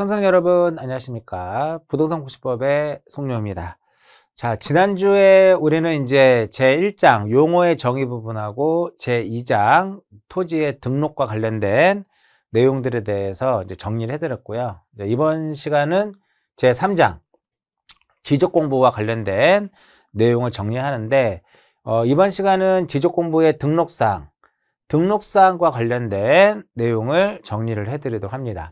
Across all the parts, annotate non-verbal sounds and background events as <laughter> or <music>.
삼성 여러분 안녕하십니까 부동산 공시법의 송료입니다 자 지난주에 우리는 이제 제1장 용어의 정의 부분하고 제2장 토지의 등록과 관련된 내용들에 대해서 이제 정리를 해드렸고요 이번 시간은 제3장 지적 공부와 관련된 내용을 정리하는데 어, 이번 시간은 지적 공부의 등록사항 등록사항과 관련된 내용을 정리를 해드리도록 합니다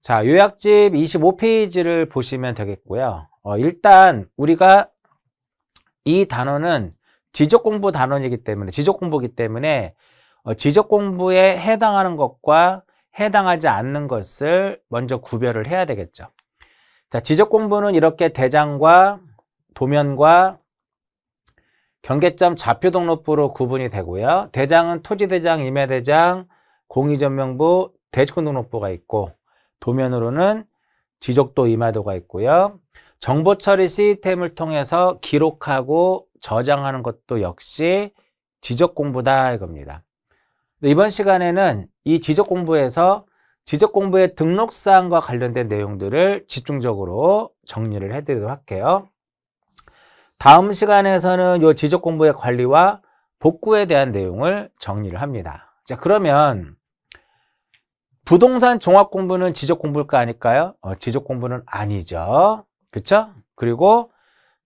자, 요약집 25페이지를 보시면 되겠고요. 어, 일단 우리가 이 단어는 지적 공부 단원이기 때문에 지적 공부기 때문에 어, 지적 공부에 해당하는 것과 해당하지 않는 것을 먼저 구별을 해야 되겠죠. 자, 지적 공부는 이렇게 대장과 도면과 경계점 좌표 등록부로 구분이 되고요. 대장은 토지대장, 임야대장, 공의전명부, 대지권 등록부가 있고 도면으로는 지적도 임화도가 있고요. 정보 처리 시스템을 통해서 기록하고 저장하는 것도 역시 지적 공부다 이겁니다. 이번 시간에는 이 지적 공부에서 지적 공부의 등록 사항과 관련된 내용들을 집중적으로 정리를 해드리도록 할게요. 다음 시간에서는 이 지적 공부의 관리와 복구에 대한 내용을 정리를 합니다. 자, 그러면 부동산 종합 공부는 지적 공부일까 아닐까요? 어, 지적 공부는 아니죠. 그렇죠? 그리고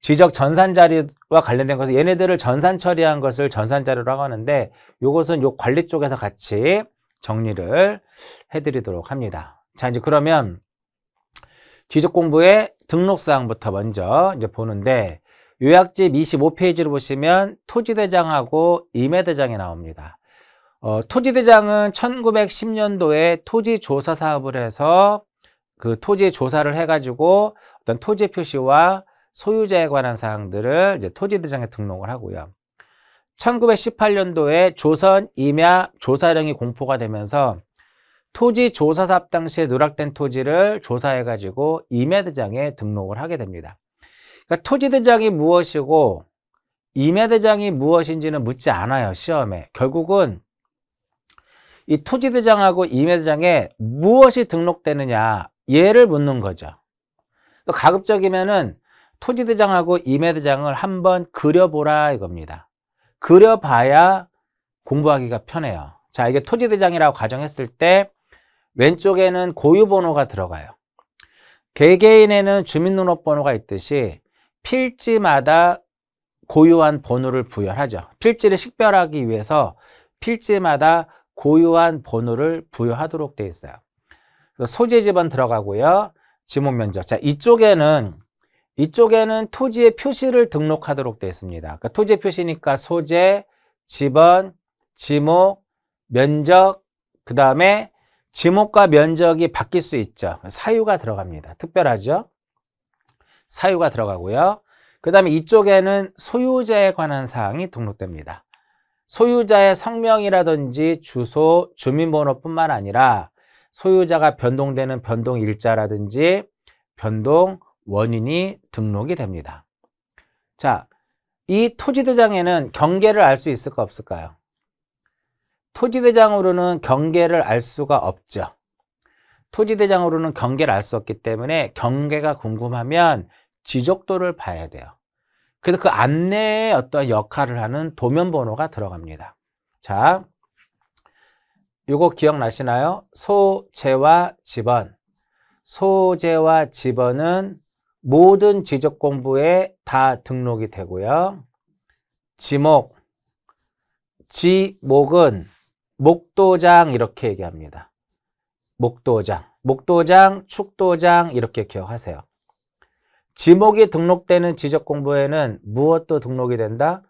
지적 전산 자료와 관련된 것은 얘네들을 전산 처리한 것을 전산 자료라고 하는데 이것은 요 관리 쪽에서 같이 정리를 해드리도록 합니다. 자 이제 그러면 지적 공부의 등록 사항부터 먼저 이제 보는데 요약집 25페이지를 보시면 토지대장하고 임해대장이 나옵니다. 어, 토지대장은 1910년도에 토지 조사 사업을 해서 그 토지 조사를 해가지고 어떤 토지 표시와 소유자에 관한 사항들을 이제 토지대장에 등록을 하고요. 1918년도에 조선 임야 조사령이 공포가 되면서 토지 조사사업 당시에 누락된 토지를 조사해가지고 임야대장에 등록을 하게 됩니다. 그러니까 토지대장이 무엇이고 임야대장이 무엇인지는 묻지 않아요, 시험에. 결국은 이 토지대장하고 임대장에 무엇이 등록되느냐 얘를 묻는 거죠. 가급적이면은 토지대장하고 임대장을 한번 그려보라 이겁니다. 그려봐야 공부하기가 편해요. 자 이게 토지대장이라고 가정했을 때 왼쪽에는 고유번호가 들어가요. 개개인에는 주민등록번호가 있듯이 필지마다 고유한 번호를 부여하죠. 필지를 식별하기 위해서 필지마다 고유한 번호를 부여하도록 되어 있어요. 소재 지번 들어가고요. 지목 면적. 자, 이쪽에는 이쪽에는 토지의 표시를 등록하도록 되어 있습니다. 그러니까 토지의 표시니까 소재, 지번, 지목, 면적, 그 다음에 지목과 면적이 바뀔 수 있죠. 사유가 들어갑니다. 특별하죠? 사유가 들어가고요. 그 다음에 이쪽에는 소유자에 관한 사항이 등록됩니다. 소유자의 성명이라든지 주소, 주민번호뿐만 아니라 소유자가 변동되는 변동 일자라든지 변동 원인이 등록이 됩니다. 자, 이 토지대장에는 경계를 알 수 있을까 없을까요? 토지대장으로는 경계를 알 수가 없죠. 토지대장으로는 경계를 알 수 없기 때문에 경계가 궁금하면 지적도를 봐야 돼요. 그래서 그 안내의 어떤 역할을 하는 도면번호가 들어갑니다. 자, 요거 기억나시나요? 소재와 지번. 소재와 지번은 모든 지적 공부에 다 등록이 되고요. 지목. 지목은 목도장 이렇게 얘기합니다. 목도장. 목도장, 축도장 이렇게 기억하세요. 지목이 등록되는 지적 공부에는 무엇도 등록이 된다?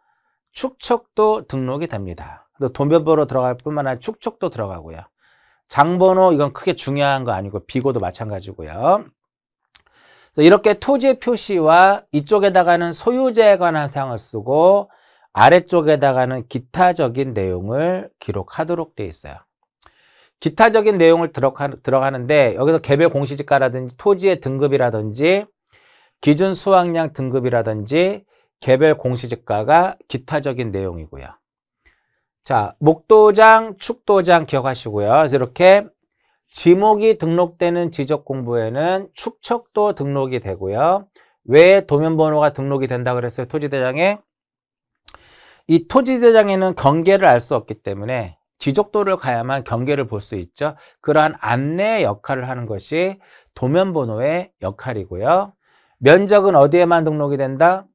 축척도 등록이 됩니다. 도면보로 들어갈 뿐만 아니라 축척도 들어가고요. 장번호 이건 크게 중요한 거 아니고 비고도 마찬가지고요. 이렇게 토지 표시와 이쪽에다가는 소유자에 관한 사항을 쓰고 아래쪽에다가는 기타적인 내용을 기록하도록 되어 있어요. 기타적인 내용을 들어가는데 여기서 개별 공시지가라든지 토지의 등급이라든지 기준 수확량 등급이라든지 개별 공시지가가 기타적인 내용이고요. 자, 목도장, 축도장 기억하시고요. 이렇게 지목이 등록되는 지적 공부에는 축척도 등록이 되고요. 왜 도면번호가 등록이 된다 그랬어요? 토지대장에 이 토지대장에는 경계를 알 수 없기 때문에 지적도를 가야만 경계를 볼 수 있죠. 그러한 안내 역할을 하는 것이 도면번호의 역할이고요. 면적은 어디에만 등록이 된다?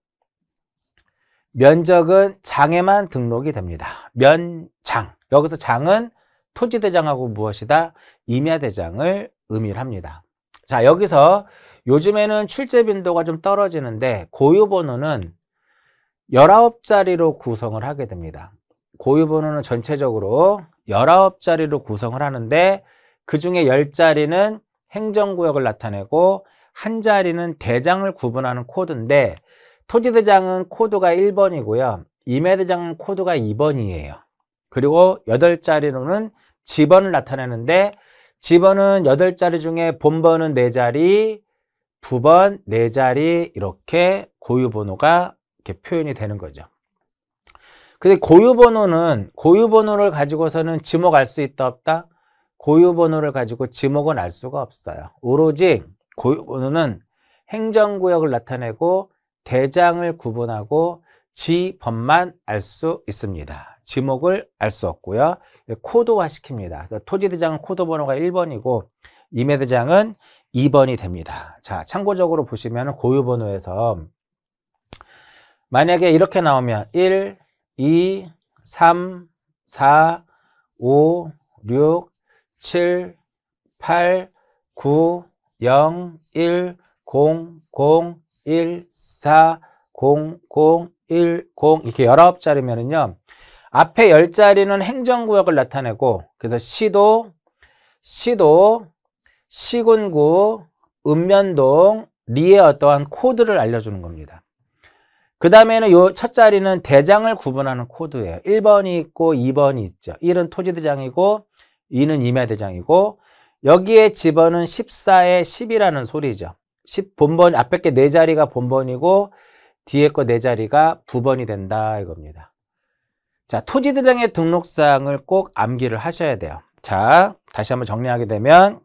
면적은 장에만 등록이 됩니다. 면장. 여기서 장은 토지대장하고 무엇이다? 임야대장을 의미합니다. 자, 여기서 요즘에는 출제 빈도가 좀 떨어지는데 고유번호는 19자리로 구성을 하게 됩니다. 고유번호는 전체적으로 19자리로 구성을 하는데 그 중에 10자리는 행정구역을 나타내고 한 자리는 대장을 구분하는 코드인데 토지대장은 코드가 1번이고요. 임해대장은 코드가 2번이에요. 그리고 8자리로는 지번을 나타내는데 지번은 8자리 중에 본번은 4자리, 부번 4자리 이렇게 고유번호가 이렇게 표현이 되는 거죠. 근데 고유번호는 고유번호를 가지고서는 지목 알 수 있다 없다? 고유번호를 가지고 지목은 알 수가 없어요. 오로지 고유번호는 행정구역을 나타내고 대장을 구분하고 지법만 알 수 있습니다. 지목을 알 수 없고요. 코드화 시킵니다. 토지대장은 코드 번호가 1번이고 임해대장은 2번이 됩니다. 자, 참고적으로 보시면 고유번호에서 만약에 이렇게 나오면 1, 2, 3, 4, 5, 6, 7, 8, 9, 0, 1, 0, 0, 1, 4, 0, 0, 1, 0 이렇게 여러 자리면은요 앞에 10자리는 행정구역을 나타내고 그래서 시도, 시도, 시군구, 읍면동, 리의 어떠한 코드를 알려주는 겁니다. 그 다음에는 요첫 자리는 대장을 구분하는 코드예요. 1번이 있고 2번이 있죠. 1은 토지대장이고 2는 임야대장이고 여기에 집어는 14에 10이라는 소리죠. 10 본번 앞에 게네 자리가 본번이고 뒤에 거 네 자리가 부번이 된다 이겁니다. 자, 토지대장의 등록사항을 꼭 암기를 하셔야 돼요. 자, 다시 한번 정리하게 되면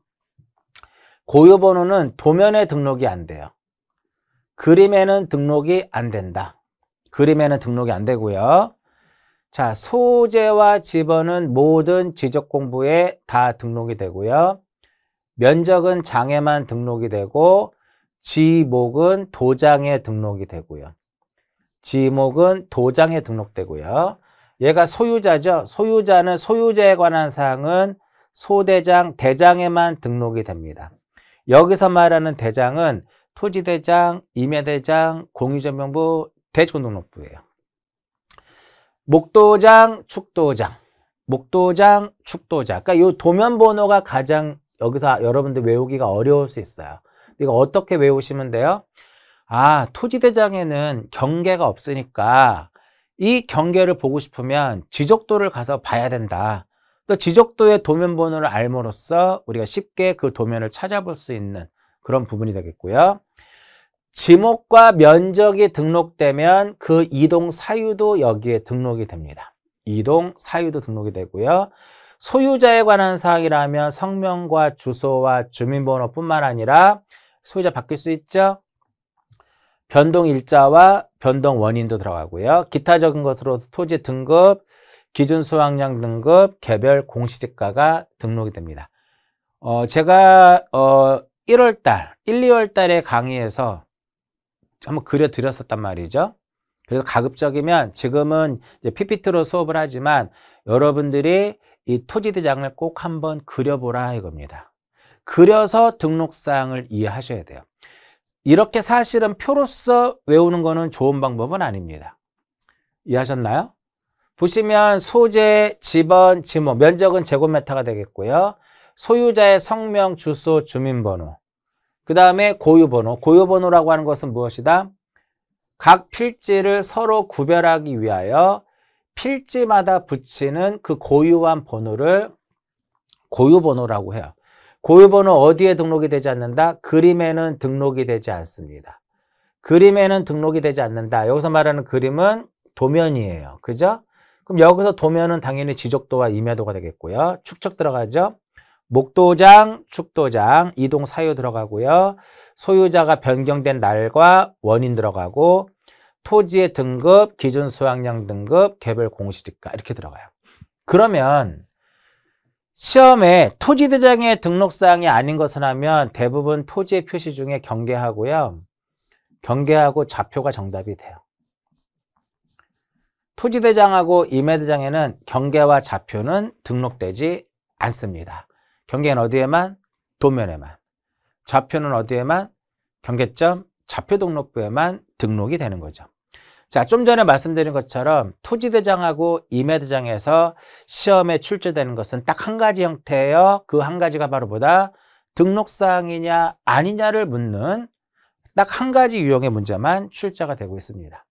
고유번호는 도면에 등록이 안 돼요. 그림에는 등록이 안 된다. 그림에는 등록이 안 되고요. 자, 소재와 집어는 모든 지적 공부에 다 등록이 되고요. 면적은 장에만 등록이 되고 지목은 도장에 등록이 되고요. 지목은 도장에 등록되고요. 얘가 소유자죠. 소유자는 소유자에 관한 사항은 소대장, 대장에만 등록이 됩니다. 여기서 말하는 대장은 토지대장, 임야대장, 공유전명부, 대지권등록부예요. 목도장, 축도장, 목도장, 축도장. 그러니까 이 도면 번호가 가장 여기서 여러분들 외우기가 어려울 수 있어요. 이거 어떻게 외우시면 돼요? 아, 토지대장에는 경계가 없으니까 이 경계를 보고 싶으면 지적도를 가서 봐야 된다. 또 지적도의 도면 번호를 알므로써 우리가 쉽게 그 도면을 찾아볼 수 있는 그런 부분이 되겠고요. 지목과 면적이 등록되면 그 이동 사유도 여기에 등록이 됩니다. 이동 사유도 등록이 되고요. 소유자에 관한 사항이라면 성명과 주소와 주민번호뿐만 아니라 소유자 바뀔 수 있죠. 변동 일자와 변동 원인도 들어가고요. 기타적인 것으로 토지 등급, 기준 수확량 등급, 개별 공시지가가 등록이 됩니다. 어, 제가 어, 1월 달, 1, 2월 달에 강의에서 한번 그려드렸었단 말이죠. 그래서 가급적이면 지금은 PPT로 수업을 하지만 여러분들이 이 토지대장을 꼭 한번 그려보라 이겁니다. 그려서 등록사항을 이해하셔야 돼요. 이렇게 사실은 표로서 외우는 거는 좋은 방법은 아닙니다. 이해하셨나요? 보시면 소재, 집원, 지목, 면적은 제곱미터가 되겠고요. 소유자의 성명, 주소, 주민번호. 그 다음에 고유번호. 고유번호라고 하는 것은 무엇이다? 각 필지를 서로 구별하기 위하여 필지마다 붙이는 그 고유한 번호를 고유번호라고 해요. 고유번호 어디에 등록이 되지 않는다? 그림에는 등록이 되지 않습니다. 그림에는 등록이 되지 않는다. 여기서 말하는 그림은 도면이에요. 그죠? 그럼 여기서 도면은 당연히 지적도와 임야도가 되겠고요. 축척 들어가죠? 목도장, 축도장, 이동 사유 들어가고요. 소유자가 변경된 날과 원인 들어가고 토지의 등급, 기준 소양량 등급, 개별 공시지가 이렇게 들어가요. 그러면 시험에 토지대장의 등록사항이 아닌 것은 하면 대부분 토지의 표시 중에 경계하고요. 경계하고 좌표가 정답이 돼요. 토지대장하고 임해대장에는 경계와 좌표는 등록되지 않습니다. 경계는 어디에만? 도면에만. 좌표는 어디에만? 경계점, 좌표 등록부에만 등록이 되는 거죠. 자, 좀 전에 말씀드린 것처럼 토지대장하고 임해대장에서 시험에 출제되는 것은 딱 한 가지 형태예요. 그 한 가지가 바로 보다 등록사항이냐 아니냐를 묻는 딱 한 가지 유형의 문제만 출제가 되고 있습니다.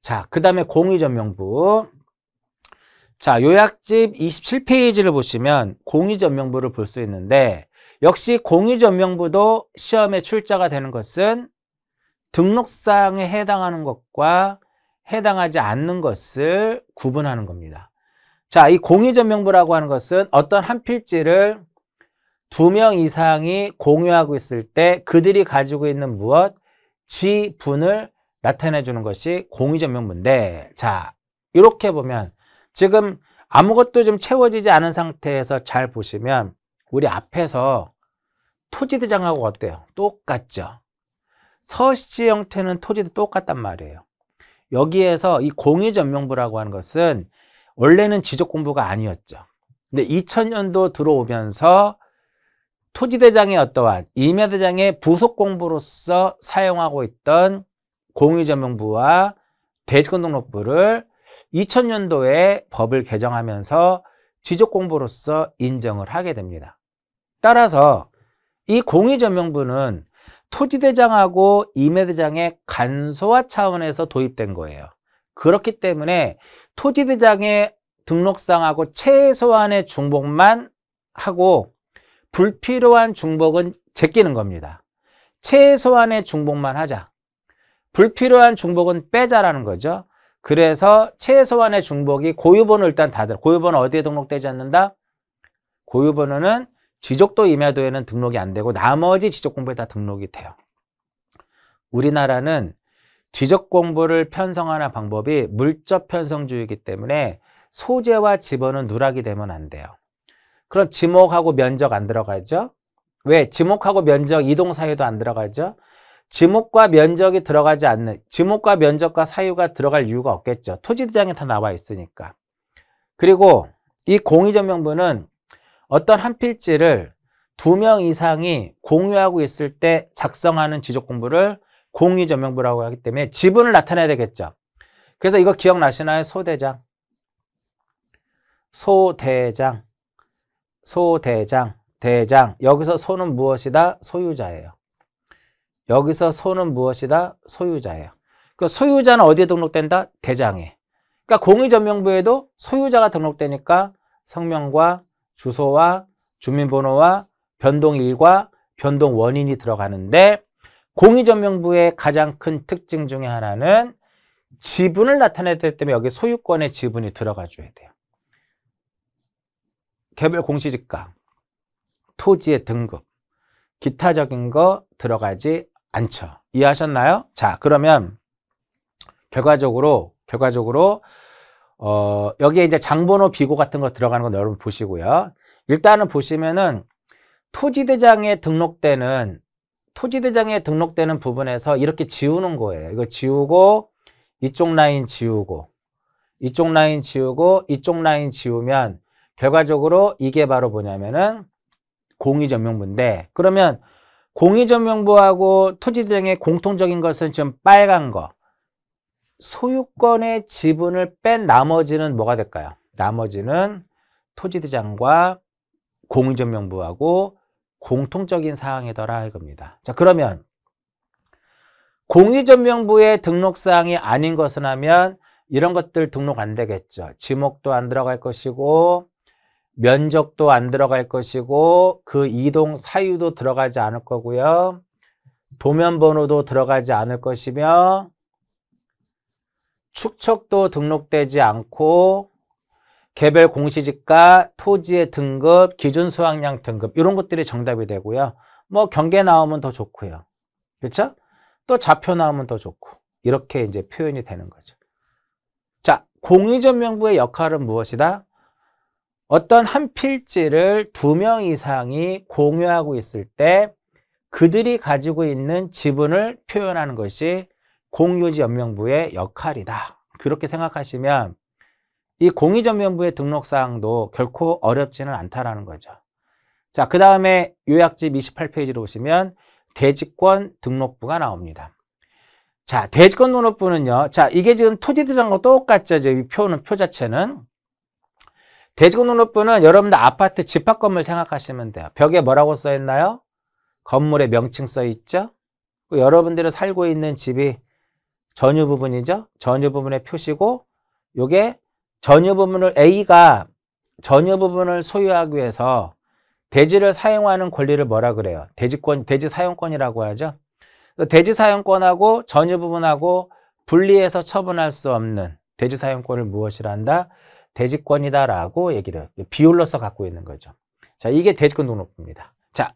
자, 그 다음에 공의전명부. 자, 요약집 27페이지를 보시면 공의전명부를 볼 수 있는데 역시 공의전명부도 시험에 출제가 되는 것은 등록사항에 해당하는 것과 해당하지 않는 것을 구분하는 겁니다. 자, 이 공유전명부라고 하는 것은 어떤 한 필지를 두 명 이상이 공유하고 있을 때 그들이 가지고 있는 무엇? 지분을 나타내주는 것이 공유전명부인데 자, 이렇게 보면 지금 아무것도 좀 채워지지 않은 상태에서 잘 보시면 우리 앞에서 토지대장하고 어때요? 똑같죠? 서지 형태는 토지도 똑같단 말이에요. 여기에서 이 공유전명부라고 하는 것은 원래는 지적공부가 아니었죠. 근데 2000년도 들어오면서 토지대장의 어떠한 임야대장의 부속공부로서 사용하고 있던 공유전명부와 대지권등록부를 2000년도에 법을 개정하면서 지적공부로서 인정을 하게 됩니다. 따라서 이 공유전명부는 토지대장하고 임해대장의 간소화 차원에서 도입된 거예요. 그렇기 때문에 토지대장의 등록상하고 최소한의 중복만 하고 불필요한 중복은 제끼는 겁니다. 최소한의 중복만 하자. 불필요한 중복은 빼자라는 거죠. 그래서 최소한의 중복이 고유번호 일단 다들 고유번호 어디에 등록되지 않는다? 고유번호는 지적도 임야도에는 등록이 안 되고 나머지 지적 공부에 다 등록이 돼요. 우리나라는 지적 공부를 편성하는 방법이 물적 편성주의이기 때문에 소재와 집어는 누락이 되면 안 돼요. 그럼 지목하고 면적 안 들어가죠? 왜? 지목하고 면적 이동 사유도 안 들어가죠? 지목과 면적이 들어가지 않는 지목과 면적과 사유가 들어갈 이유가 없겠죠. 토지대장에 다 나와 있으니까. 그리고 이 공의전명부는 어떤 한 필지를 두 명 이상이 공유하고 있을 때 작성하는 지적 공부를 공유 점명부라고 하기 때문에 지분을 나타내야 되겠죠. 그래서 이거 기억나시나요? 소대장. 소대장. 소대장. 대장. 여기서 소는 무엇이다? 소유자예요. 여기서 소는 무엇이다? 소유자예요. 그 소유자는 어디에 등록된다? 대장에. 그러니까 공유전명부에도 소유자가 등록되니까 성명과 주소와 주민번호와 변동일과 변동 원인이 들어가는데 공유전명부의 가장 큰 특징 중의 하나는 지분을 나타내야 되기 때문에 여기 소유권의 지분이 들어가 줘야 돼요. 개별 공시지가, 토지의 등급, 기타적인 거 들어가지 않죠. 이해하셨나요? 자, 그러면 결과적으로 결과적으로 어, 여기에 이제 장번호 비고 같은 거 들어가는 거 여러분 보시고요. 일단은 보시면은 토지대장에 등록되는 토지대장에 등록되는 부분에서 이렇게 지우는 거예요. 이거 지우고 이쪽 라인 지우고 이쪽 라인 지우고 이쪽 라인 지우면 결과적으로 이게 바로 뭐냐면은 공의전명부인데 그러면 공의전명부하고 토지대장의 공통적인 것은 지금 빨간 거 소유권의 지분을 뺀 나머지는 뭐가 될까요? 나머지는 토지대장과 공인전명부하고 공통적인 사항이더라 이겁니다. 자 그러면 공인전명부의 등록사항이 아닌 것은 하면 이런 것들 등록 안 되겠죠. 지목도 안 들어갈 것이고 면적도 안 들어갈 것이고 그 이동 사유도 들어가지 않을 거고요. 도면번호도 들어가지 않을 것이며 축척도 등록되지 않고 개별 공시지가, 토지의 등급, 기준 수확량 등급 이런 것들이 정답이 되고요. 뭐 경계 나오면 더 좋고요. 그렇죠? 또 좌표 나오면 더 좋고 이렇게 이제 표현이 되는 거죠. 자, 공유전명부의 역할은 무엇이다? 어떤 한 필지를 두 명 이상이 공유하고 있을 때 그들이 가지고 있는 지분을 표현하는 것이 공유지연명부의 역할이다. 그렇게 생각하시면 이공유지연명부의 등록사항도 결코 어렵지는 않다라는 거죠. 자, 그 다음에 요약집 28페이지로 오시면 대지권 등록부가 나옵니다. 자, 대지권 등록부는요. 자, 이게 지금 토지대장과 똑같죠. 지금 표는, 표 자체는. 대지권 등록부는 여러분들 아파트 집합 건물 생각하시면 돼요. 벽에 뭐라고 써있나요? 건물의 명칭 써있죠? 여러분들이 살고 있는 집이 전유 부분이죠. 전유 부분의 표시고 요게 전유 부분을 A가 전유 부분을 소유하기 위해서 대지를 사용하는 권리를 뭐라 그래요? 대지권, 대지 사용권이라고 하죠. 그 대지 사용권하고 전유 부분하고 분리해서 처분할 수 없는 대지 사용권을 무엇이라 한다? 대지권이다라고 얘기를 비율로서 갖고 있는 거죠. 자, 이게 대지권 등록부입니다. 자,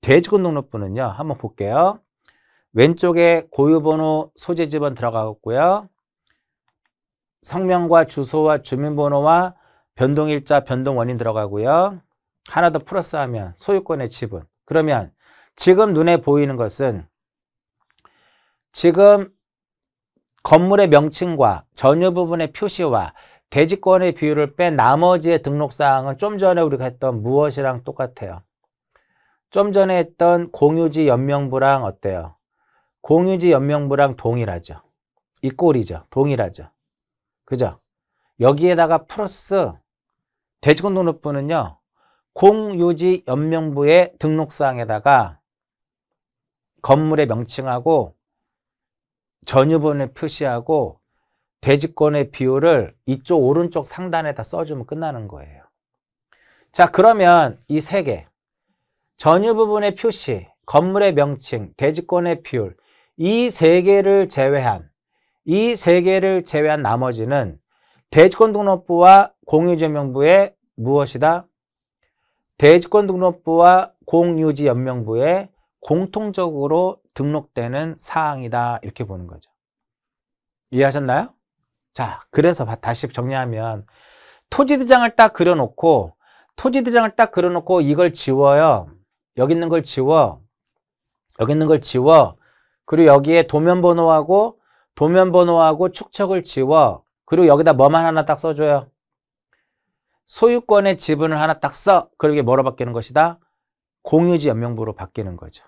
대지권 등록부는요. 한번 볼게요. 왼쪽에 고유번호 소재 집은 들어가고요. 성명과 주소와 주민번호와 변동일자, 변동원인 들어가고요. 하나 더 플러스하면 소유권의 지분. 그러면 지금 눈에 보이는 것은 지금 건물의 명칭과 전유 부분의 표시와 대지권의 비율을 뺀 나머지의 등록사항은 좀 전에 우리가 했던 무엇이랑 똑같아요. 좀 전에 했던 공유지 연명부랑 어때요? 공유지 연명부랑 동일하죠. 이 꼴이죠. 동일하죠. 그죠? 여기에다가 플러스 대지권 등록부는요. 공유지 연명부의 등록사항에다가 건물의 명칭하고 전유분을 표시하고 대지권의 비율을 이쪽 오른쪽 상단에다 써주면 끝나는 거예요. 자 그러면 이 세개 전유 부분의 표시, 건물의 명칭, 대지권의 비율 이세 개를 제외한 이 세 개를 제외한 나머지는 대지권 등록부와 공유지명부의 무엇이다? 대지권 등록부와 공유지연명부에 공통적으로 등록되는 사항이다 이렇게 보는 거죠 이해하셨나요? 자 그래서 다시 정리하면 토지대장을딱 그려놓고 토지대장을딱 그려놓고 이걸 지워요 여기 있는 걸 지워 여기 있는 걸 지워 그리고 여기에 도면번호하고 도면번호하고 축척을 지워 그리고 여기다 뭐만 하나 딱 써줘요 소유권의 지분을 하나 딱 써 그러게 뭐로 바뀌는 것이다 공유지 연명부로 바뀌는 거죠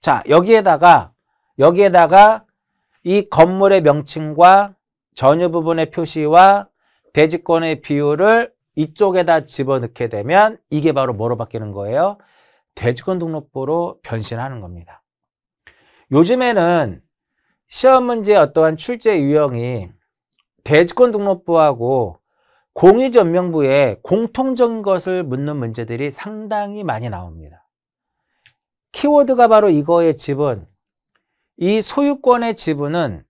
자 여기에다가 여기에다가 이 건물의 명칭과 전유 부분의 표시와 대지권의 비율을 이쪽에다 집어넣게 되면 이게 바로 뭐로 바뀌는 거예요? 대지권 등록부로 변신하는 겁니다. 요즘에는 시험 문제 어떠한 출제 유형이 대지권 등록부하고 공유전명부에 공통적인 것을 묻는 문제들이 상당히 많이 나옵니다. 키워드가 바로 이거의 지분, 이 소유권의 지분은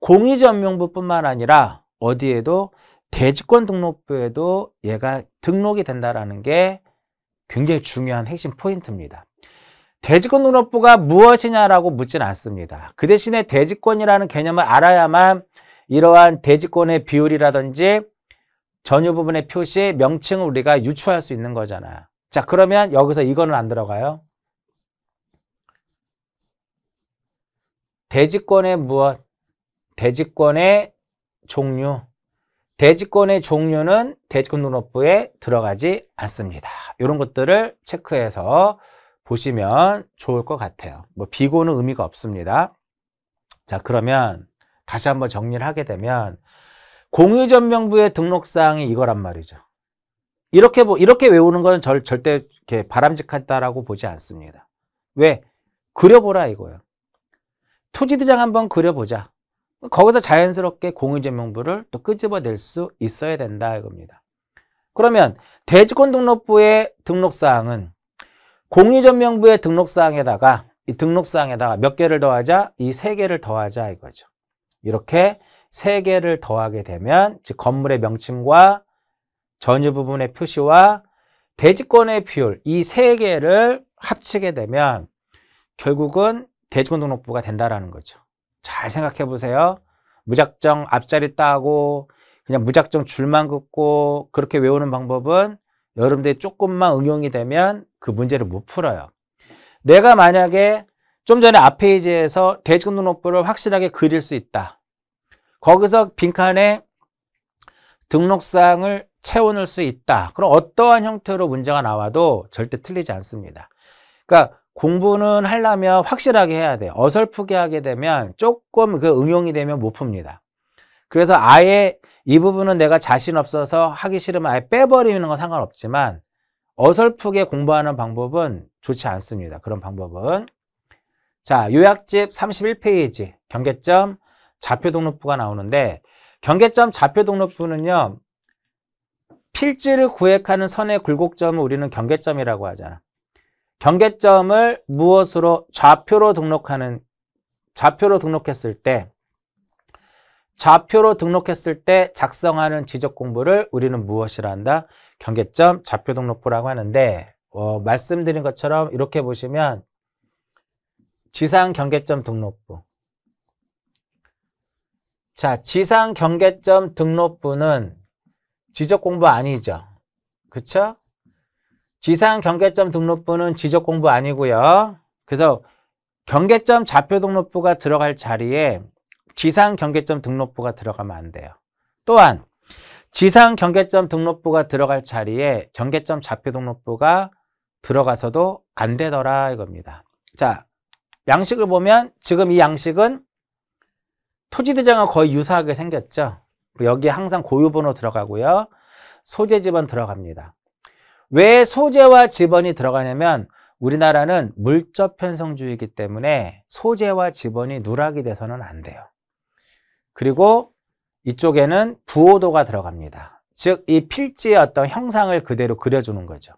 공유전명부뿐만 아니라 어디에도 대지권 등록부에도 얘가 등록이 된다는 라게 굉장히 중요한 핵심 포인트입니다. 대지권 등록부가 무엇이냐라고 묻진 않습니다. 그 대신에 대지권이라는 개념을 알아야만 이러한 대지권의 비율이라든지 전유 부분의 표시, 명칭을 우리가 유추할 수 있는 거잖아. 요 자, 그러면 여기서 이거는 안 들어가요. 대지권의 무엇? 대지권의 종류. 대지권의 종류는 대지권 등록부에 들어가지 않습니다. 이런 것들을 체크해서 보시면 좋을 것 같아요. 뭐 비고는 의미가 없습니다. 자, 그러면 다시 한번 정리를 하게 되면 공유전명부의 등록사항이 이거란 말이죠. 이렇게 이렇게 외우는 건 절, 절대 이렇게 바람직하다라고 보지 않습니다. 왜? 그려보라 이거예요. 토지대장 한번 그려보자. 거기서 자연스럽게 공유전명부를 또 끄집어낼 수 있어야 된다 이겁니다. 그러면 대지권 등록부의 등록사항은 공유전명부의 등록사항에다가 이 등록사항에다가 몇 개를 더하자? 이 세 개를 더하자 이거죠. 이렇게 세 개를 더하게 되면 즉 건물의 명칭과 전유 부분의 표시와 대지권의 비율 이 세 개를 합치게 되면 결국은 대지권 등록부가 된다라는 거죠. 잘 생각해 보세요. 무작정 앞자리 따고 그냥 무작정 줄만 긋고 그렇게 외우는 방법은 여러분들이 조금만 응용이 되면 그 문제를 못 풀어요. 내가 만약에 좀 전에 앞 페이지에서 대지급등록부를 확실하게 그릴 수 있다. 거기서 빈칸에 등록사항을 채워넣을 수 있다. 그럼 어떠한 형태로 문제가 나와도 절대 틀리지 않습니다. 그러니까 공부는 하려면 확실하게 해야 돼요. 어설프게 하게 되면 조금 그 응용이 되면 못 풉니다. 그래서 아예 이 부분은 내가 자신 없어서 하기 싫으면 아예 빼버리는 건 상관없지만 어설프게 공부하는 방법은 좋지 않습니다. 그런 방법은. 자, 요약집 31페이지 경계점 좌표 등록부가 나오는데 경계점 좌표 등록부는요. 필지를 구획하는 선의 굴곡점을 우리는 경계점이라고 하잖아. 경계점을 무엇으로 좌표로 등록하는 좌표로 등록했을 때 좌표로 등록했을 때 작성하는 지적 공부를 우리는 무엇이라 한다? 경계점 좌표 등록부라고 하는데 어, 말씀드린 것처럼 이렇게 보시면 지상 경계점 등록부 자, 지상 경계점 등록부는 지적 공부 아니죠. 그쵸? 지상 경계점 등록부는 지적 공부 아니고요. 그래서 경계점 좌표 등록부가 들어갈 자리에 지상 경계점 등록부가 들어가면 안 돼요. 또한 지상 경계점 등록부가 들어갈 자리에 경계점 좌표 등록부가 들어가서도 안 되더라 이겁니다. 자, 양식을 보면 지금 이 양식은 토지대장과 거의 유사하게 생겼죠. 여기에 항상 고유번호 들어가고요. 소재 지번 들어갑니다. 왜 소재와 지번이 들어가냐면 우리나라는 물적 편성주의이기 때문에 소재와 지번이 누락이 돼서는 안 돼요. 그리고 이쪽에는 부호도가 들어갑니다. 즉 이 필지의 어떤 형상을 그대로 그려주는 거죠.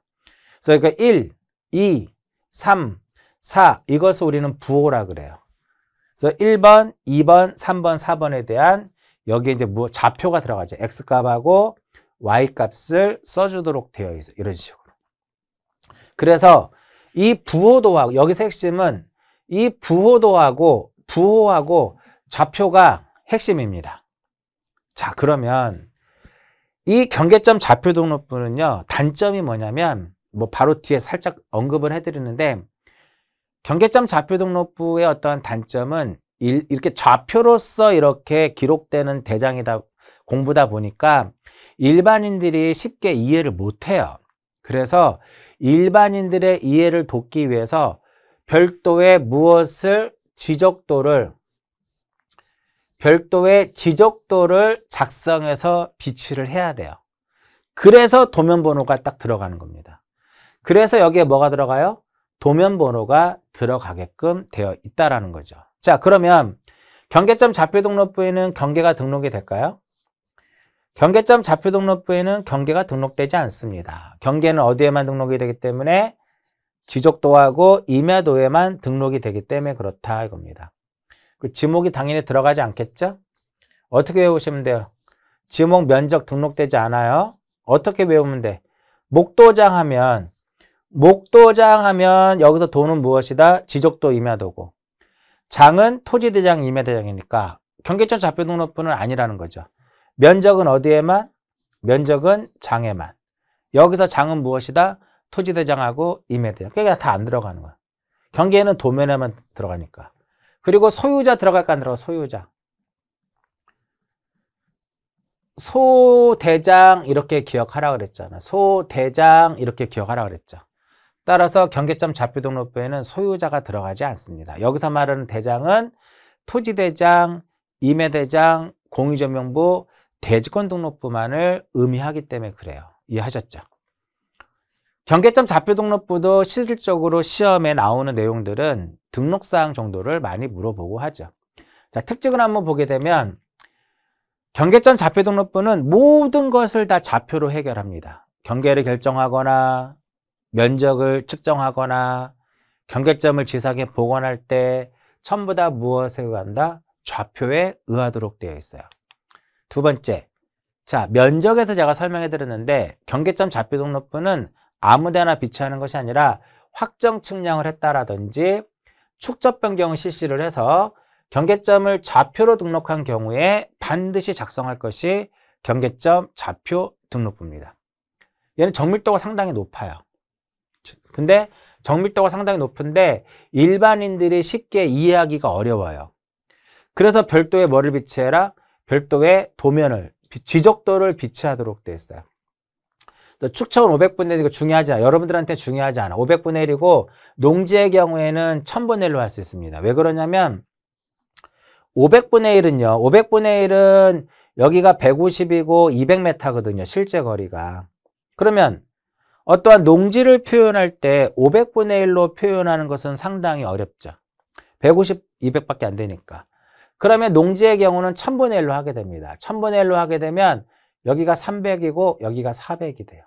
그래서 그러니까 1, 2, 3, 4 이것을 우리는 부호라 그래요. 그래서 1번, 2번, 3번, 4번에 대한 여기에 이제 뭐 좌표가 들어가죠. X값하고 Y값을 써주도록 되어 있어요. 이런 식으로. 그래서 이 부호도하고 여기서 핵심은 이 부호도하고 부호하고 좌표가 핵심입니다. 자, 그러면 이 경계점 좌표 등록부는요, 단점이 뭐냐면, 뭐 바로 뒤에 살짝 언급을 해드리는데, 경계점 좌표 등록부의 어떤 단점은 일, 이렇게 좌표로서 이렇게 기록되는 대장이다, 공부다 보니까 일반인들이 쉽게 이해를 못해요. 그래서 일반인들의 이해를 돕기 위해서 별도의 무엇을 지적도를 별도의 지적도를 작성해서 비치를 해야 돼요. 그래서 도면번호가 딱 들어가는 겁니다. 그래서 여기에 뭐가 들어가요? 도면번호가 들어가게끔 되어 있다라는 거죠. 자, 그러면 경계점 좌표 등록부에는 경계가 등록이 될까요? 경계점 좌표 등록부에는 경계가 등록되지 않습니다. 경계는 어디에만 등록이 되기 때문에 지적도하고 임야도에만 등록이 되기 때문에 그렇다 이겁니다. 그 지목이 당연히 들어가지 않겠죠? 어떻게 외우시면 돼요? 지목 면적 등록되지 않아요. 어떻게 외우면 돼? 목도장 하면 목도장 하면 여기서 도는 무엇이다? 지적도 임야도고 장은 토지대장 임야대장이니까 경계천 좌표 등록부는 아니라는 거죠. 면적은 어디에만? 면적은 장에만. 여기서 장은 무엇이다? 토지대장하고 임야대장. 그러다안 그러니까 들어가는 거야. 경계에는 도면에만 들어가니까. 그리고 소유자 들어갈까 안 들어가? 소유자. 소대장 이렇게 기억하라 그랬잖아. 소대장 이렇게 기억하라 그랬죠. 따라서 경계점 좌표등록부에는 소유자가 들어가지 않습니다. 여기서 말하는 대장은 토지대장, 임해대장, 공유점명부 대지권 등록부만을 의미하기 때문에 그래요. 이해하셨죠? 경계점 좌표 등록부도 실질적으로 시험에 나오는 내용들은 등록사항 정도를 많이 물어보고 하죠. 자, 특징을 한번 보게 되면 경계점 좌표 등록부는 모든 것을 다 좌표로 해결합니다. 경계를 결정하거나 면적을 측정하거나 경계점을 지상에 복원할 때 전부 다 무엇에 의한다? 좌표에 의하도록 되어 있어요. 두 번째, 자 면적에서 제가 설명해 드렸는데 경계점 좌표 등록부는 아무데나 비치하는 것이 아니라 확정 측량을 했다라든지 축적 변경을 실시를 해서 경계점을 좌표로 등록한 경우에 반드시 작성할 것이 경계점 좌표 등록부입니다. 얘는 정밀도가 상당히 높아요. 근데 정밀도가 상당히 높은데 일반인들이 쉽게 이해하기가 어려워요. 그래서 별도의 뭐를 비치해라? 별도의 도면을, 지적도를 비치하도록 되어 있어요. 축척은 500분의 1이고 중요하지 않아. 여러분들한테 중요하지 않아. 500분의 1이고 농지의 경우에는 1000분의 1로 할 수 있습니다. 왜 그러냐면 500분의 1은요. 500분의 1은 여기가 150이고 200m거든요. 실제 거리가. 그러면 어떠한 농지를 표현할 때 500분의 1로 표현하는 것은 상당히 어렵죠. 150, 200밖에 안 되니까. 그러면 농지의 경우는 1000분의 1로 하게 됩니다. 1000분의 1로 하게 되면 여기가 300이고 여기가 400이 돼요.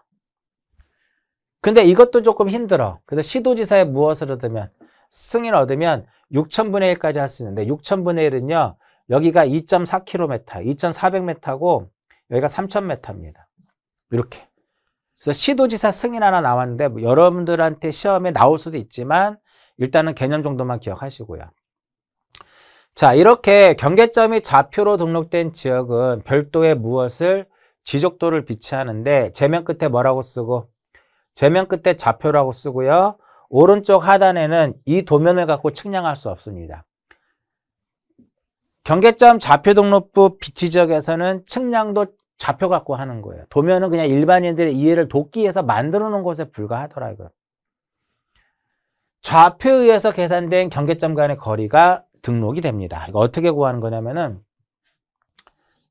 근데 이것도 조금 힘들어. 그래서 시도지사에 무엇을 얻으면 승인을 얻으면 6천분의 1까지 할 수 있는데 6천분의 1은요. 여기가 2.4km, 2,400m고 여기가 3,000m입니다. 이렇게. 그래서 시도지사 승인 하나 나왔는데 뭐 여러분들한테 시험에 나올 수도 있지만 일단은 개념 정도만 기억하시고요. 자 이렇게 경계점이 좌표로 등록된 지역은 별도의 무엇을 지적도를 비치하는데 제면 끝에 뭐라고 쓰고 제면 끝에 좌표라고 쓰고요. 오른쪽 하단에는 이 도면을 갖고 측량할 수 없습니다. 경계점 좌표 등록부 비치 지역에서는 측량도 좌표 갖고 하는 거예요. 도면은 그냥 일반인들의 이해를 돕기 위해서 만들어 놓은 것에 불과하더라고요. 좌표에 의해서 계산된 경계점 간의 거리가 등록이 됩니다. 이거 어떻게 구하는 거냐면은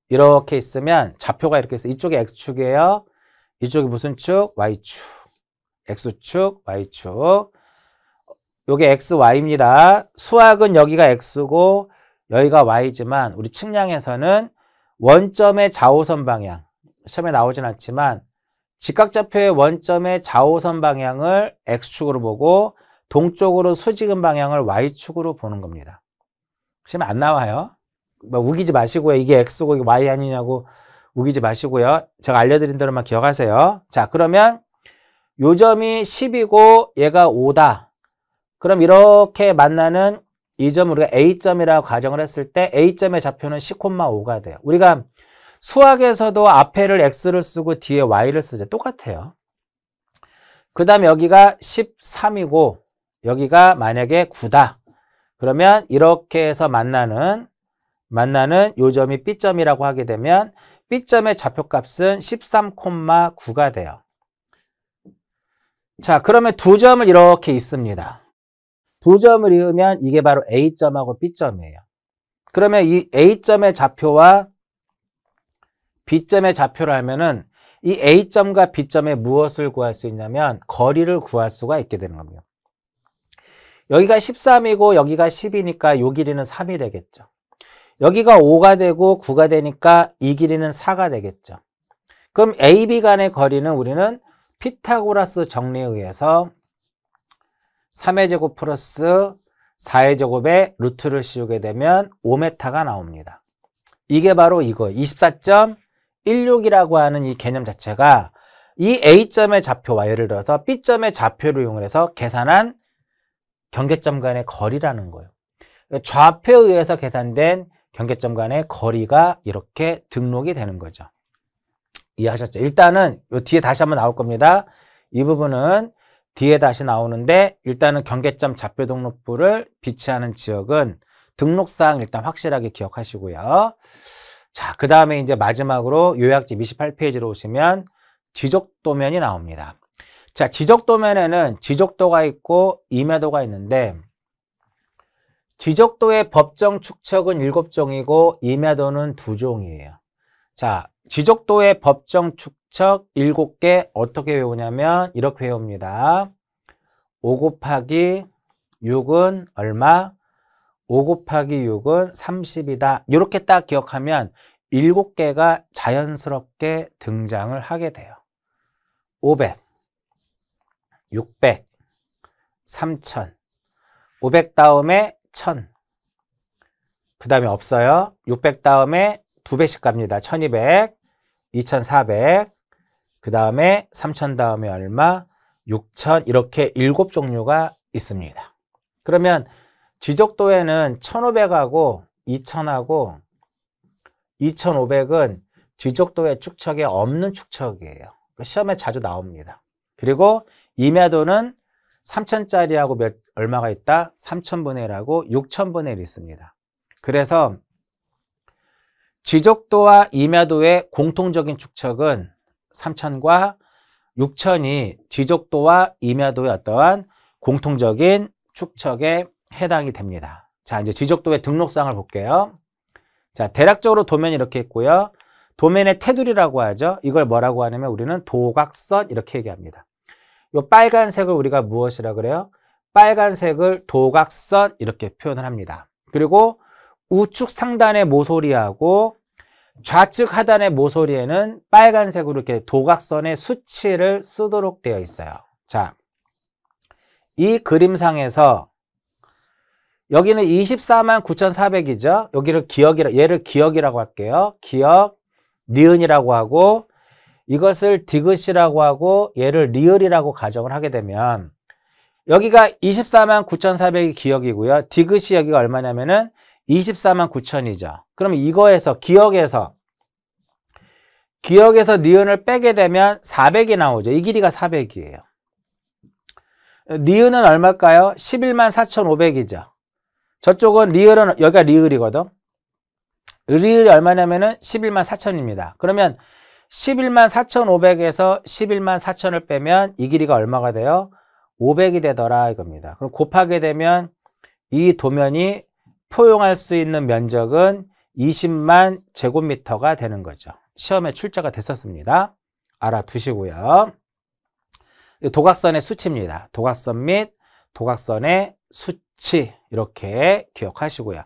이렇게 있으면 좌표가 이렇게 있어 이쪽에 x축이에요. 이쪽이 무슨 축? y축. X축, Y축. 요게 XY입니다. 수학은 여기가 X고 여기가 Y지만 우리 측량에서는 원점의 좌우선 방향, 시험에 나오진 않지만 직각좌표의 원점의 좌우선 방향을 X축으로 보고 동쪽으로 수직은 방향을 Y축으로 보는 겁니다. 시험에 안 나와요. 뭐 우기지 마시고요. 이게 X고 이게 Y 아니냐고 우기지 마시고요. 제가 알려드린 대로만 기억하세요. 자, 그러면 요점이 10이고 얘가 5다. 그럼 이렇게 만나는 이 점 우리가 A점이라고 가정을 했을 때 A점의 좌표는 10,5가 돼요. 우리가 수학에서도 앞에를 X를 쓰고 뒤에 Y를 쓰죠. 똑같아요. 그 다음 여기가 13이고 여기가 만약에 9다. 그러면 이렇게 해서 만나는 만나는 요점이 B점이라고 하게 되면 B점의 좌표값은 13,9가 돼요. 자, 그러면 두 점을 이렇게 있습니다. 두 점을 이으면 이게 바로 A점하고 B점이에요. 그러면 이 A점의 좌표와 B점의 좌표를 알면은 이 A점과 B점에 무엇을 구할 수 있냐면 거리를 구할 수가 있게 되는 겁니다. 여기가 13이고 여기가 10이니까 요 길이는 3이 되겠죠. 여기가 5가 되고 9가 되니까 이 길이는 4가 되겠죠. 그럼 AB 간의 거리는 우리는 피타고라스 정리에 의해서 3의 제곱 플러스 4의 제곱에 루트를 씌우게 되면 5 m 가 나옵니다. 이게 바로 이거 24.16이라고 하는 이 개념 자체가 이 A점의 좌표와 예를 들어서 B점의 좌표를 이용해서 계산한 경계점 간의 거리라는 거예요. 좌표에 의해서 계산된 경계점 간의 거리가 이렇게 등록이 되는 거죠. 이해하셨죠? 일단은 요 뒤에 다시 한번 나올 겁니다. 이 부분은 뒤에 다시 나오는데 일단은 경계점 잡표 등록부를 비치하는 지역은 등록사항 일단 확실하게 기억하시고요. 자, 그 다음에 이제 마지막으로 요약집 28페이지로 오시면 지적도면이 나옵니다. 자, 지적도면에는 지적도가 있고 임해도가 있는데 지적도의 법정 축척은 7종이고 임해도는 2종이에요. 자, 지적도의 법정 축척 7개 어떻게 외우냐면 이렇게 외웁니다. 5 곱하기 6은 얼마? 5 곱하기 6은 30이다. 이렇게 딱 기억하면 7개가 자연스럽게 등장을 하게 돼요. 500, 600, 3000, 500 다음에 1000, 그 다음에 없어요. 600 다음에 2배씩 갑니다. 1200, 2,400. 그 다음에 3,000 다음에 얼마? 6,000 이렇게 일곱 종류가 있습니다. 그러면 지적도에는 1,500하고 2,000하고 2,500은 지적도의 축척에 없는 축척이에요. 시험에 자주 나옵니다. 그리고 임야도는 3,000짜리하고 몇, 얼마가 있다? 3,000분의 1하고 6,000분의 1 있습니다. 그래서 지적도와 임야도의 공통적인 축척은 3천과6천이 지적도와 임야도의 어떠한 공통적인 축척에 해당이 됩니다. 자, 이제 지적도의 등록상을 볼게요. 자, 대략적으로 도면이 이렇게 있고요. 도면의 테두리라고 하죠. 이걸 뭐라고 하냐면 우리는 도각선 이렇게 얘기합니다. 이 빨간색을 우리가 무엇이라 그래요? 빨간색을 도각선 이렇게 표현을 합니다. 그리고 우측 상단의 모서리하고 좌측 하단의 모서리에는 빨간색으로 이렇게 도각선의 수치를 쓰도록 되어 있어요. 자, 이 그림상에서 여기는 24만 9,400이죠. 여기를 기억이라 얘를 기억이라고 할게요. 기억 니은이라고 하고 이것을 디귿이라고 하고 얘를 리을이라고 가정을 하게 되면 여기가 24만 9,400이 기억이고요. 디귿이 여기가 얼마냐면은 24만 9천이죠. 그럼 이거에서 기억에서 기억에서 니은을 빼게 되면 400이 나오죠. 이 길이가 400이에요. 니은은 얼마일까요? 11만 4,500이죠. 저쪽은 리을은 여기가 리을이거든. 리을이 얼마냐면은 11만 4천입니다. 그러면 11만 4,500에서 11만 4천을 빼면 이 길이가 얼마가 돼요? 500이 되더라 이겁니다. 그럼 곱하게 되면 이 도면이 포용할 수 있는 면적은 20만 제곱미터가 되는 거죠. 시험에 출제가 됐었습니다. 알아두시고요. 도각선의 수치입니다. 도각선 및 도각선의 수치 이렇게 기억하시고요.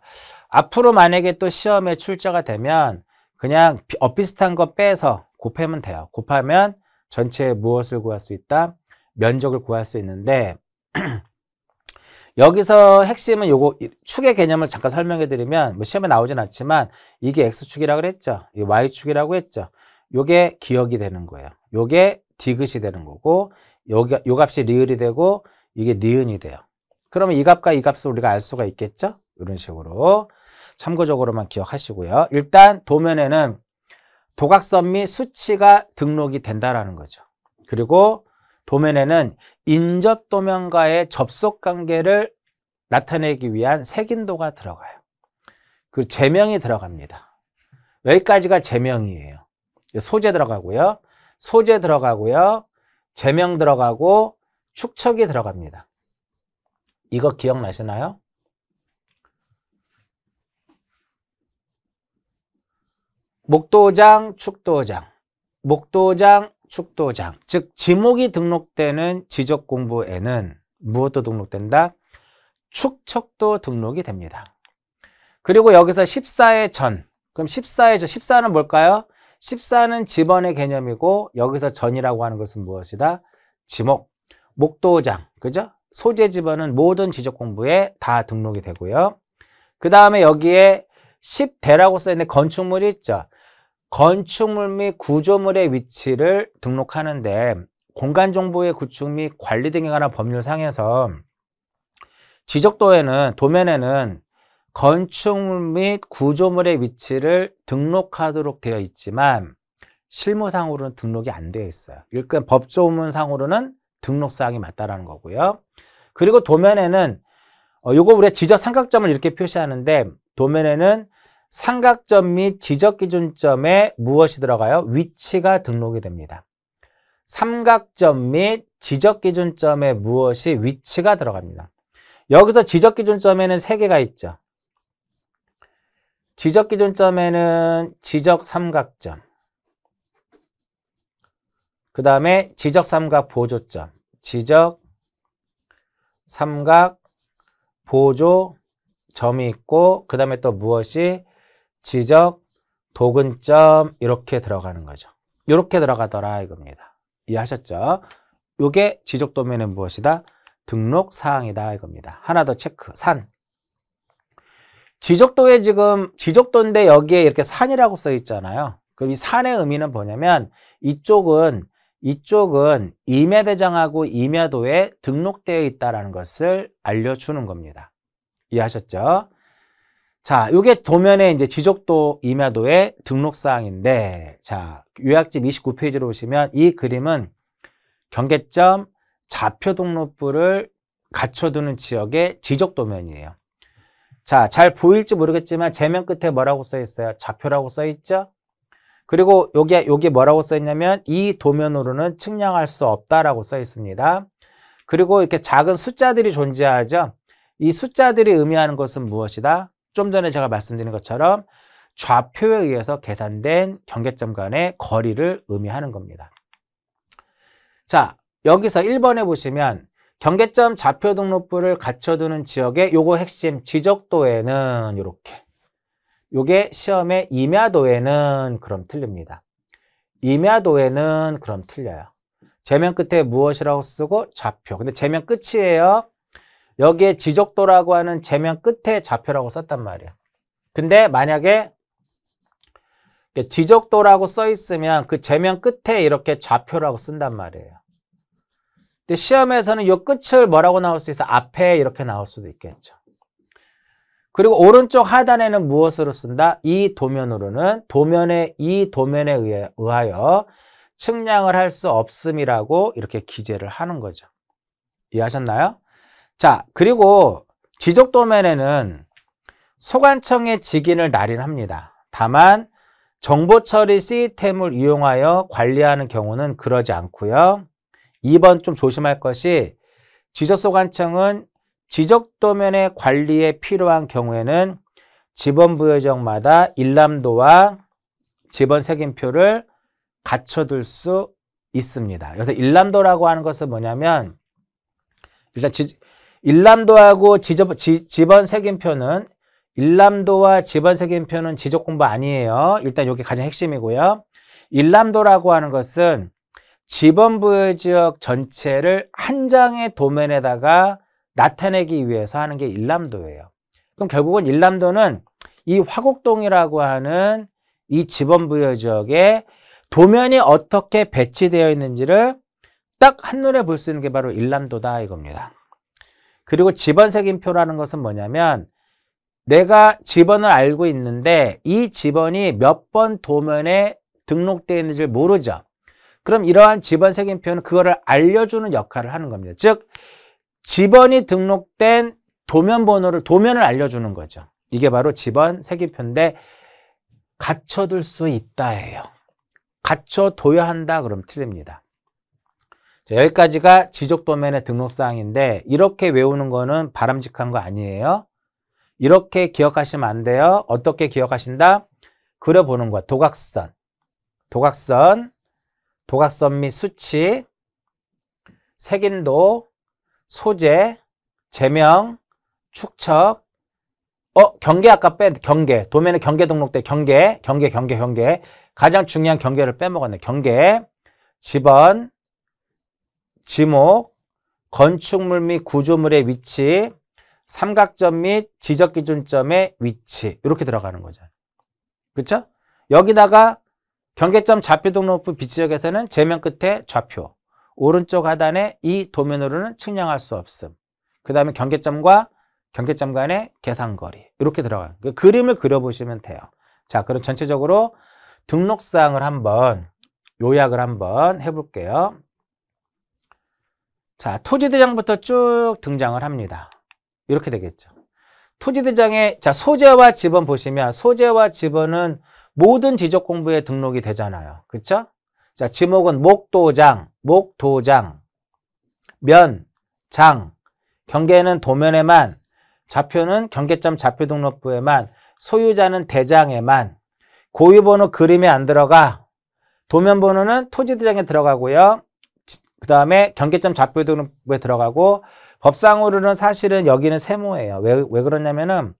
앞으로 만약에 또 시험에 출제가 되면 그냥 엇비슷한 어, 거 빼서 곱하면 돼요. 곱하면 전체 무엇을 구할 수 있다? 면적을 구할 수 있는데 <clears throat> 음, 여기서 핵심은 요거 축의 개념을 잠깐 설명해 드리면 뭐 시험에 나오진 않지만 이게 X축이라고 그랬죠. 이 Y축이라고 했죠. 요게 기억이 되는 거예요. 요게 디귿이 되는 거고 요게, 요 값이 리을이 되고 이게 니은이 돼요. 그러면 이 값과 이 값을 우리가 알 수가 있겠죠? 이런 식으로 참고적으로만 기억하시고요. 일단 도면에는 도각선 및 수치가 등록이 된다라는 거죠. 그리고 도면에는 인접 도면과의 접속 관계를 나타내기 위한 색인도가 들어가요. 그 제명이 들어갑니다. 여기까지가 제명이에요. 소재 들어가고요. 소재 들어가고요. 제명 들어가고 축척이 들어갑니다. 이거 기억나시나요? 목도장, 축도장, 목도장, 축도장 즉 지목이 등록되는 지적 공부에는 무엇도 등록된다? 축척도 등록이 됩니다 그리고 여기서 14의 전 그럼 14의 전 14는 뭘까요? 14는 집원의 개념이고 여기서 전이라고 하는 것은 무엇이다? 지목 목도장 그죠? 소재 집원은 모든 지적 공부에 다 등록이 되고요 그 다음에 여기에 10대라고 써있는 건축물이 있죠 건축물 및 구조물의 위치를 등록하는데 공간 정보의 구축 및 관리 등에 관한 법률상에서 지적도에는 도면에는 건축물 및 구조물의 위치를 등록하도록 되어 있지만 실무상으로는 등록이 안 되어 있어요. 일단 법조문상으로는 등록사항이 맞다라는 거고요. 그리고 도면에는 어, 요거 우리가 지적 삼각점을 이렇게 표시하는데 도면에는 삼각점 및 지적기준점에 무엇이 들어가요? 위치가 등록이 됩니다. 삼각점 및 지적기준점에 무엇이 위치가 들어갑니다. 여기서 지적기준점에는 3개가 있죠. 지적기준점에는 지적삼각점, 그 다음에 지적삼각 보조점, 지적삼각 보조점이 있고 그 다음에 또 무엇이 지적, 도근점 이렇게 들어가는 거죠. 이렇게 들어가더라 이겁니다. 이해하셨죠? 이게 지적 도면은 무엇이다? 등록 사항이다 이겁니다. 하나 더 체크. 산. 지적도에 지금 지적도인데 여기에 이렇게 산이라고 써 있잖아요. 그럼 이 산의 의미는 뭐냐면 이쪽은 이쪽은 임해대장하고 임해도에 등록되어 있다라는 것을 알려주는 겁니다. 이해하셨죠? 자, 요게 도면에 이제 지적도 임야도의 등록사항인데, 자, 요약집 29페이지로 보시면 이 그림은 경계점 좌표 등록부를 갖춰두는 지역의 지적도면이에요. 자, 잘 보일지 모르겠지만 제면 끝에 뭐라고 써 있어요? 좌표라고 써 있죠? 그리고 여기, 여기 뭐라고 써 있냐면 이 도면으로는 측량할 수 없다라고 써 있습니다. 그리고 이렇게 작은 숫자들이 존재하죠? 이 숫자들이 의미하는 것은 무엇이다? 좀 전에 제가 말씀드린 것처럼 좌표에 의해서 계산된 경계점 간의 거리를 의미하는 겁니다. 자, 여기서 1번에 보시면 경계점 좌표 등록부를 갖춰두는 지역의 요거 핵심 지적도에는 이렇게 요게 시험의 임야도에는 그럼 틀립니다. 임야도에는 그럼 틀려요. 제면 끝에 무엇이라고 쓰고 좌표. 근데 제면 끝이에요. 여기에 지적도라고 하는 제면 끝에 좌표라고 썼단 말이야. 근데 만약에 지적도라고 써 있으면 그 제면 끝에 이렇게 좌표라고 쓴단 말이에요. 근데 시험에서는 이 끝을 뭐라고 나올 수 있어? 앞에 이렇게 나올 수도 있겠죠. 그리고 오른쪽 하단에는 무엇으로 쓴다? 이 도면으로는 도면에 이 도면에 의해, 의하여 측량을 할 수 없음이라고 이렇게 기재를 하는 거죠. 이해하셨나요? 자, 그리고 지적 도면에는 소관청의 직인을 날인합니다. 다만 정보 처리 시스템을 이용하여 관리하는 경우는 그러지 않고요. 2번 좀 조심할 것이 지적소관청은 지적 도면의 관리에 필요한 경우에는 지번 부여정마다 일람도와 지번 색인표를 갖춰둘 수 있습니다. 여기서 일람도라고 하는 것은 뭐냐면 일단 지, 일람도하고 지저, 지, 집원 색인표는 일람도와 지번 색인표는 지적 공부 아니에요. 일단 이게 가장 핵심이고요. 일람도라고 하는 것은 지번부여 지역 전체를 한 장의 도면에다가 나타내기 위해서 하는 게 일람도예요. 그럼 결국은 일람도는 이 화곡동이라고 하는 이 지번부여 지역에 도면이 어떻게 배치되어 있는지를 딱 한눈에 볼 수 있는 게 바로 일람도다 이겁니다. 그리고 집번색임표라는 것은 뭐냐면 내가 집번을 알고 있는데 이 집번이 몇 번 도면에 등록되어 있는지 모르죠. 그럼 이러한 집번색임표는 그거를 알려주는 역할을 하는 겁니다. 즉 집번이 등록된 도면 번호를 도면을 알려주는 거죠. 이게 바로 집번색임표인데 갖춰둘 수 있다예요. 갖춰둬야 한다 그럼 틀립니다. 자, 여기까지가 지적 도면의 등록사항인데 이렇게 외우는 거는 바람직한 거 아니에요. 이렇게 기억하시면 안 돼요. 어떻게 기억하신다? 그려보는 거야. 도각선, 도각선, 도각선 및 수치, 색인도, 소재, 제명, 축척, 어, 경계 아까 뺀 경계. 도면에 경계 등록돼. 경계, 경계, 경계, 경계. 가장 중요한 경계를 빼먹었네. 경계, 집원, 지목, 건축물 및 구조물의 위치, 삼각점 및 지적 기준점의 위치 이렇게 들어가는 거죠. 그렇죠? 여기다가 경계점 좌표 등록부 비치역에서는 제면 끝에 좌표, 오른쪽 하단에 이 도면으로는 측량할 수 없음. 그 다음에 경계점과 경계점 간의 계산거리 이렇게 들어가는 그 그림을 그려보시면 돼요. 자, 그럼 전체적으로 등록사항을 한번 요약을 한번 해볼게요. 자, 토지대장부터 쭉 등장을 합니다. 이렇게 되겠죠. 토지대장에자 소재와 지번 보시면 소재와 지번은 모든 지적공부에 등록이 되잖아요. 그쵸자 지목은 목도장, 목도장, 면, 장, 경계는 도면에만, 좌표는 경계점 좌표등록부에만, 소유자는 대장에만, 고유번호 그림에 안 들어가, 도면번호는 토지대장에 들어가고요. 그 다음에 경계점 좌표등급에 들어가고 법상으로는 사실은 여기는 세모예요. 왜, 왜 그러냐면은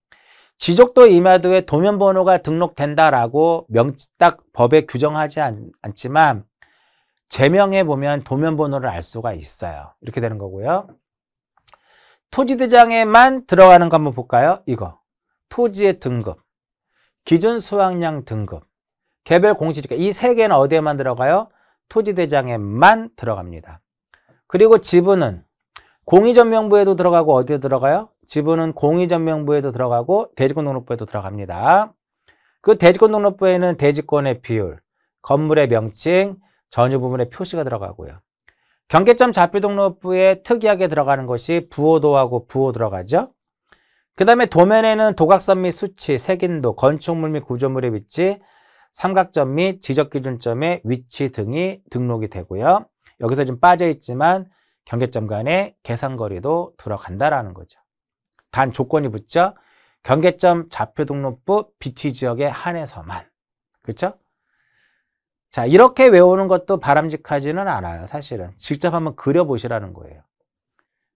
지적도 임야도에 도면번호가 등록된다라고 명, 딱 법에 규정하지 않, 지만 제명에 보면 도면번호를 알 수가 있어요. 이렇게 되는 거고요. 토지대장에만 들어가는 거 한번 볼까요? 이거. 토지의 등급, 기준 수확량 등급, 개별 공시지가 이 세 개는 어디에만 들어가요? 토지대장에만 들어갑니다. 그리고 지분은 공의전명부에도 들어가고 어디에 들어가요? 지분은 공의전명부에도 들어가고 대지권등록부에도 들어갑니다. 그 대지권등록부에는 대지권의 비율, 건물의 명칭, 전유 부분의 표시가 들어가고요. 경계점 잡비등록부에 특이하게 들어가는 것이 부호도하고 부호 들어가죠. 그 다음에 도면에는 도각선 및 수치, 색인도, 건축물 및 구조물의 위치, 삼각점 및 지적기준점의 위치 등이 등록이 되고요. 여기서 좀 빠져있지만 경계점 간의 계산거리도 들어간다라는 거죠. 단 조건이 붙죠. 경계점 좌표 등록부 비치 지역에 한해서만. 그렇죠? 자, 이렇게 외우는 것도 바람직하지는 않아요, 사실은. 직접 한번 그려보시라는 거예요.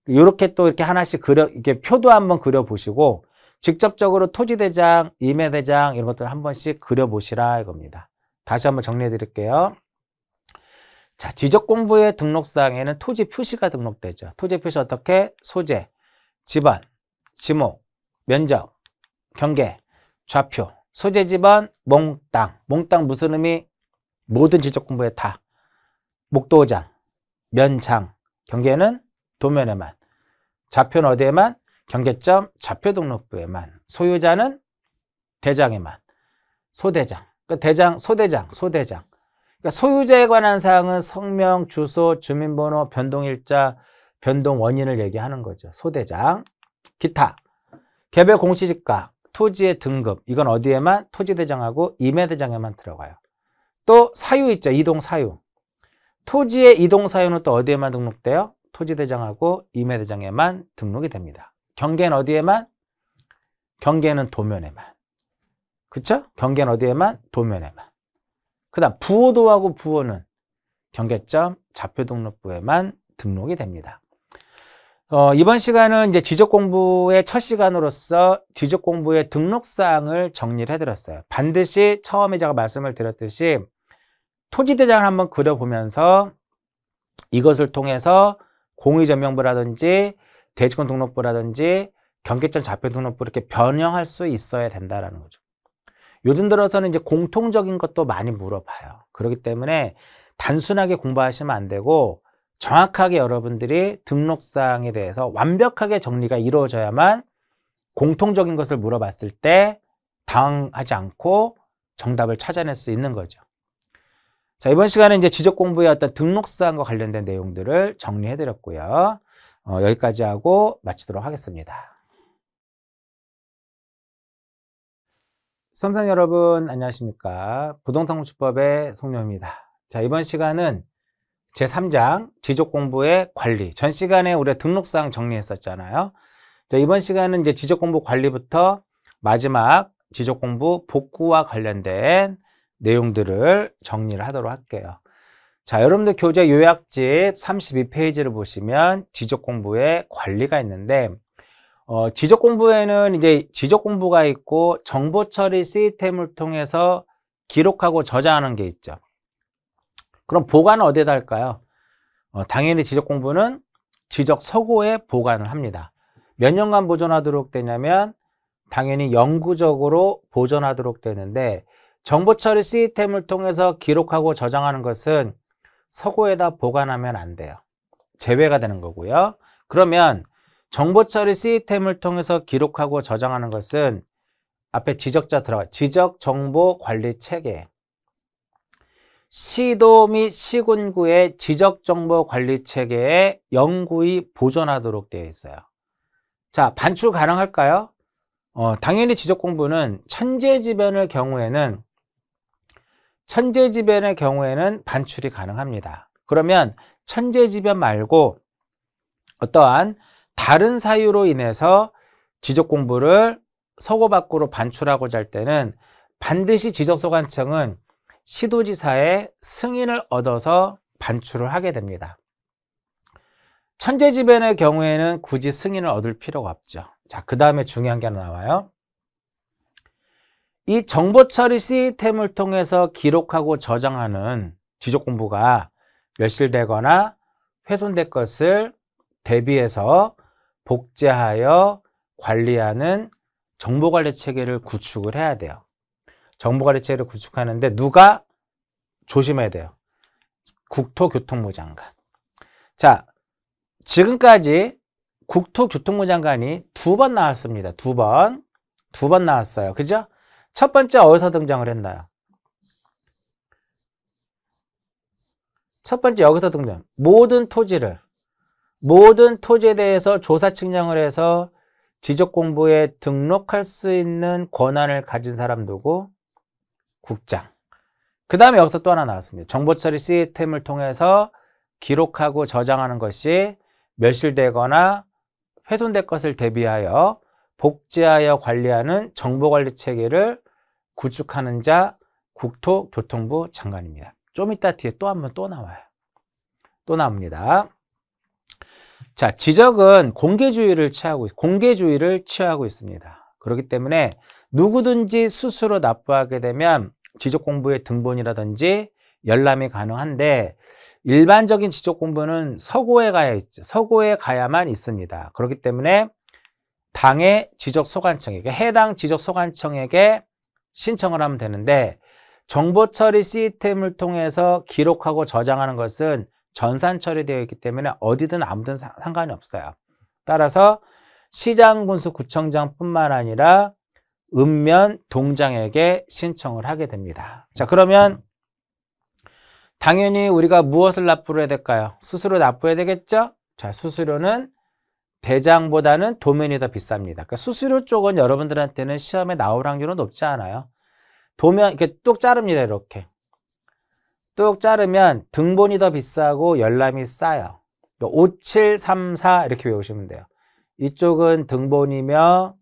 이렇게 또 이렇게 하나씩 그려, 이게 표도 한번 그려보시고, 직접적으로 토지대장, 임해대장 이런 것들 한 번씩 그려보시라 이겁니다. 다시 한번 정리해 드릴게요. 자, 지적공부의 등록사항에는 토지 표시가 등록되죠. 토지 표시 어떻게? 소재, 지번, 지목, 면적, 경계, 좌표, 소재 지번, 몽땅. 몽땅 무슨 의미? 모든 지적공부에 다. 목도장, 면장, 경계는 도면에만. 좌표는 어디에만? 경계점 좌표 등록부에만 소유자는 대장에만 소대장 그러니까 대장 소대장 소대장 그러니까 소유자에 관한 사항은 성명 주소 주민번호 변동일자 변동 원인을 얘기하는 거죠 소대장 기타 개별 공시지가 토지의 등급 이건 어디에만 토지대장하고 임해대장에만 들어가요 또 사유 있죠 이동 사유 토지의 이동 사유는 또 어디에만 등록돼요 토지대장하고 임해대장에만 등록이 됩니다 경계는 어디에만? 경계는 도면에만. 그쵸? 경계는 어디에만? 도면에만. 그 다음 부호도하고 부호는 경계점 좌표등록부에만 등록이 됩니다. 어, 이번 시간은 이제 지적 공부의 첫 시간으로서 지적 공부의 등록 사항을 정리를 해드렸어요. 반드시 처음에 제가 말씀을 드렸듯이 토지대장을 한번 그려보면서 이것을 통해서 공의전명부라든지 대지권 등록부라든지 경계점 자편 등록부 이렇게 변형할 수 있어야 된다라는 거죠. 요즘 들어서는 이제 공통적인 것도 많이 물어봐요. 그렇기 때문에 단순하게 공부하시면 안 되고 정확하게 여러분들이 등록사항에 대해서 완벽하게 정리가 이루어져야만 공통적인 것을 물어봤을 때 당황하지 않고 정답을 찾아낼 수 있는 거죠. 자, 이번 시간에 이제 지적 공부의 어떤 등록사항과 관련된 내용들을 정리해 드렸고요. 어, 여기까지 하고 마치도록 하겠습니다. 수험생 여러분 안녕하십니까 부동산공시법의 송녀입니다. 자 이번 시간은 제3장 지적공부의 관리 전 시간에 우리등록사 정리했었잖아요. 자 이번 시간은 이제 지적공부 관리부터 마지막 지적공부 복구와 관련된 내용들을 정리를 하도록 할게요. 자, 여러분들 교재 요약집 32페이지를 보시면 지적 공부의 관리가 있는데 어, 지적 공부에는 이제 지적 공부가 있고 정보 처리 시스템을 통해서 기록하고 저장하는 게 있죠. 그럼 보관은 어디에달까요 어, 당연히 지적 공부는 지적 서고에 보관을 합니다. 몇 년간 보존하도록 되냐면 당연히 영구적으로 보존하도록 되는데 정보 처리 시스템을 통해서 기록하고 저장하는 것은 서고에다 보관하면 안 돼요. 제외가 되는 거고요. 그러면 정보 처리 시스템을 통해서 기록하고 저장하는 것은 앞에 지적자 들어가 지적 정보 관리 체계 시도 및 시군구의 지적 정보 관리 체계에 영구히 보존하도록 되어 있어요. 자, 반출 가능할까요? 어, 당연히 지적 공부는 천재지변의 경우에는 천재지변의 경우에는 반출이 가능합니다. 그러면 천재지변 말고 어떠한 다른 사유로 인해서 지적 공부를 서고 밖으로 반출하고자 할 때는 반드시 지적소관청은 시도지사의 승인을 얻어서 반출을 하게 됩니다. 천재지변의 경우에는 굳이 승인을 얻을 필요가 없죠. 자, 그 다음에 중요한 게 하나 나와요. 이 정보 처리 시스템을 통해서 기록하고 저장하는 지적 공부가 멸실되거나 훼손될 것을 대비해서 복제하여 관리하는 정보관리 체계를 구축을 해야 돼요. 정보관리 체계를 구축하는데 누가 조심해야 돼요. 국토교통부 장관. 자, 지금까지 국토교통부 장관이 두 번 나왔습니다. 두 번. 두 번 나왔어요. 그죠? 첫 번째 어디서 등장을 했나요? 첫 번째 여기서 등장. 모든 토지를 모든 토지에 대해서 조사 측량을 해서 지적 공부에 등록할 수 있는 권한을 가진 사람 누구? 국장. 그 다음에 여기서 또 하나 나왔습니다. 정보 처리 시스템을 통해서 기록하고 저장하는 것이 멸실되거나 훼손될 것을 대비하여 복제하여 관리하는 정보관리 체계를 구축하는 자 국토교통부 장관입니다. 좀 이따 뒤에 또 한 번 또 나와요. 또 나옵니다. 자, 지적은 공개주의를 취하고 공개주의를 취하고 있습니다. 그렇기 때문에 누구든지 스스로 납부하게 되면 지적 공부의 등본이라든지 열람이 가능한데 일반적인 지적 공부는 서고에 가야 있죠. 서고에 가야만 있습니다. 그렇기 때문에 당의 지적소관청에게 해당 지적소관청에게 신청을 하면 되는데 정보처리 시스템을 통해서 기록하고 저장하는 것은 전산 처리되어 있기 때문에 어디든 아무든 상관이 없어요. 따라서 시장 군수 구청장뿐만 아니라 읍면 동장에게 신청을 하게 됩니다. 자 그러면 당연히 우리가 무엇을 납부를 해야 될까요? 수수료 납부해야 되겠죠? 자 수수료는 대장보다는 도면이 더 비쌉니다. 그러니까 수수료 쪽은 여러분들한테는 시험에 나올 확률은 높지 않아요. 도면 이렇게 뚝 자릅니다. 이렇게. 뚝 자르면 등본이 더 비싸고 열람이 싸요. 5, 7, 3, 4 이렇게 외우시면 돼요. 이쪽은 등본이며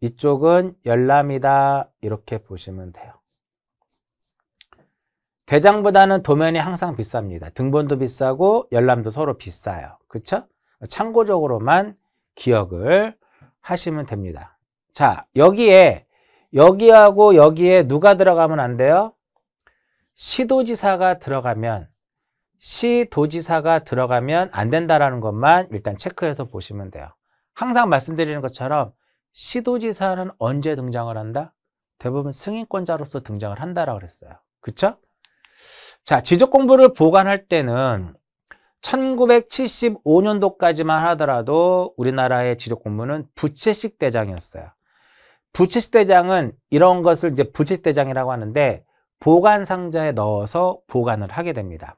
이쪽은 열람이다 이렇게 보시면 돼요. 대장보다는 도면이 항상 비쌉니다. 등본도 비싸고 열람도 서로 비싸요. 그렇죠? 참고적으로만 기억을 하시면 됩니다. 자, 여기에 여기하고 여기에 누가 들어가면 안 돼요? 시도지사가 들어가면 시도지사가 들어가면 안 된다라는 것만 일단 체크해서 보시면 돼요. 항상 말씀드리는 것처럼 시도지사는 언제 등장을 한다? 대부분 승인권자로서 등장을 한다라고 그랬어요. 그쵸? 자, 지적 공부를 보관할 때는 1975년도까지만 하더라도 우리나라의 지적 공무는 부채식 대장이었어요. 부채식 대장은 이런 것을 이제 부채식 대장이라고 하는데 보관 상자에 넣어서 보관을 하게 됩니다.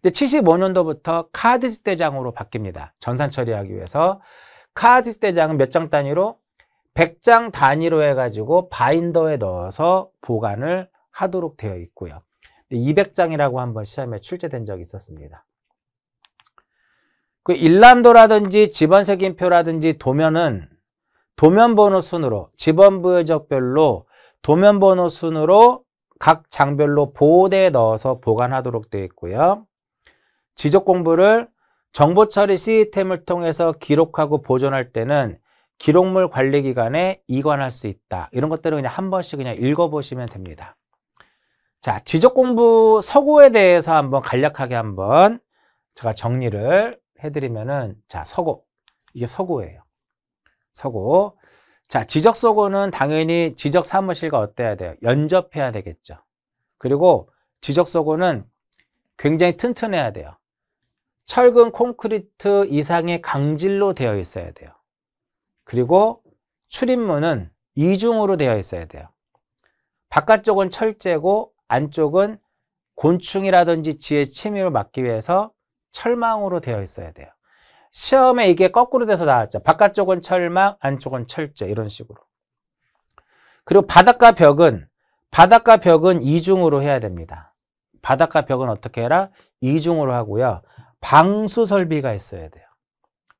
근데 75년도부터 카드식 대장으로 바뀝니다. 전산 처리하기 위해서 카드식 대장은 몇 장 단위로 100장 단위로 해가지고 바인더에 넣어서 보관을 하도록 되어 있고요. 200장이라고 한번 시험에 출제된 적이 있었습니다. 그 일람도라든지 집안색인표라든지 도면은 도면번호 순으로 집원부여적별로 도면번호 순으로 각 장별로 보호대에 넣어서 보관하도록 되어 있고요. 지적 공부를 정보 처리 시스템을 통해서 기록하고 보존할 때는 기록물 관리기관에 이관할 수 있다. 이런 것들을 그냥 한 번씩 그냥 읽어보시면 됩니다. 자, 지적 공부 서고에 대해서 한번 간략하게 한번 제가 정리를 해드리면은 자 서고 이게 서고예요. 서고 자 지적 서고는 당연히 지적 사무실과 어때야 돼요? 연접해야 되겠죠. 그리고 지적 서고는 굉장히 튼튼해야 돼요. 철근 콘크리트 이상의 강질로 되어 있어야 돼요. 그리고 출입문은 이중으로 되어 있어야 돼요. 바깥쪽은 철제고 안쪽은 곤충이라든지 지의 침입을 막기 위해서 철망으로 되어 있어야 돼요. 시험에 이게 거꾸로 돼서 나왔죠. 바깥쪽은 철망, 안쪽은 철제 이런 식으로. 그리고 바닥과 벽은 바닥과 벽은 이중으로 해야 됩니다. 바닥과 벽은 어떻게 해라? 이중으로 하고요. 방수 설비가 있어야 돼요.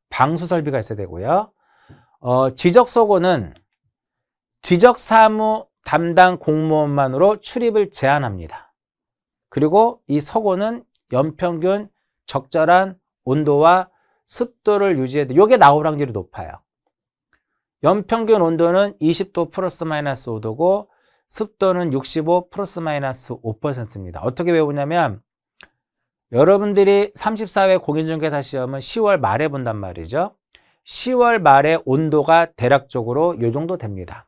방수 설비가 있어야 되고요. 어, 지적소고는 지적사무 담당 공무원만으로 출입을 제한합니다. 그리고 이 서고는 연평균 적절한 온도와 습도를 유지해야 돼. 이게 나올 확률이 높아요. 연평균 온도는 20도 플러스 마이너스 5도고 습도는 65 플러스 마이너스 5%입니다. 어떻게 외우냐면 여러분들이 34회 공인중개사 시험은 10월 말에 본단 말이죠. 10월 말에 온도가 대략적으로 이 정도 됩니다.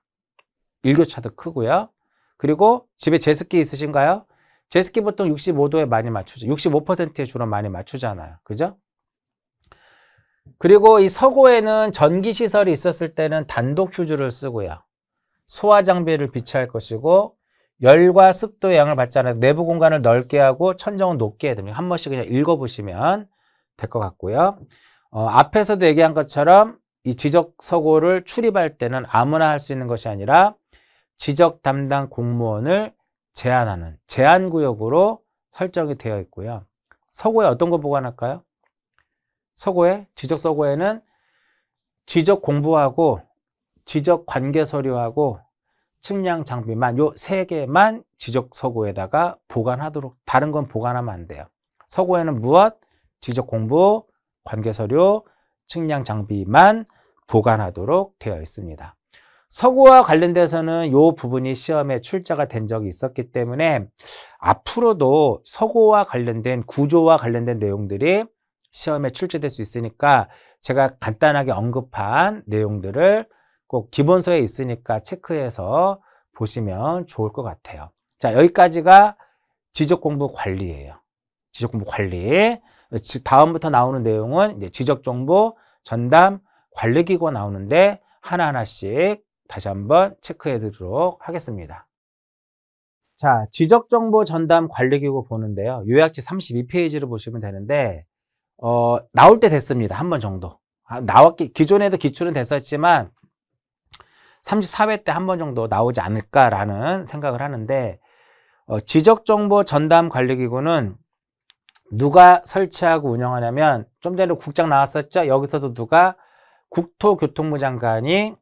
일교차도 크고요. 그리고 집에 제습기 있으신가요? 제습기 보통 65도에 많이 맞추죠. 65%에 주로 많이 맞추잖아요. 그죠? 그리고 이 서고에는 전기시설이 있었을 때는 단독 휴즈를 쓰고요. 소화 장비를 비치할 것이고 열과 습도의 양을 받지 않아도 내부 공간을 넓게 하고 천정은 높게 해야 됩니다. 한 번씩 그냥 읽어보시면 될 것 같고요. 어, 앞에서도 얘기한 것처럼 이 지적 서고를 출입할 때는 아무나 할 수 있는 것이 아니라 지적 담당 공무원을 제한하는 제한구역으로 설정이 되어 있고요. 서고에 어떤 거 보관할까요? 서고에 지적 서고에는 지적 공부하고 지적 관계 서류하고 측량 장비만 요 세 개만 지적 서고에다가 보관하도록 다른 건 보관하면 안 돼요. 서고에는 무엇? 지적 공부, 관계 서류, 측량 장비만 보관하도록 되어 있습니다. 서구와 관련돼서는 이 부분이 시험에 출제가 된 적이 있었기 때문에 앞으로도 서구와 관련된 구조와 관련된 내용들이 시험에 출제될 수 있으니까 제가 간단하게 언급한 내용들을 꼭 기본서에 있으니까 체크해서 보시면 좋을 것 같아요. 자, 여기까지가 지적공부 관리예요. 지적공부 관리. 다음부터 나오는 내용은 지적정보 전담 관리기고 나오는데 하나하나씩 다시 한번 체크해 드리도록 하겠습니다. 자, 지적정보 전담 관리기구 보는데요. 요약지 32페이지를 보시면 되는데 어, 나올 때 됐습니다. 한 번 정도. 아, 나왔기 기존에도 기출은 됐었지만 34회 때 한 번 정도 나오지 않을까라는 생각을 하는데 어, 지적정보 전담 관리기구는 누가 설치하고 운영하냐면 좀 전에 국장 나왔었죠. 여기서도 누가 국토교통부 장관이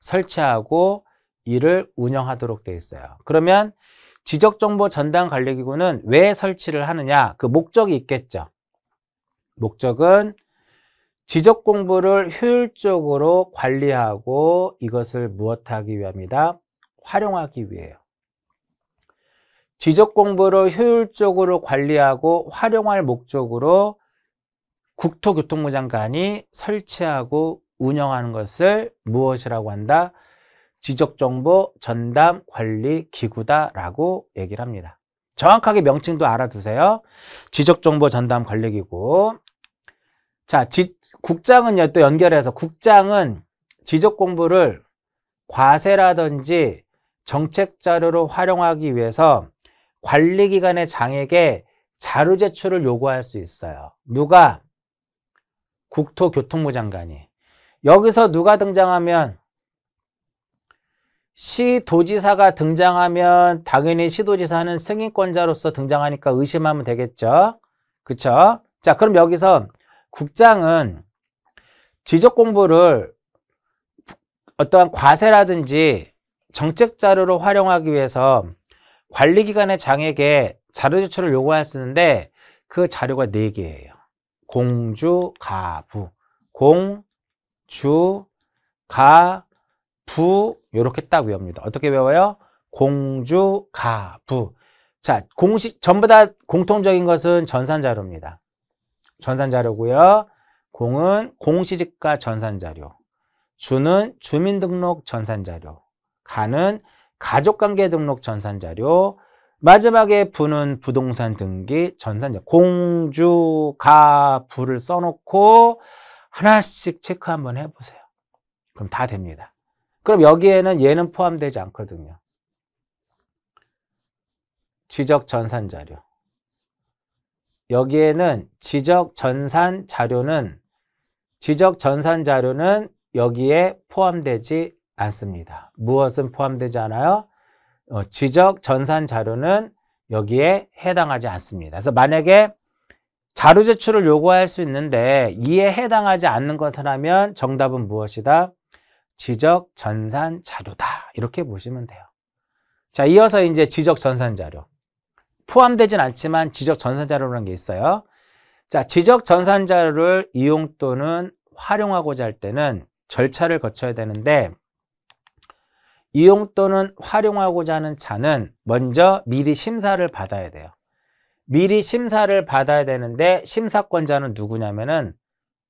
설치하고 이를 운영하도록 되어 있어요. 그러면 지적정보 전담 관리기구는 왜 설치를 하느냐? 그 목적이 있겠죠. 목적은 지적 공부를 효율적으로 관리하고 이것을 무엇하기 위함이다? 활용하기 위해요. 지적 공부를 효율적으로 관리하고 활용할 목적으로 국토교통부 장관이 설치하고 운영하는 것을 무엇이라고 한다? 지적정보 전담 관리 기구다라고 얘기를 합니다. 정확하게 명칭도 알아두세요. 지적정보 전담 관리 기구. 자, 지, 국장은 또 연결해서 국장은 지적 공부를 과세라든지 정책 자료로 활용하기 위해서 관리기관의 장에게 자료 제출을 요구할 수 있어요. 누가? 국토교통부 장관이. 여기서 누가 등장하면 시도지사가 등장하면 당연히 시도지사는 승인권자로서 등장하니까 의심하면 되겠죠. 그쵸? 자 그럼 여기서 국장은 지적 공부를 어떠한 과세라든지 정책 자료로 활용하기 위해서 관리기관의 장에게 자료 제출을 요구할 수 있는데 그 자료가 네개예요 공주, 가부, 공, 주, 가, 부 이렇게 딱 외웁니다. 어떻게 외워요? 공주, 가, 부. 자, 공식 전부 다 공통적인 것은 전산자료입니다. 전산자료고요. 공은 공시지가 전산자료, 주는 주민등록 전산자료, 가는 가족관계 등록 전산자료, 마지막에 부는 부동산 등기 전산자료, 공주, 가, 부를 써놓고 하나씩 체크 한번 해보세요. 그럼 다 됩니다. 그럼 여기에는 얘는 포함되지 않거든요. 지적 전산 자료. 여기에는 지적 전산 자료는 지적 전산 자료는 여기에 포함되지 않습니다. 무엇은 포함되지 않아요? 어, 지적 전산 자료는 여기에 해당하지 않습니다. 그래서 만약에 자료 제출을 요구할 수 있는데 이에 해당하지 않는 것이라면 정답은 무엇이다? 지적 전산 자료다. 이렇게 보시면 돼요. 자, 이어서 이제 지적 전산 자료. 포함되진 않지만 지적 전산 자료라는 게 있어요. 자, 지적 전산 자료를 이용 또는 활용하고자 할 때는 절차를 거쳐야 되는데 이용 또는 활용하고자 하는 자는 먼저 미리 심사를 받아야 돼요. 미리 심사를 받아야 되는데 심사권자는 누구냐면은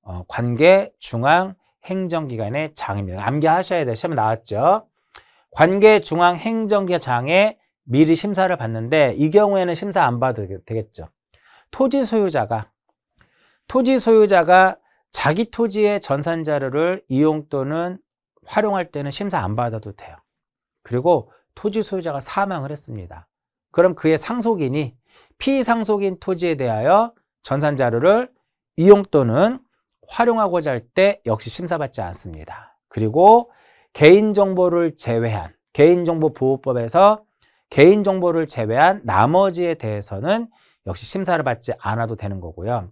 어, 관계 중앙 행정기관의 장입니다. 암기하셔야 돼요. 시험에 나왔죠. 관계 중앙 행정기관 장에 미리 심사를 받는데 이 경우에는 심사 안받아도 되겠죠. 토지 소유자가 토지 소유자가 자기 토지의 전산 자료를 이용 또는 활용할 때는 심사 안 받아도 돼요. 그리고 토지 소유자가 사망을 했습니다. 그럼 그의 상속인이 피상속인 토지에 대하여 전산자료를 이용 또는 활용하고자 할 때 역시 심사받지 않습니다. 그리고 개인정보를 제외한 개인정보보호법에서 개인정보를 제외한 나머지에 대해서는 역시 심사를 받지 않아도 되는 거고요.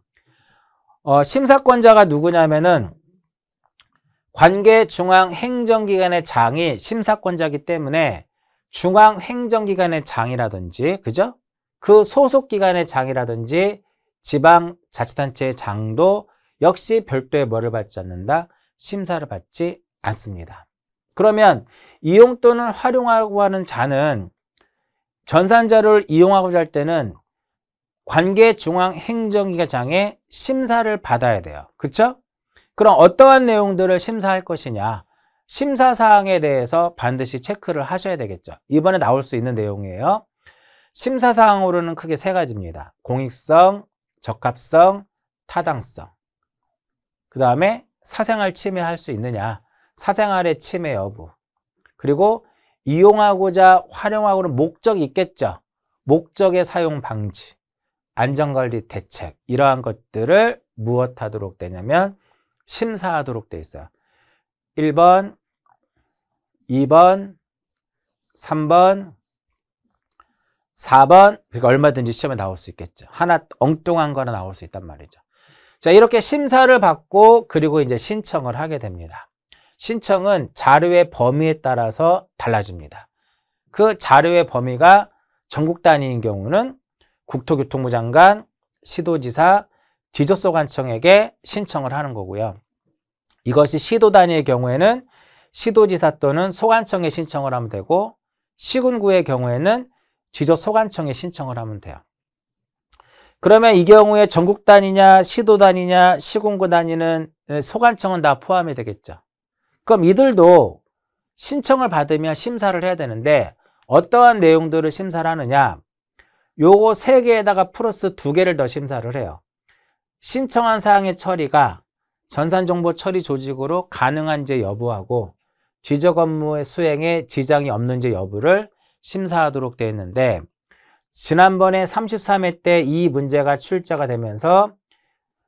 어, 심사권자가 누구냐면은 관계중앙행정기관의 장이 심사권자이기 때문에 중앙행정기관의 장이라든지 그죠? 그 소속 기관의 장이라든지 지방 자치단체의 장도 역시 별도의 뭐를 받지 않는다? 심사를 받지 않습니다. 그러면 이용 또는 활용하고 하는 자는 전산자료를 이용하고자 할 때는 관계중앙행정기관장의 심사를 받아야 돼요. 그렇죠? 그럼 어떠한 내용들을 심사할 것이냐 심사사항에 대해서 반드시 체크를 하셔야 되겠죠. 이번에 나올 수 있는 내용이에요. 심사사항으로는 크게 세 가지입니다. 공익성, 적합성, 타당성. 그 다음에 사생활 침해할 수 있느냐, 사생활의 침해 여부. 그리고 이용하고자 활용하고는 목적이 있겠죠. 목적의 사용 방지, 안전관리 대책 이러한 것들을 무엇하도록 되냐면 심사하도록 돼 있어요. 1번, 2번, 3번, 4번 그러니까 얼마든지 시험에 나올 수 있겠죠. 하나 엉뚱한 거는 나올 수 있단 말이죠. 자 이렇게 심사를 받고 그리고 이제 신청을 하게 됩니다. 신청은 자료의 범위에 따라서 달라집니다. 그 자료의 범위가 전국 단위인 경우는 국토교통부 장관, 시도지사, 지조소관청에게 신청을 하는 거고요. 이것이 시도 단위의 경우에는 시도지사 또는 소관청에 신청을 하면 되고 시군구의 경우에는 지적소관청에 신청을 하면 돼요. 그러면 이 경우에 전국 단위냐 시도 단위냐 시군구 단위는 소관청은 다 포함이 되겠죠. 그럼 이들도 신청을 받으면 심사를 해야 되는데 어떠한 내용들을 심사를 하느냐 요거 세개에다가 플러스 두개를더 심사를 해요. 신청한 사항의 처리가 전산정보 처리 조직으로 가능한지 여부하고 지적 업무의 수행에 지장이 없는지 여부를 심사하도록 되어 있는데 지난번에 33회 때 이 문제가 출제가 되면서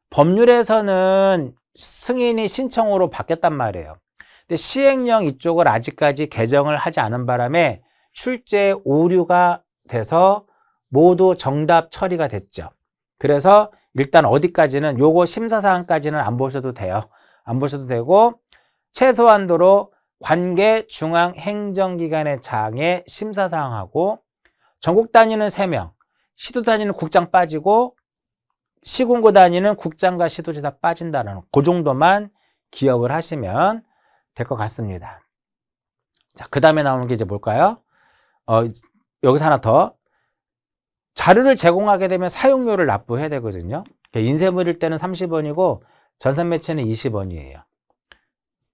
법률에서는 승인이 신청으로 바뀌었단 말이에요. 근데 시행령 이쪽을 아직까지 개정을 하지 않은 바람에 출제 오류가 돼서 모두 정답 처리가 됐죠. 그래서 일단 어디까지는 요거 심사사항까지는 안 보셔도 돼요. 안 보셔도 되고 최소한도로 관계 중앙 행정기관의 장에 심사사항하고 전국 단위는 3명, 시도 단위는 국장 빠지고 시군구 단위는 국장과 시도지 사 빠진다는 그 정도만 기억을 하시면 될 것 같습니다. 자, 그 다음에 나오는 게 이제 뭘까요? 어, 여기서 하나 더. 자료를 제공하게 되면 사용료를 납부해야 되거든요. 그러니까 인쇄물일 때는 30원이고 전산 매체는 20원이에요.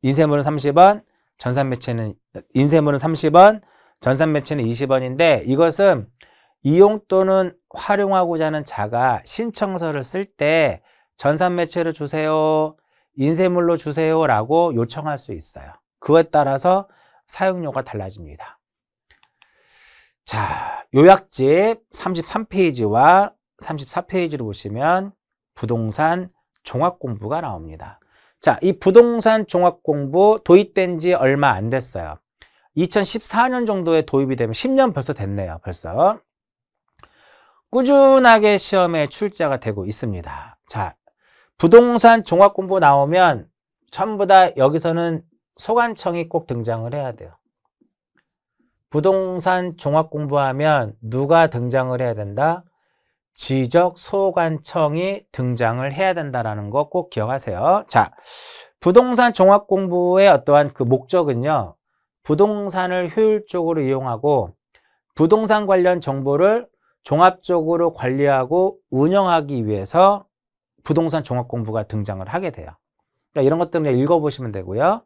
인쇄물은 30원, 전산 매체는 인쇄물은 30원, 전산 매체는 20원인데 이것은 이용 또는 활용하고자 하는 자가 신청서를 쓸 때 전산 매체를 주세요, 인쇄물로 주세요 라고 요청할 수 있어요. 그에 따라서 사용료가 달라집니다. 자, 요약집 33페이지와 34페이지를 보시면 부동산 종합공부가 나옵니다. 자, 이 부동산 종합 공부 도입된 지 얼마 안 됐어요. 2014년 정도에 도입이 되면 10년 벌써 됐네요. 벌써. 꾸준하게 시험에 출제가 되고 있습니다. 자, 부동산 종합 공부 나오면 전부 다 여기서는 소관청이 꼭 등장을 해야 돼요. 부동산 종합 공부하면 누가 등장을 해야 된다? 지적 소관청이 등장을 해야 된다라는 거 꼭 기억하세요. 자, 부동산 종합 공부의 어떠한 그 목적은요. 부동산을 효율적으로 이용하고 부동산 관련 정보를 종합적으로 관리하고 운영하기 위해서 부동산 종합 공부가 등장을 하게 돼요. 그러니까 이런 것들 그냥 읽어보시면 되고요.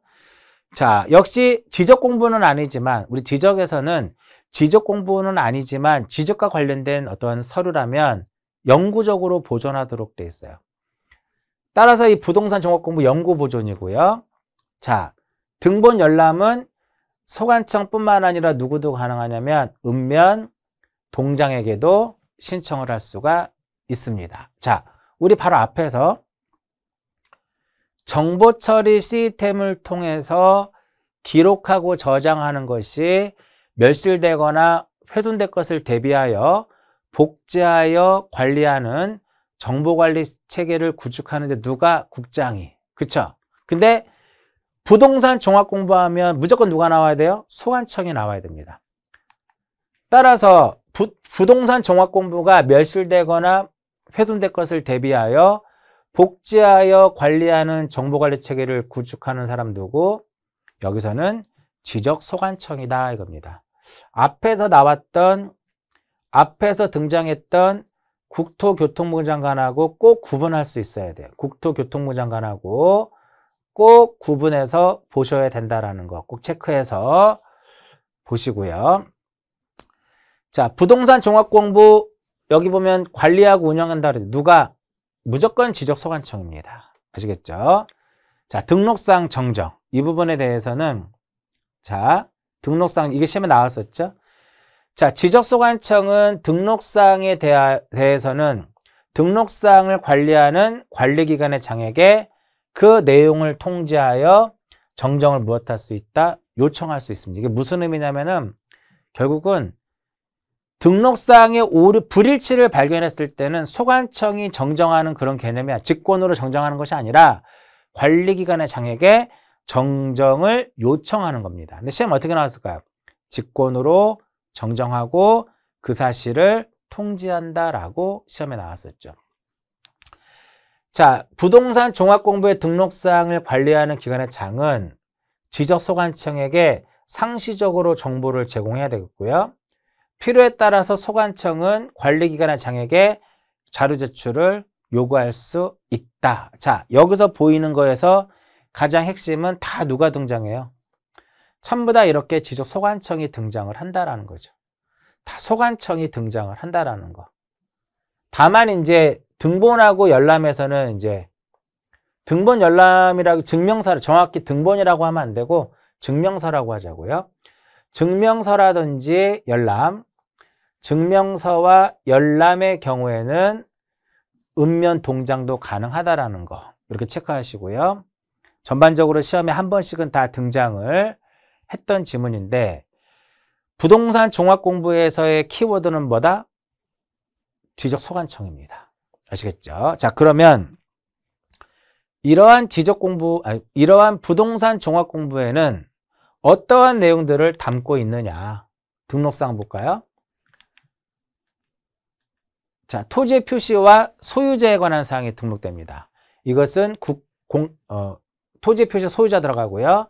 자, 역시 지적 공부는 아니지만 우리 지적에서는 지적 공부는 아니지만 지적과 관련된 어떤 서류라면 영구적으로 보존하도록 돼 있어요. 따라서 이 부동산 종합 공부 영구 보존이고요. 자, 등본 열람은 소관청뿐만 아니라 누구도 가능하냐면 읍면 동장에게도 신청을 할 수가 있습니다. 자, 우리 바로 앞에서 정보 처리 시스템을 통해서 기록하고 저장하는 것이 멸실되거나 훼손될 것을 대비하여 복제하여 관리하는 정보관리 체계를 구축하는데 누가 국장이 그쵸? 근데 부동산 종합 공부하면 무조건 누가 나와야 돼요? 소관청이 나와야 됩니다. 따라서 부, 부동산 종합 공부가 멸실되거나 훼손될 것을 대비하여 복제하여 관리하는 정보관리 체계를 구축하는 사람 누구? 여기서는 지적 소관청이다 이겁니다. 앞에서 나왔던 앞에서 등장했던 국토교통부 장관하고 꼭 구분할 수 있어야 돼요. 국토교통부 장관하고 꼭 구분해서 보셔야 된다라는 거 꼭 체크해서 보시고요. 자, 부동산 종합공부 여기 보면 관리하고 운영한다 그래도 누가 무조건 지적소관청입니다. 아시겠죠? 자, 등록상 정정 이 부분에 대해서는 자, 등록상 이게 시험에 나왔었죠? 자, 지적소관청은 등록상에 대하, 대해서는 등록상을 관리하는 관리기관의 장에게 그 내용을 통지하여 정정을 무엇할 수 있다? 요청할 수 있습니다. 이게 무슨 의미냐면은 결국은 등록상의 오류, 불일치를 발견했을 때는 소관청이 정정하는 그런 개념이야. 직권으로 정정하는 것이 아니라 관리기관의 장에게 정정을 요청하는 겁니다. 근데 시험 어떻게 나왔을까요? 직권으로 정정하고 그 사실을 통지한다라고 시험에 나왔었죠. 자, 부동산 종합공부의 등록사항을 관리하는 기관의 장은 지적소관청에게 상시적으로 정보를 제공해야 되겠고요. 필요에 따라서 소관청은 관리기관의 장에게 자료 제출을 요구할 수 있다. 자, 여기서 보이는 거에서 가장 핵심은 다 누가 등장해요? 전부 다 이렇게 지적 소관청이 등장을 한다라는 거죠. 다 소관청이 등장을 한다라는 거. 다만 이제 등본하고 열람에서는 이제 등본 열람이라고 증명서를 정확히 등본이라고 하면 안 되고 증명서라고 하자고요. 증명서라든지 열람, 증명서와 열람의 경우에는 읍면 동장도 가능하다라는 거 이렇게 체크하시고요. 전반적으로 시험에 한 번씩은 다 등장을 했던 지문인데 부동산 종합 공부에서의 키워드는 뭐다? 지적 소관청입니다. 아시겠죠? 자, 그러면 이러한 지적 공부, 아니, 이러한 부동산 종합 공부에는 어떠한 내용들을 담고 있느냐? 등록사항 볼까요? 자, 토지의 표시와 소유자에 관한 사항이 등록됩니다. 이것은 국, 공, 어, 토지 표시 소유자 들어가고요.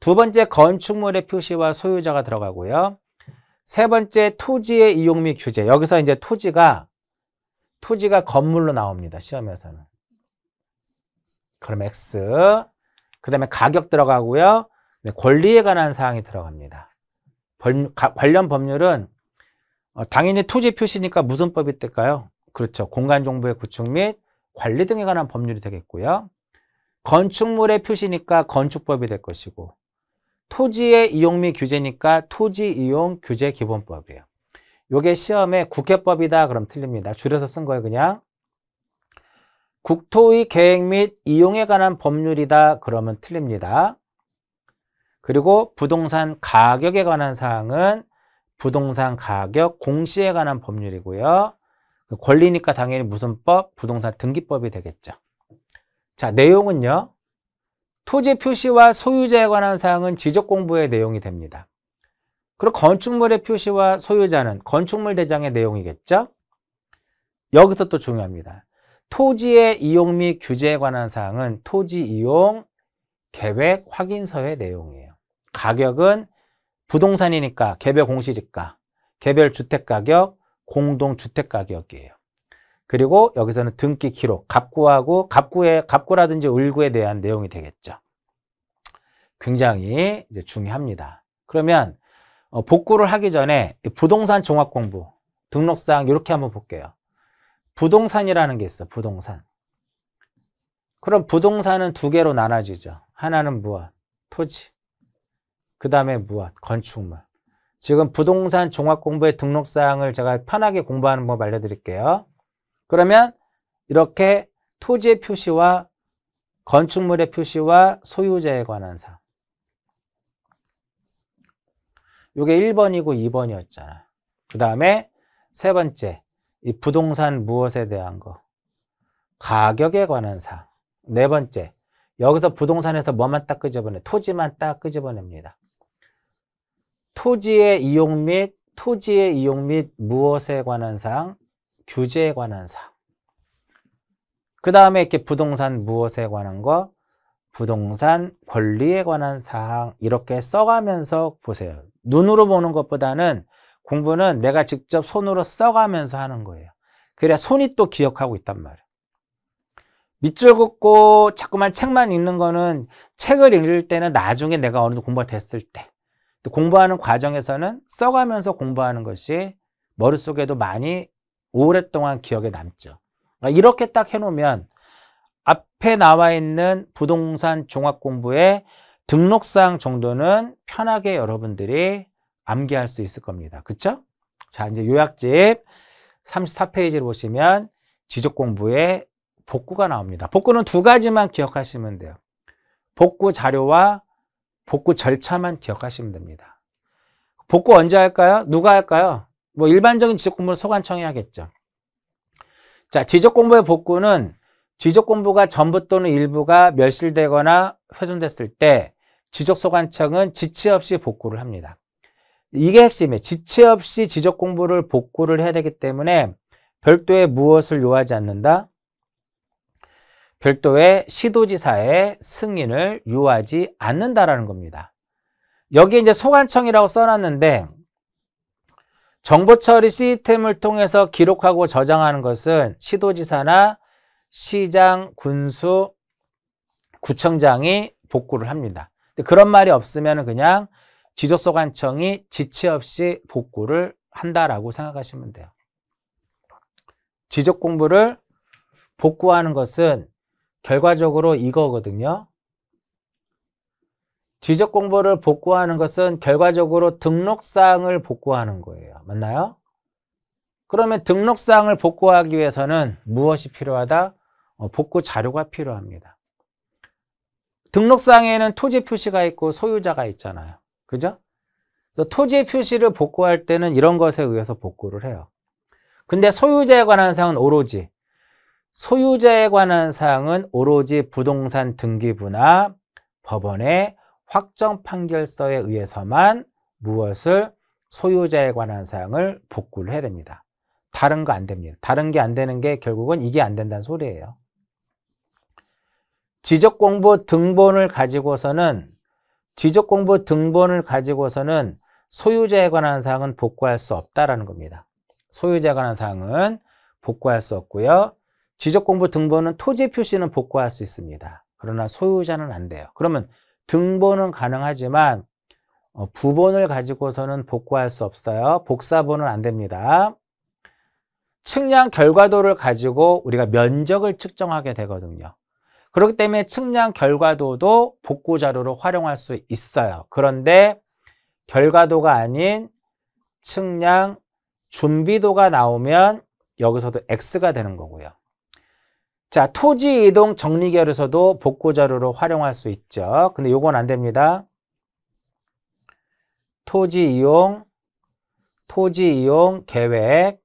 두 번째 건축물의 표시와 소유자가 들어가고요. 세 번째 토지의 이용 및 규제. 여기서 이제 토지가 토지가 건물로 나옵니다. 시험에서는. 그럼 X. 그다음에 가격 들어가고요. 네, 권리에 관한 사항이 들어갑니다. 벌, 가, 관련 법률은 어, 당연히 토지 표시니까 무슨 법이 뜰까요 그렇죠. 공간정보의 구축 및 관리 등에 관한 법률이 되겠고요. 건축물의 표시니까 건축법이 될 것이고 토지의 이용 및 규제니까 토지 이용 규제 기본법이에요. 요게 시험에 국회법이다 그럼 틀립니다. 줄여서 쓴 거예요 그냥. 국토의 계획 및 이용에 관한 법률이다 그러면 틀립니다. 그리고 부동산 가격에 관한 사항은 부동산 가격 공시에 관한 법률이고요. 그 권리니까 당연히 무슨 법? 부동산 등기법이 되겠죠. 자, 내용은요. 토지 표시와 소유자에 관한 사항은 지적 공부의 내용이 됩니다. 그리고 건축물의 표시와 소유자는 건축물 대장의 내용이겠죠? 여기서 또 중요합니다. 토지의 이용 및 규제에 관한 사항은 토지 이용 계획 확인서의 내용이에요. 가격은 부동산이니까 개별 공시지가, 개별 주택가격, 공동주택가격이에요. 그리고 여기서는 등기 키로 갑구하고 갑구의 갑구라든지 을구에 대한 내용이 되겠죠. 굉장히 이제 중요합니다. 그러면 어, 복구를 하기 전에 부동산 종합 공부 등록사항 이렇게 한번 볼게요. 부동산이라는 게 있어. 부동산. 그럼 부동산은 두 개로 나눠지죠. 하나는 무엇? 토지. 그 다음에 무엇? 건축물. 지금 부동산 종합 공부의 등록사항을 제가 편하게 공부하는 법 알려드릴게요. 그러면 이렇게 토지의 표시와 건축물의 표시와 소유자에 관한 사항. 요게 1번이고 2번이었잖아. 그 다음에 세 번째, 이 부동산 무엇에 대한 거. 가격에 관한 사항. 네 번째, 여기서 부동산에서 뭐만 딱 끄집어내? 토지만 딱 끄집어냅니다. 토지의 이용 및 토지의 이용 및 무엇에 관한 사항, 규제에 관한 사항. 그 다음에 이렇게 부동산 무엇에 관한 거, 부동산 권리에 관한 사항 이렇게 써가면서 보세요. 눈으로 보는 것보다는 공부는 내가 직접 손으로 써가면서 하는 거예요. 그래야 손이 또 기억하고 있단 말이에요. 밑줄 긋고 자꾸만 책만 읽는 거는 책을 읽을 때는 나중에 내가 어느 정도 공부가 됐을 때 공부하는 과정에서는 써가면서 공부하는 것이 머릿속에도 많이 오랫동안 기억에 남죠. 그러니까 이렇게 딱 해놓으면 앞에 나와 있는 부동산 종합 공부의 등록사항 정도는 편하게 여러분들이 암기할 수 있을 겁니다. 그렇죠? 자, 이제 요약집 34페이지를 보시면 지적 공부의 복구가 나옵니다. 복구는 두 가지만 기억하시면 돼요. 복구 자료와 복구 절차만 기억하시면 됩니다. 복구 언제 할까요? 누가 할까요? 뭐 일반적인 지적 공부는 소관청이 하겠죠. 자, 지적 공부의 복구는 지적 공부가 전부 또는 일부가 멸실되거나 훼손됐을 때 지적 소관청은 지체 없이 복구를 합니다. 이게 핵심이에요. 지체 없이 지적 공부를 복구를 해야 되기 때문에 별도의 무엇을 요하지 않는다? 별도의 시도지사의 승인을 요하지 않는다라는 겁니다. 여기 이제 소관청이라고 써놨는데 정보 처리 시스템을 통해서 기록하고 저장하는 것은 시도지사나 시장, 군수, 구청장이 복구를 합니다. 그런 말이 없으면 그냥 지적소관청이 지체 없이 복구를 한다라고 생각하시면 돼요. 지적 공부를 복구하는 것은 결과적으로 이거거든요. 지적 공부를 복구하는 것은 결과적으로 등록사항을 복구하는 거예요. 맞나요? 그러면 등록사항을 복구하기 위해서는 무엇이 필요하다? 어, 복구 자료가 필요합니다. 등록사항에는 토지 표시가 있고 소유자가 있잖아요. 그죠? 토지 표시를 복구할 때는 이런 것에 의해서 복구를 해요. 근데 소유자에 관한 사항은 오로지 소유자에 관한 사항은 오로지 부동산 등기부나 법원에 확정 판결서에 의해서만 무엇을 소유자에 관한 사항을 복구를 해야 됩니다. 다른 거 안 됩니다. 다른 게 안 되는 게 결국은 이게 안 된다는 소리예요. 지적공부 등본을 가지고서는 지적공부 등본을 가지고서는 소유자에 관한 사항은 복구할 수 없다라는 겁니다. 소유자에 관한 사항은 복구할 수 없고요. 지적공부 등본은 토지 표시는 복구할 수 있습니다. 그러나 소유자는 안 돼요. 그러면 등본은 가능하지만 어, 부본을 가지고서는 복구할 수 없어요. 복사본은 안 됩니다. 측량 결과도를 가지고 우리가 면적을 측정하게 되거든요. 그렇기 때문에 측량 결과도도 복구 자료로 활용할 수 있어요. 그런데 결과도가 아닌 측량 준비도가 나오면 여기서도 X가 되는 거고요. 자, 토지 이동 정리 자에서도 복구 자료로 활용할 수 있죠. 근데 요건 안 됩니다. 토지 이용, 토지 이용 계획,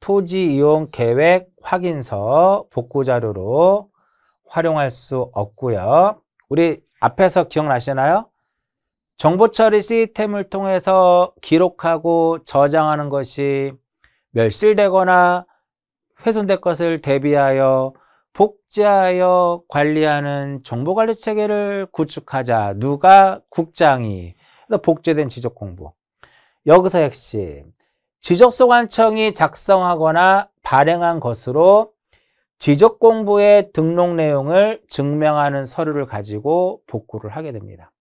토지 이용 계획 확인서 복구 자료로 활용할 수 없고요. 우리 앞에서 기억나시나요? 정보 처리 시스템을 통해서 기록하고 저장하는 것이 멸실되거나 훼손될 것을 대비하여 복제하여 관리하는 정보관리 체계를 구축하자. 누가? 국장이. 그래서 복제된 지적 공부. 여기서 핵심. 지적소관청이 작성하거나 발행한 것으로 지적 공부의 등록 내용을 증명하는 서류를 가지고 복구를 하게 됩니다.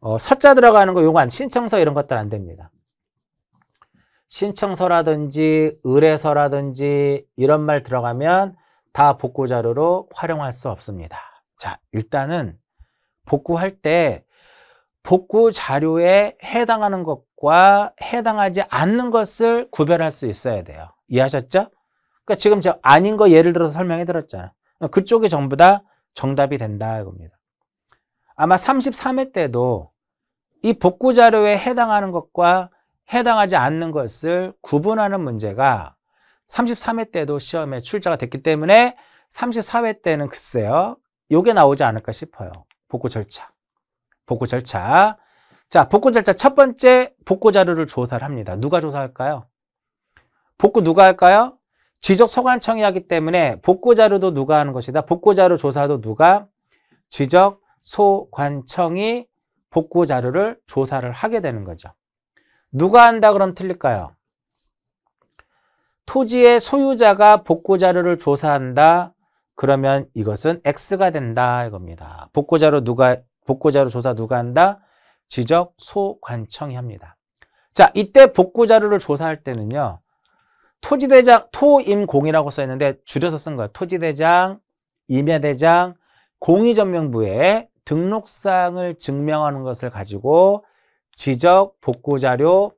어, 사자 들어가는 거 요건 신청서 이런 것들 안 됩니다. 신청서라든지 의뢰서라든지 이런 말 들어가면 다 복구 자료로 활용할 수 없습니다. 자, 일단은 복구할 때 복구 자료에 해당하는 것과 해당하지 않는 것을 구별할 수 있어야 돼요. 이해하셨죠? 그러니까 지금 저 아닌 거 예를 들어서 설명해 드렸잖아. 그쪽이 전부 다 정답이 된다 이겁니다. 아마 33회 때도 이 복구 자료에 해당하는 것과 해당하지 않는 것을 구분하는 문제가 33회 때도 시험에 출제가 됐기 때문에 34회 때는 글쎄요. 요게 나오지 않을까 싶어요. 복구 절차. 복구 절차. 자, 복구 절차 첫 번째 복구 자료를 조사를 합니다. 누가 조사할까요? 복구 누가 할까요? 지적 소관청이 하기 때문에 복구 자료도 누가 하는 것이다. 복구 자료 조사도 누가 지적 소관청이 복구 자료를 조사를 하게 되는 거죠. 누가 한다 그럼 틀릴까요? 토지의 소유자가 복구자료를 조사한다. 그러면 이것은 X가 된다 이겁니다. 복구자료 누가 복구자료 조사 누가 한다? 지적 소관청이 합니다. 자, 이때 복구자료를 조사할 때는요. 토지대장, 토임공이라고 써있는데 줄여서 쓴 거예요. 토지대장, 임야대장, 공의전명부에 등록사항을 증명하는 것을 가지고 지적, 복구 자료,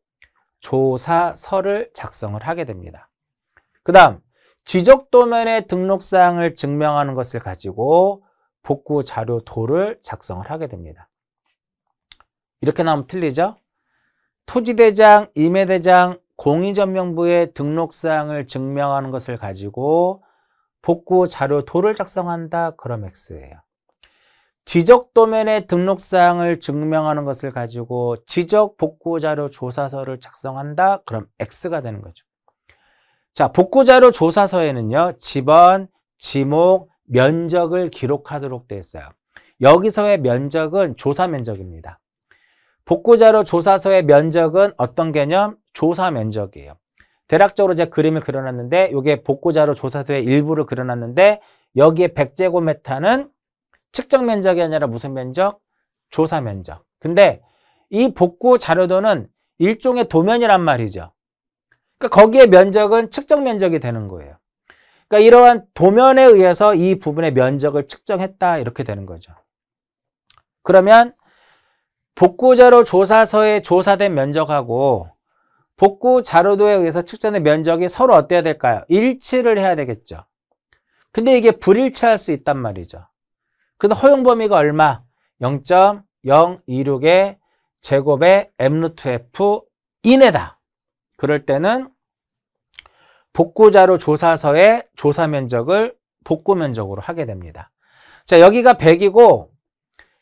조사서를 작성을 하게 됩니다. 그 다음 지적 도면의 등록사항을 증명하는 것을 가지고 복구 자료 도를 작성을 하게 됩니다. 이렇게 나오면 틀리죠? 토지대장, 임해대장, 공인전명부의 등록사항을 증명하는 것을 가지고 복구 자료 도를 작성한다. 그럼 X예요. 지적 도면의 등록 사항을 증명하는 것을 가지고 지적 복구 자료 조사서를 작성한다. 그럼 X가 되는 거죠. 자, 복구 자료 조사서에는요. 집원, 지목, 면적을 기록하도록 되어 있어요. 여기서의 면적은 조사 면적입니다. 복구 자료 조사서의 면적은 어떤 개념? 조사 면적이에요. 대략적으로 제가 그림을 그려놨는데 이게 복구 자료 조사서의 일부를 그려놨는데 여기에 100제곱미터는 측정 면적이 아니라 무슨 면적? 조사 면적. 근데 이 복구 자료도는 일종의 도면이란 말이죠. 그러니까 거기에 면적은 측정 면적이 되는 거예요. 그러니까 이러한 도면에 의해서 이 부분의 면적을 측정했다 이렇게 되는 거죠. 그러면 복구 자료 조사서에 조사된 면적하고 복구 자료도에 의해서 측정된 면적이 서로 어때야 될까요? 일치를 해야 되겠죠. 근데 이게 불일치할 수 있단 말이죠. 그래서 허용 범위가 얼마? 0.026의 제곱의 m 루트 f 이내다. 그럴 때는 복구자료 조사서의 조사 면적을 복구 면적으로 하게 됩니다. 자, 여기가 100이고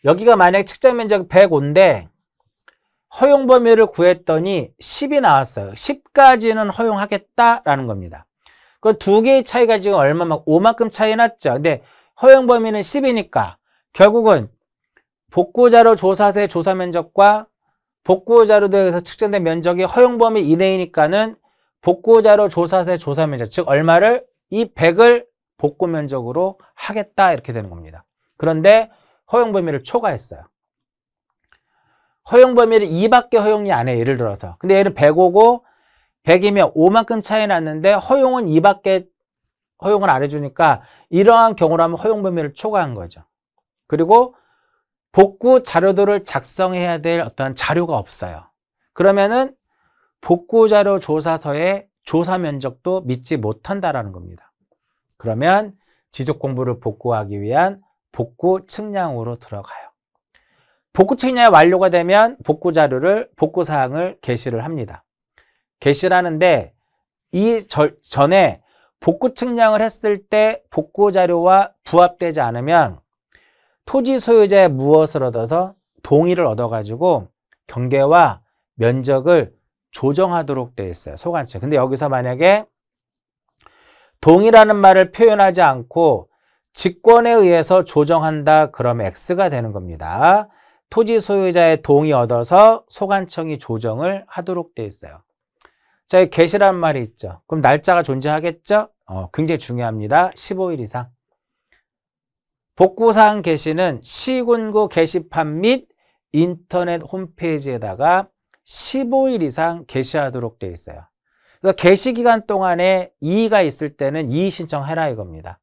여기가 만약 에 측정 면적이 105인데 허용 범위를 구했더니 10이 나왔어요. 10까지는 허용하겠다라는 겁니다. 그 두 개의 차이가 지금 얼마만큼 5만큼 차이 났죠. 근데 허용 범위는 10이니까 결국은 복구자료 조사세 조사 면적과 복구자료에 등서 측정된 면적이 허용 범위 이내이니까는 복구자료 조사세 조사 면적 즉 얼마를 이 100을 복구 면적으로 하겠다 이렇게 되는 겁니다. 그런데 허용 범위를 초과했어요. 허용 범위를 2밖에 허용이 안해 예를 들어서 근데 얘는 105고 100이면 5만큼 차이 났는데 허용은 2밖에 허용을 안 해주니까 이러한 경우라면 허용 범위를 초과한 거죠. 그리고 복구 자료들을 작성해야 될 어떤 자료가 없어요. 그러면은 복구 자료 조사서의 조사 면적도 믿지 못한다라는 겁니다. 그러면 지적 공부를 복구하기 위한 복구 측량으로 들어가요. 복구 측량이 완료가 되면 복구 자료를 복구 사항을 게시를 합니다. 게시를 하는데 이 절, 전에 복구 측량을 했을 때 복구 자료와 부합되지 않으면 토지 소유자의 무엇을 얻어서 동의를 얻어가지고 경계와 면적을 조정하도록 되어 있어요. 소관청. 근데 여기서 만약에 동의라는 말을 표현하지 않고 직권에 의해서 조정한다 그러면 X가 되는 겁니다. 토지 소유자의 동의 얻어서 소관청이 조정을 하도록 돼 있어요. 자, 이 개시란 말이 있죠. 그럼 날짜가 존재하겠죠? 어, 굉장히 중요합니다. 15일 이상. 복구사항 게시는 시군구 게시판 및 인터넷 홈페이지에다가 15일 이상 게시하도록 되어 있어요. 그러니까 게시 기간 동안에 이의가 있을 때는 이의 신청해라 이겁니다.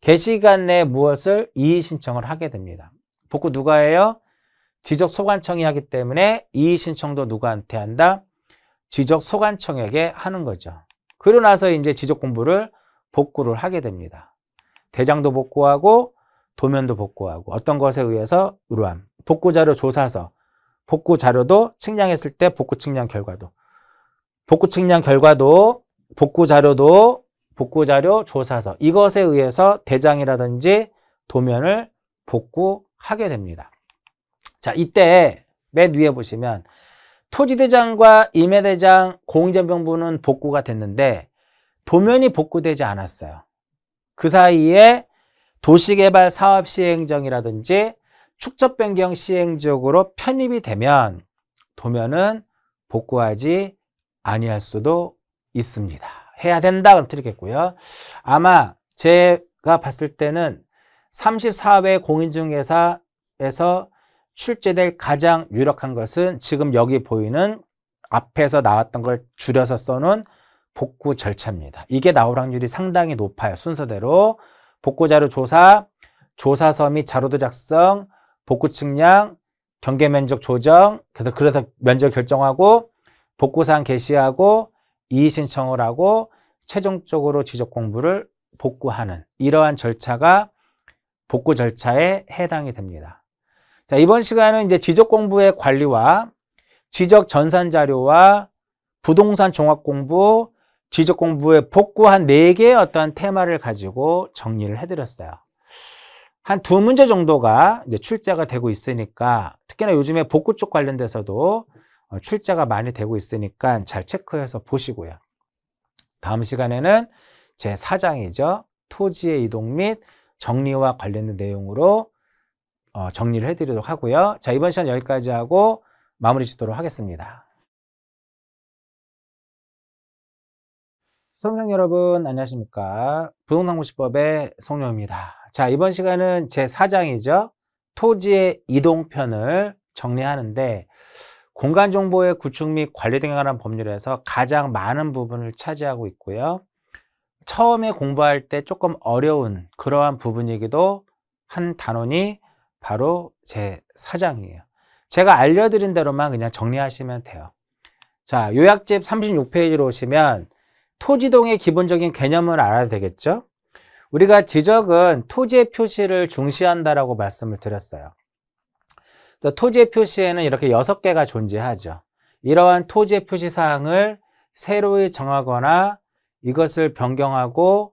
게시 기간 내에 무엇을 이의 신청을 하게 됩니다. 복구 누가 해요? 지적 소관청이 하기 때문에 이의 신청도 누구한테 한다? 지적 소관청에게 하는 거죠. 그러고 나서 이제 지적 공부를 복구를 하게 됩니다. 대장도 복구하고 도면도 복구하고 어떤 것에 의해서 의로함, 복구 자료 조사서, 복구 자료도 측량했을 때 복구 측량 결과도, 복구 측량 결과도, 복구 자료도, 복구 자료 조사서 이것에 의해서 대장이라든지 도면을 복구하게 됩니다. 자, 이때 맨 위에 보시면 토지대장과 임해대장, 공인병부는 복구가 됐는데 도면이 복구되지 않았어요. 그 사이에 도시개발 사업 시행정이라든지 축적 변경 시행적으로 편입이 되면 도면은 복구하지 아니할 수도 있습니다. 해야 된다 그럼 드리겠고요. 아마 제가 봤을 때는 34회 공인중개사에서 출제될 가장 유력한 것은 지금 여기 보이는 앞에서 나왔던 걸 줄여서 써놓은 복구 절차입니다. 이게 나올 확률이 상당히 높아요. 순서대로 복구 자료 조사, 조사서 및 자료도 작성, 복구 측량, 경계 면적 조정, 그래서 그래서 면적 결정하고 복구 사항 게시하고 이의 신청을 하고 최종적으로 지적 공부를 복구하는 이러한 절차가 복구 절차에 해당이 됩니다. 자, 이번 시간은 이제 지적 공부의 관리와 지적 전산 자료와 부동산 종합 공부, 지적 공부의 복구 한 네개의 어떤 테마를 가지고 정리를 해드렸어요. 한 두 문제 정도가 이제 출제가 되고 있으니까 특히나 요즘에 복구 쪽 관련돼서도 어, 출제가 많이 되고 있으니까 잘 체크해서 보시고요. 다음 시간에는 제4장이죠. 토지의 이동 및 정리와 관련된 내용으로 어, 정리를 해드리도록 하고요. 자 이번 시간 여기까지 하고 마무리 짓도록 하겠습니다. 수험생 여러분 안녕하십니까 부동산공시법의 송룡입니다 자 이번 시간은 제4장이죠 토지의 이동편을 정리하는데 공간정보의 구축 및 관리 등에 관한 법률에서 가장 많은 부분을 차지하고 있고요 처음에 공부할 때 조금 어려운 그러한 부분이기도 한 단원이 바로 제 사장이에요. 제가 알려드린 대로만 그냥 정리하시면 돼요. 자, 요약집 36페이지로 오시면 토지동의 기본적인 개념을 알아야 되겠죠? 우리가 지적은 토지의 표시를 중시한다라고 말씀을 드렸어요. 토지의 표시에는 이렇게 6개가 존재하죠. 이러한 토지의 표시사항을 새로이 정하거나 이것을 변경하고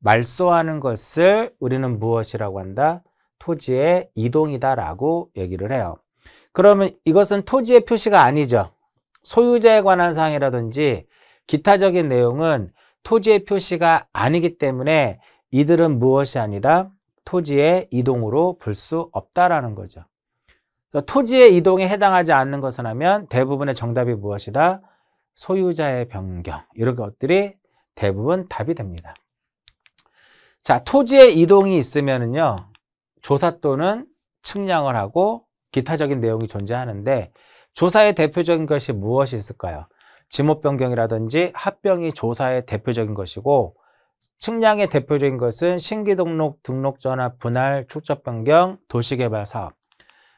말소하는 것을 우리는 무엇이라고 한다? 토지의 이동이다라고 얘기를 해요. 그러면 이것은 토지의 표시가 아니죠. 소유자에 관한 사항이라든지 기타적인 내용은 토지의 표시가 아니기 때문에 이들은 무엇이 아니다? 토지의 이동으로 볼 수 없다라는 거죠. 토지의 이동에 해당하지 않는 것은 하면 대부분의 정답이 무엇이다? 소유자의 변경 이런 것들이 대부분 답이 됩니다. 자, 토지의 이동이 있으면은요. 조사 또는 측량을 하고 기타적인 내용이 존재하는데 조사의 대표적인 것이 무엇이 있을까요? 지목 변경이라든지 합병이 조사의 대표적인 것이고 측량의 대표적인 것은 신기 등록, 등록 전환, 분할, 축적 변경, 도시개발 사업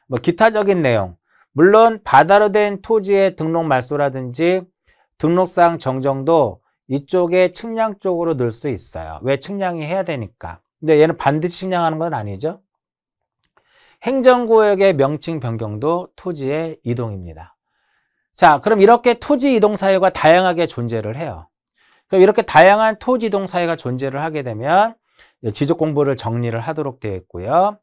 뭐 기타적인 내용 물론 바다로 된 토지의 등록 말소라든지 등록상 정정도 이쪽에 측량 쪽으로 넣을 수 있어요 왜 측량이 해야 되니까 근데 얘는 반드시 측량하는 건 아니죠 행정구역의 명칭 변경도 토지의 이동입니다. 자, 그럼 이렇게 토지 이동 사유가 다양하게 존재를 해요. 그럼 이렇게 다양한 토지 이동 사유가 존재를 하게 되면 지적 공부를 정리를 하도록 되어 있고요.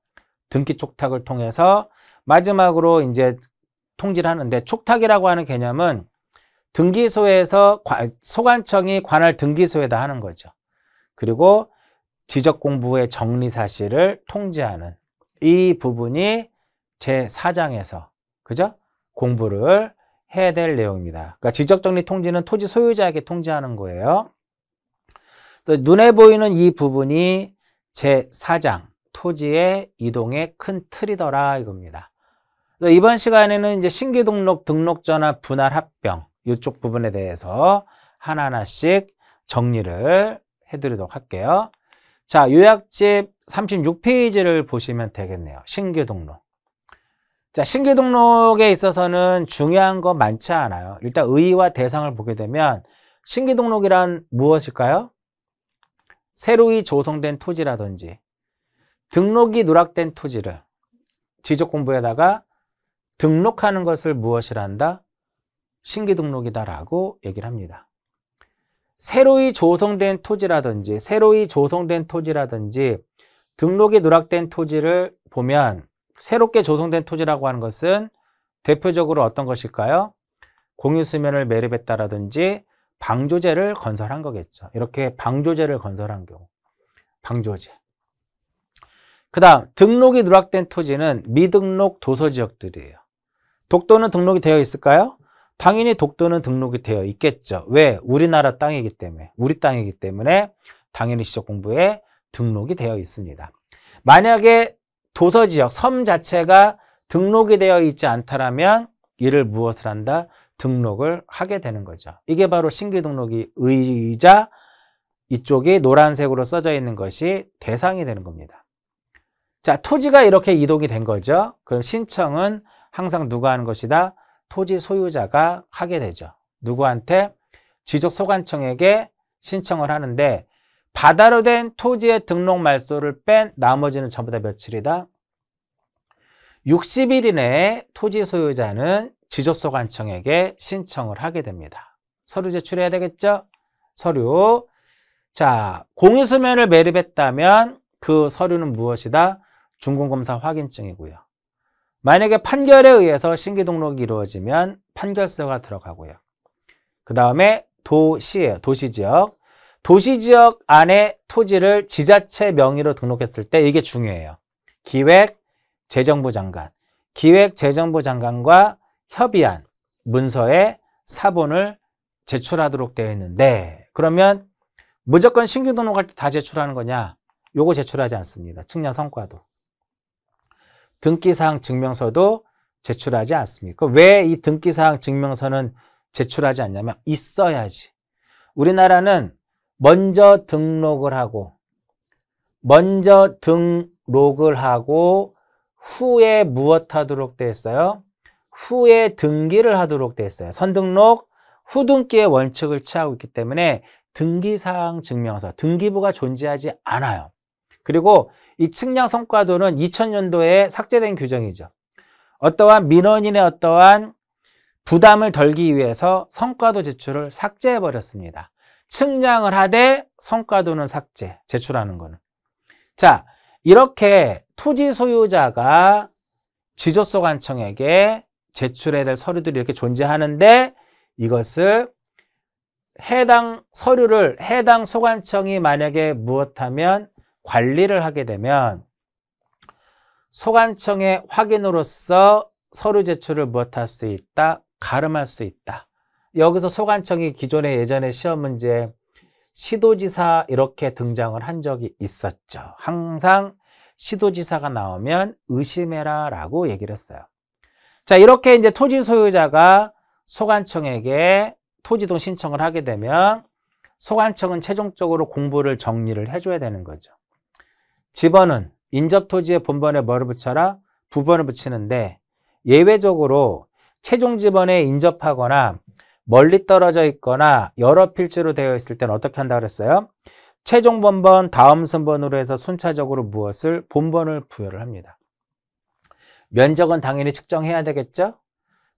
등기 촉탁을 통해서 마지막으로 이제 통지를 하는데 촉탁이라고 하는 개념은 등기소에서 소관청이 관할 등기소에다 하는 거죠. 그리고 지적 공부의 정리 사실을 통지하는 이 부분이 제4장에서 그죠? 공부를 해야 될 내용입니다. 그러니까 지적정리 통지는 토지 소유자에게 통지하는 거예요. 눈에 보이는 이 부분이 제4장 토지의 이동의 큰 틀이더라 이겁니다. 이번 시간에는 이제 신규 등록, 등록 전환, 분할 합병 이쪽 부분에 대해서 하나하나씩 정리를 해드리도록 할게요. 자, 요약집 36페이지를 보시면 되겠네요. 신규 등록. 자, 신규 등록에 있어서는 중요한 거 많지 않아요. 일단 의의와 대상을 보게 되면 신규 등록이란 무엇일까요? 새로이 조성된 토지라든지 등록이 누락된 토지를 지적 공부에다가 등록하는 것을 무엇이란다? 신규 등록이다라고 얘기를 합니다. 새로이 조성된 토지라든지 새로이 조성된 토지라든지 등록이 누락된 토지를 보면 새롭게 조성된 토지라고 하는 것은 대표적으로 어떤 것일까요? 공유수면을 매립했다라든지 방조제를 건설한 거겠죠. 이렇게 방조제를 건설한 경우. 방조제. 그 다음 등록이 누락된 토지는 미등록 도서지역들이에요. 독도는 등록이 되어 있을까요? 당연히 독도는 등록이 되어 있겠죠. 왜? 우리나라 땅이기 때문에, 우리 땅이기 때문에 당연히 시적 공부에 등록이 되어 있습니다. 만약에 도서 지역, 섬 자체가 등록이 되어 있지 않다라면 이를 무엇을 한다? 등록을 하게 되는 거죠. 이게 바로 신규 등록이 의자 이쪽이 노란색으로 써져 있는 것이 대상이 되는 겁니다. 자, 토지가 이렇게 이동이 된 거죠. 그럼 신청은 항상 누가 하는 것이다? 토지 소유자가 하게 되죠. 누구한테? 지적소관청에게 신청을 하는데 바다로 된 토지의 등록 말소를 뺀 나머지는 전부 다 며칠이다? 60일 이내에 토지 소유자는 지적소관청에게 신청을 하게 됩니다. 서류 제출해야 되겠죠? 서류. 자, 공유수면을 매립했다면 그 서류는 무엇이다? 중공검사 확인증이고요. 만약에 판결에 의해서 신기 등록이 이루어지면 판결서가 들어가고요. 그 다음에 도시예요. 도시지역. 도시지역 안에 토지를 지자체 명의로 등록했을 때 이게 중요해요. 기획, 재정부 장관. 기획, 재정부 장관과 협의한 문서에 사본을 제출하도록 되어 있는데 그러면 무조건 신규 등록할 때 다 제출하는 거냐? 요거 제출하지 않습니다. 측량 성과도. 등기사항 증명서도 제출하지 않습니까? 왜 이 등기사항 증명서는 제출하지 않냐면 있어야지. 우리나라는 먼저 등록을 하고 먼저 등록을 하고 후에 무엇 하도록 돼 있어요? 후에 등기를 하도록 돼 있어요. 선등록, 후등기의 원칙을 취하고 있기 때문에 등기사항 증명서, 등기부가 존재하지 않아요. 그리고 이 측량 성과도는 2000년도에 삭제된 규정이죠. 어떠한 민원인의 어떠한 부담을 덜기 위해서 성과도 제출을 삭제해버렸습니다. 측량을 하되 성과도는 삭제, 제출하는 거는. 자, 이렇게 토지 소유자가 지조소 관청에게 제출해야 될 서류들이 이렇게 존재하는데 이것을 해당 서류를 해당 소관청이 만약에 무엇하면 관리를 하게 되면 소관청의 확인으로서 서류 제출을 무엇할 수 있다? 가름할 수 있다. 여기서 소관청이 기존에 예전에 시험 문제 시도지사 이렇게 등장을 한 적이 있었죠. 항상 시도지사가 나오면 의심해라 라고 얘기를 했어요. 자, 이렇게 이제 토지 소유자가 소관청에게 토지도 신청을 하게 되면 소관청은 최종적으로 공부를 정리를 해줘야 되는 거죠. 집어은 인접 토지의 본번에 뭐를 붙여라? 부번을 붙이는데 예외적으로 최종 집원에 인접하거나 멀리 떨어져 있거나 여러 필지로 되어 있을 때는 어떻게 한다 고 그랬어요? 최종 본번, 다음 선번으로 해서 순차적으로 무엇을 본번을 부여를 합니다. 면적은 당연히 측정해야 되겠죠?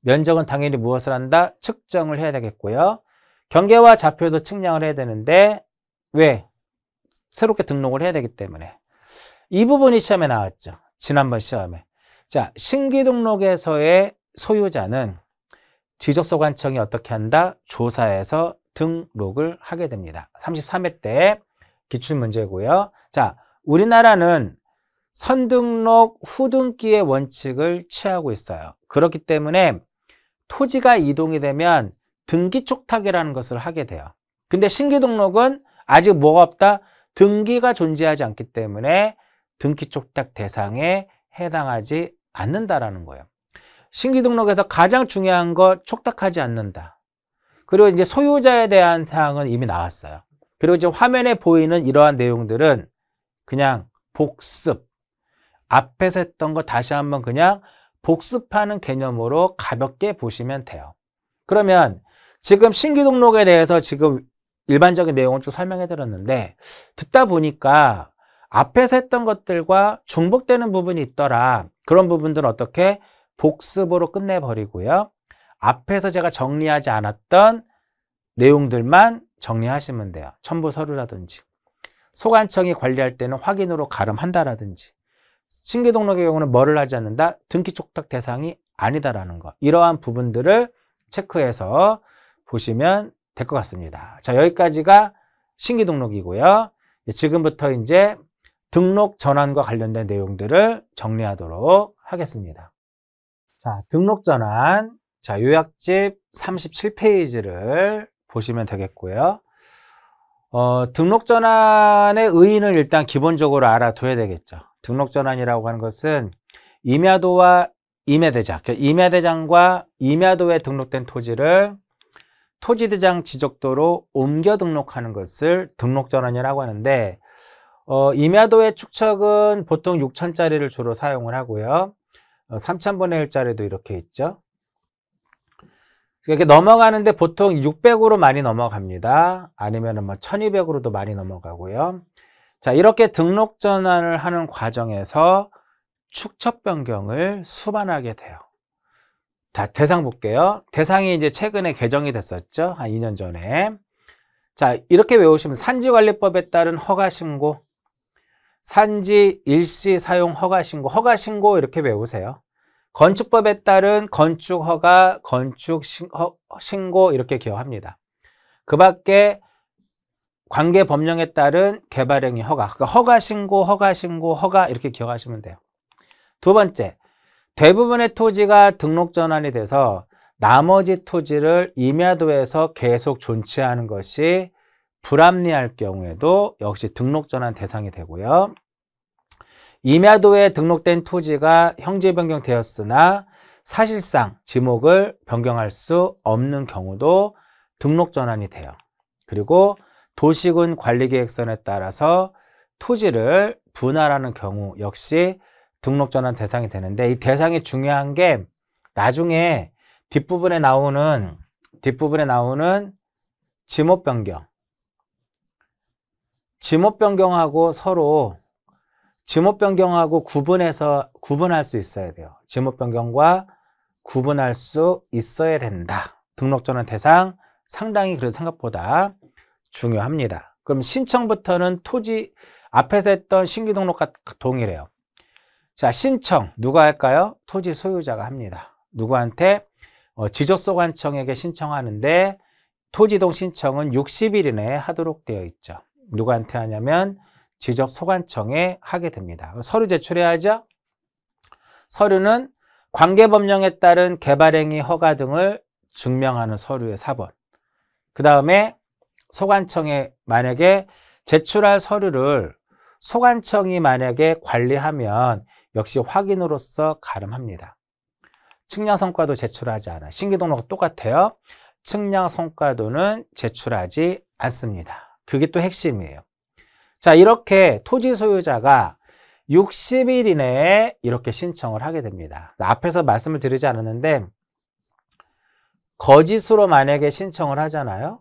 면적은 당연히 무엇을 한다? 측정을 해야 되겠고요. 경계와 좌표도 측량을 해야 되는데 왜? 새롭게 등록을 해야 되기 때문에 이 부분이 시험에 나왔죠. 지난번 시험에. 자, 신기 등록에서의 소유자는 지적소관청이 어떻게 한다? 조사해서 등록을 하게 됩니다. 33회 때 기출문제고요. 자, 우리나라는 선등록 후등기의 원칙을 취하고 있어요. 그렇기 때문에 토지가 이동이 되면 등기 촉탁이라는 것을 하게 돼요. 근데 신기 등록은 아직 뭐가 없다? 등기가 존재하지 않기 때문에 등기 촉탁 대상에 해당하지 않는다라는 거예요. 신규 등록에서 가장 중요한 거 촉탁하지 않는다. 그리고 이제 소유자에 대한 사항은 이미 나왔어요. 그리고 이제 화면에 보이는 이러한 내용들은 그냥 복습. 앞에서 했던 거 다시 한번 그냥 복습하는 개념으로 가볍게 보시면 돼요. 그러면 지금 신규 등록에 대해서 지금 일반적인 내용을 좀 설명해 드렸는데 듣다 보니까 앞에서 했던 것들과 중복되는 부분이 있더라. 그런 부분들은 어떻게? 복습으로 끝내버리고요. 앞에서 제가 정리하지 않았던 내용들만 정리하시면 돼요. 첨부 서류라든지 소관청이 관리할 때는 확인으로 가름한다라든지 신규 등록의 경우는 뭐를 하지 않는다? 등기 촉탁 대상이 아니다라는 것. 이러한 부분들을 체크해서 보시면 될 것 같습니다. 자, 여기까지가 신규 등록이고요. 지금부터 이제 등록 전환과 관련된 내용들을 정리하도록 하겠습니다. 자, 등록 전환. 자, 요약집 37페이지를 보시면 되겠고요. 어, 등록 전환의 의인을 일단 기본적으로 알아둬야 되겠죠. 등록 전환이라고 하는 것은 임야도와 임야대장, 그러니까 임야대장과 임야도에 등록된 토지를 토지대장 지적도로 옮겨 등록하는 것을 등록 전환이라고 하는데 어, 임야도의 축척은 보통 6천짜리를 주로 사용을 하고요. 어, 3,000분의 1짜리도 이렇게 있죠. 이렇게 넘어가는데 보통 600으로 많이 넘어갑니다. 아니면 뭐 1200으로도 많이 넘어가고요. 자, 이렇게 등록 전환을 하는 과정에서 축첩 변경을 수반하게 돼요. 자, 대상 볼게요. 대상이 이제 최근에 개정이 됐었죠. 한 2년 전에. 자, 이렇게 외우시면 산지관리법에 따른 허가신고, 산지 일시 사용 허가 신고, 허가 신고 이렇게 외우세요. 건축법에 따른 건축 허가, 건축 신, 고 이렇게 기억합니다. 그 밖에 관계 법령에 따른 개발행위 허가, 그러니까 허가 신고, 허가 신고, 허가 이렇게 기억하시면 돼요. 두 번째, 대부분의 토지가 등록 전환이 돼서 나머지 토지를 임야도에서 계속 존치하는 것이 불합리할 경우에도 역시 등록 전환 대상이 되고요. 임야도에 등록된 토지가 형제 변경되었으나 사실상 지목을 변경할 수 없는 경우도 등록 전환이 돼요. 그리고 도시군 관리계획선에 따라서 토지를 분할하는 경우 역시 등록 전환 대상이 되는데 이 대상이 중요한 게 나중에 뒷부분에 나오는 뒷부분에 나오는 지목 변경 지목 변경하고 서로 지목 변경하고 구분해서 구분할 수 있어야 돼요. 지목 변경과 구분할 수 있어야 된다. 등록 전환 대상 상당히 그래도 생각보다 중요합니다. 그럼 신청부터는 토지 앞에서 했던 신규 등록과 동일해요. 자, 신청 누가 할까요? 토지 소유자가 합니다. 누구한테? 어, 지적소관청에게 신청하는데 토지동 신청은 60일 이내에 하도록 되어 있죠. 누구한테 하냐면 지적 소관청에 하게 됩니다. 서류 제출해야죠. 서류는 관계법령에 따른 개발행위 허가 등을 증명하는 서류의 4번. 그 다음에 소관청에 만약에 제출할 서류를 소관청이 만약에 관리하면 역시 확인으로서 가름합니다. 측량 성과도 제출하지 않아. 신규 등록과 똑같아요. 측량 성과도는 제출하지 않습니다. 그게 또 핵심이에요. 자, 이렇게 토지 소유자가 60일 이내에 이렇게 신청을 하게 됩니다. 앞에서 말씀을 드리지 않았는데 거짓으로 만약에 신청을 하잖아요.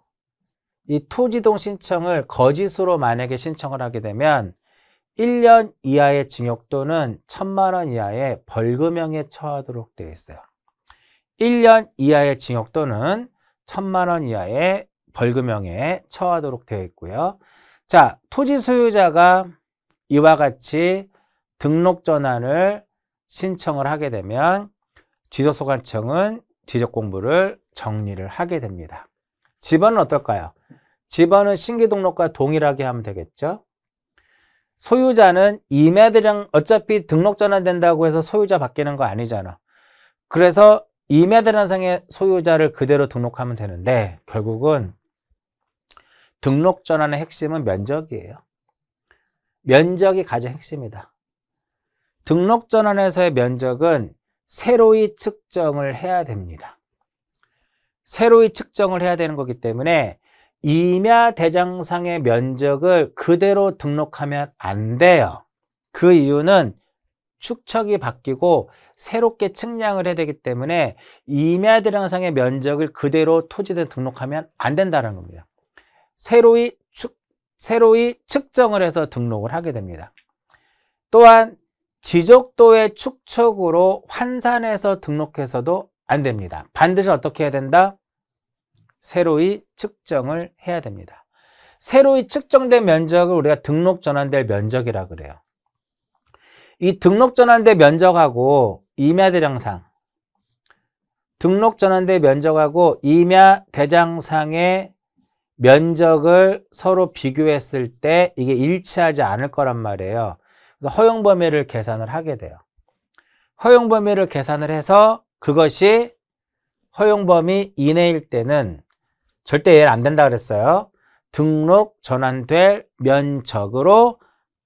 이 토지동 신청을 거짓으로 만약에 신청을 하게 되면 1년 이하의 징역 또는 1천만 원 이하의 벌금형에 처하도록 되어 있어요. 1년 이하의 징역 또는 1천만 원 이하의 벌금형에 처하도록 되어 있고요. 자, 토지 소유자가 이와 같이 등록 전환을 신청을 하게 되면 지적소관청은 지적 공부를 정리를 하게 됩니다. 집안은 어떨까요? 집안은 신규 등록과 동일하게 하면 되겠죠. 소유자는 임야대장 어차피 등록 전환된다고 해서 소유자 바뀌는 거 아니잖아. 그래서 임야대란상의 소유자를 그대로 등록하면 되는데 결국은 등록 전환의 핵심은 면적이에요. 면적이 가장 핵심이다. 등록 전환에서의 면적은 새로이 측정을 해야 됩니다. 새로이 측정을 해야 되는 거기 때문에 임야 대장상의 면적을 그대로 등록하면 안 돼요. 그 이유는 축척이 바뀌고 새롭게 측량을 해야 되기 때문에 임야 대장상의 면적을 그대로 토지에 등록하면 안 된다는 겁니다. 새로이, 측, 새로이 측정을 해서 등록을 하게 됩니다. 또한 지적도의 축척으로 환산해서 등록해서도 안 됩니다. 반드시 어떻게 해야 된다? 새로이 측정을 해야 됩니다. 새로이 측정된 면적을 우리가 등록 전환될 면적이라 그래요. 이 등록 전환된 면적하고 임야 대장상 등록 전환된 면적하고 임야 대장상의 면적을 서로 비교했을 때 이게 일치하지 않을 거란 말이에요. 허용 범위를 계산을 하게 돼요. 허용 범위를 계산을 해서 그것이 허용 범위 이내일 때는 절대 얘를안 된다 그랬어요. 등록 전환될 면적으로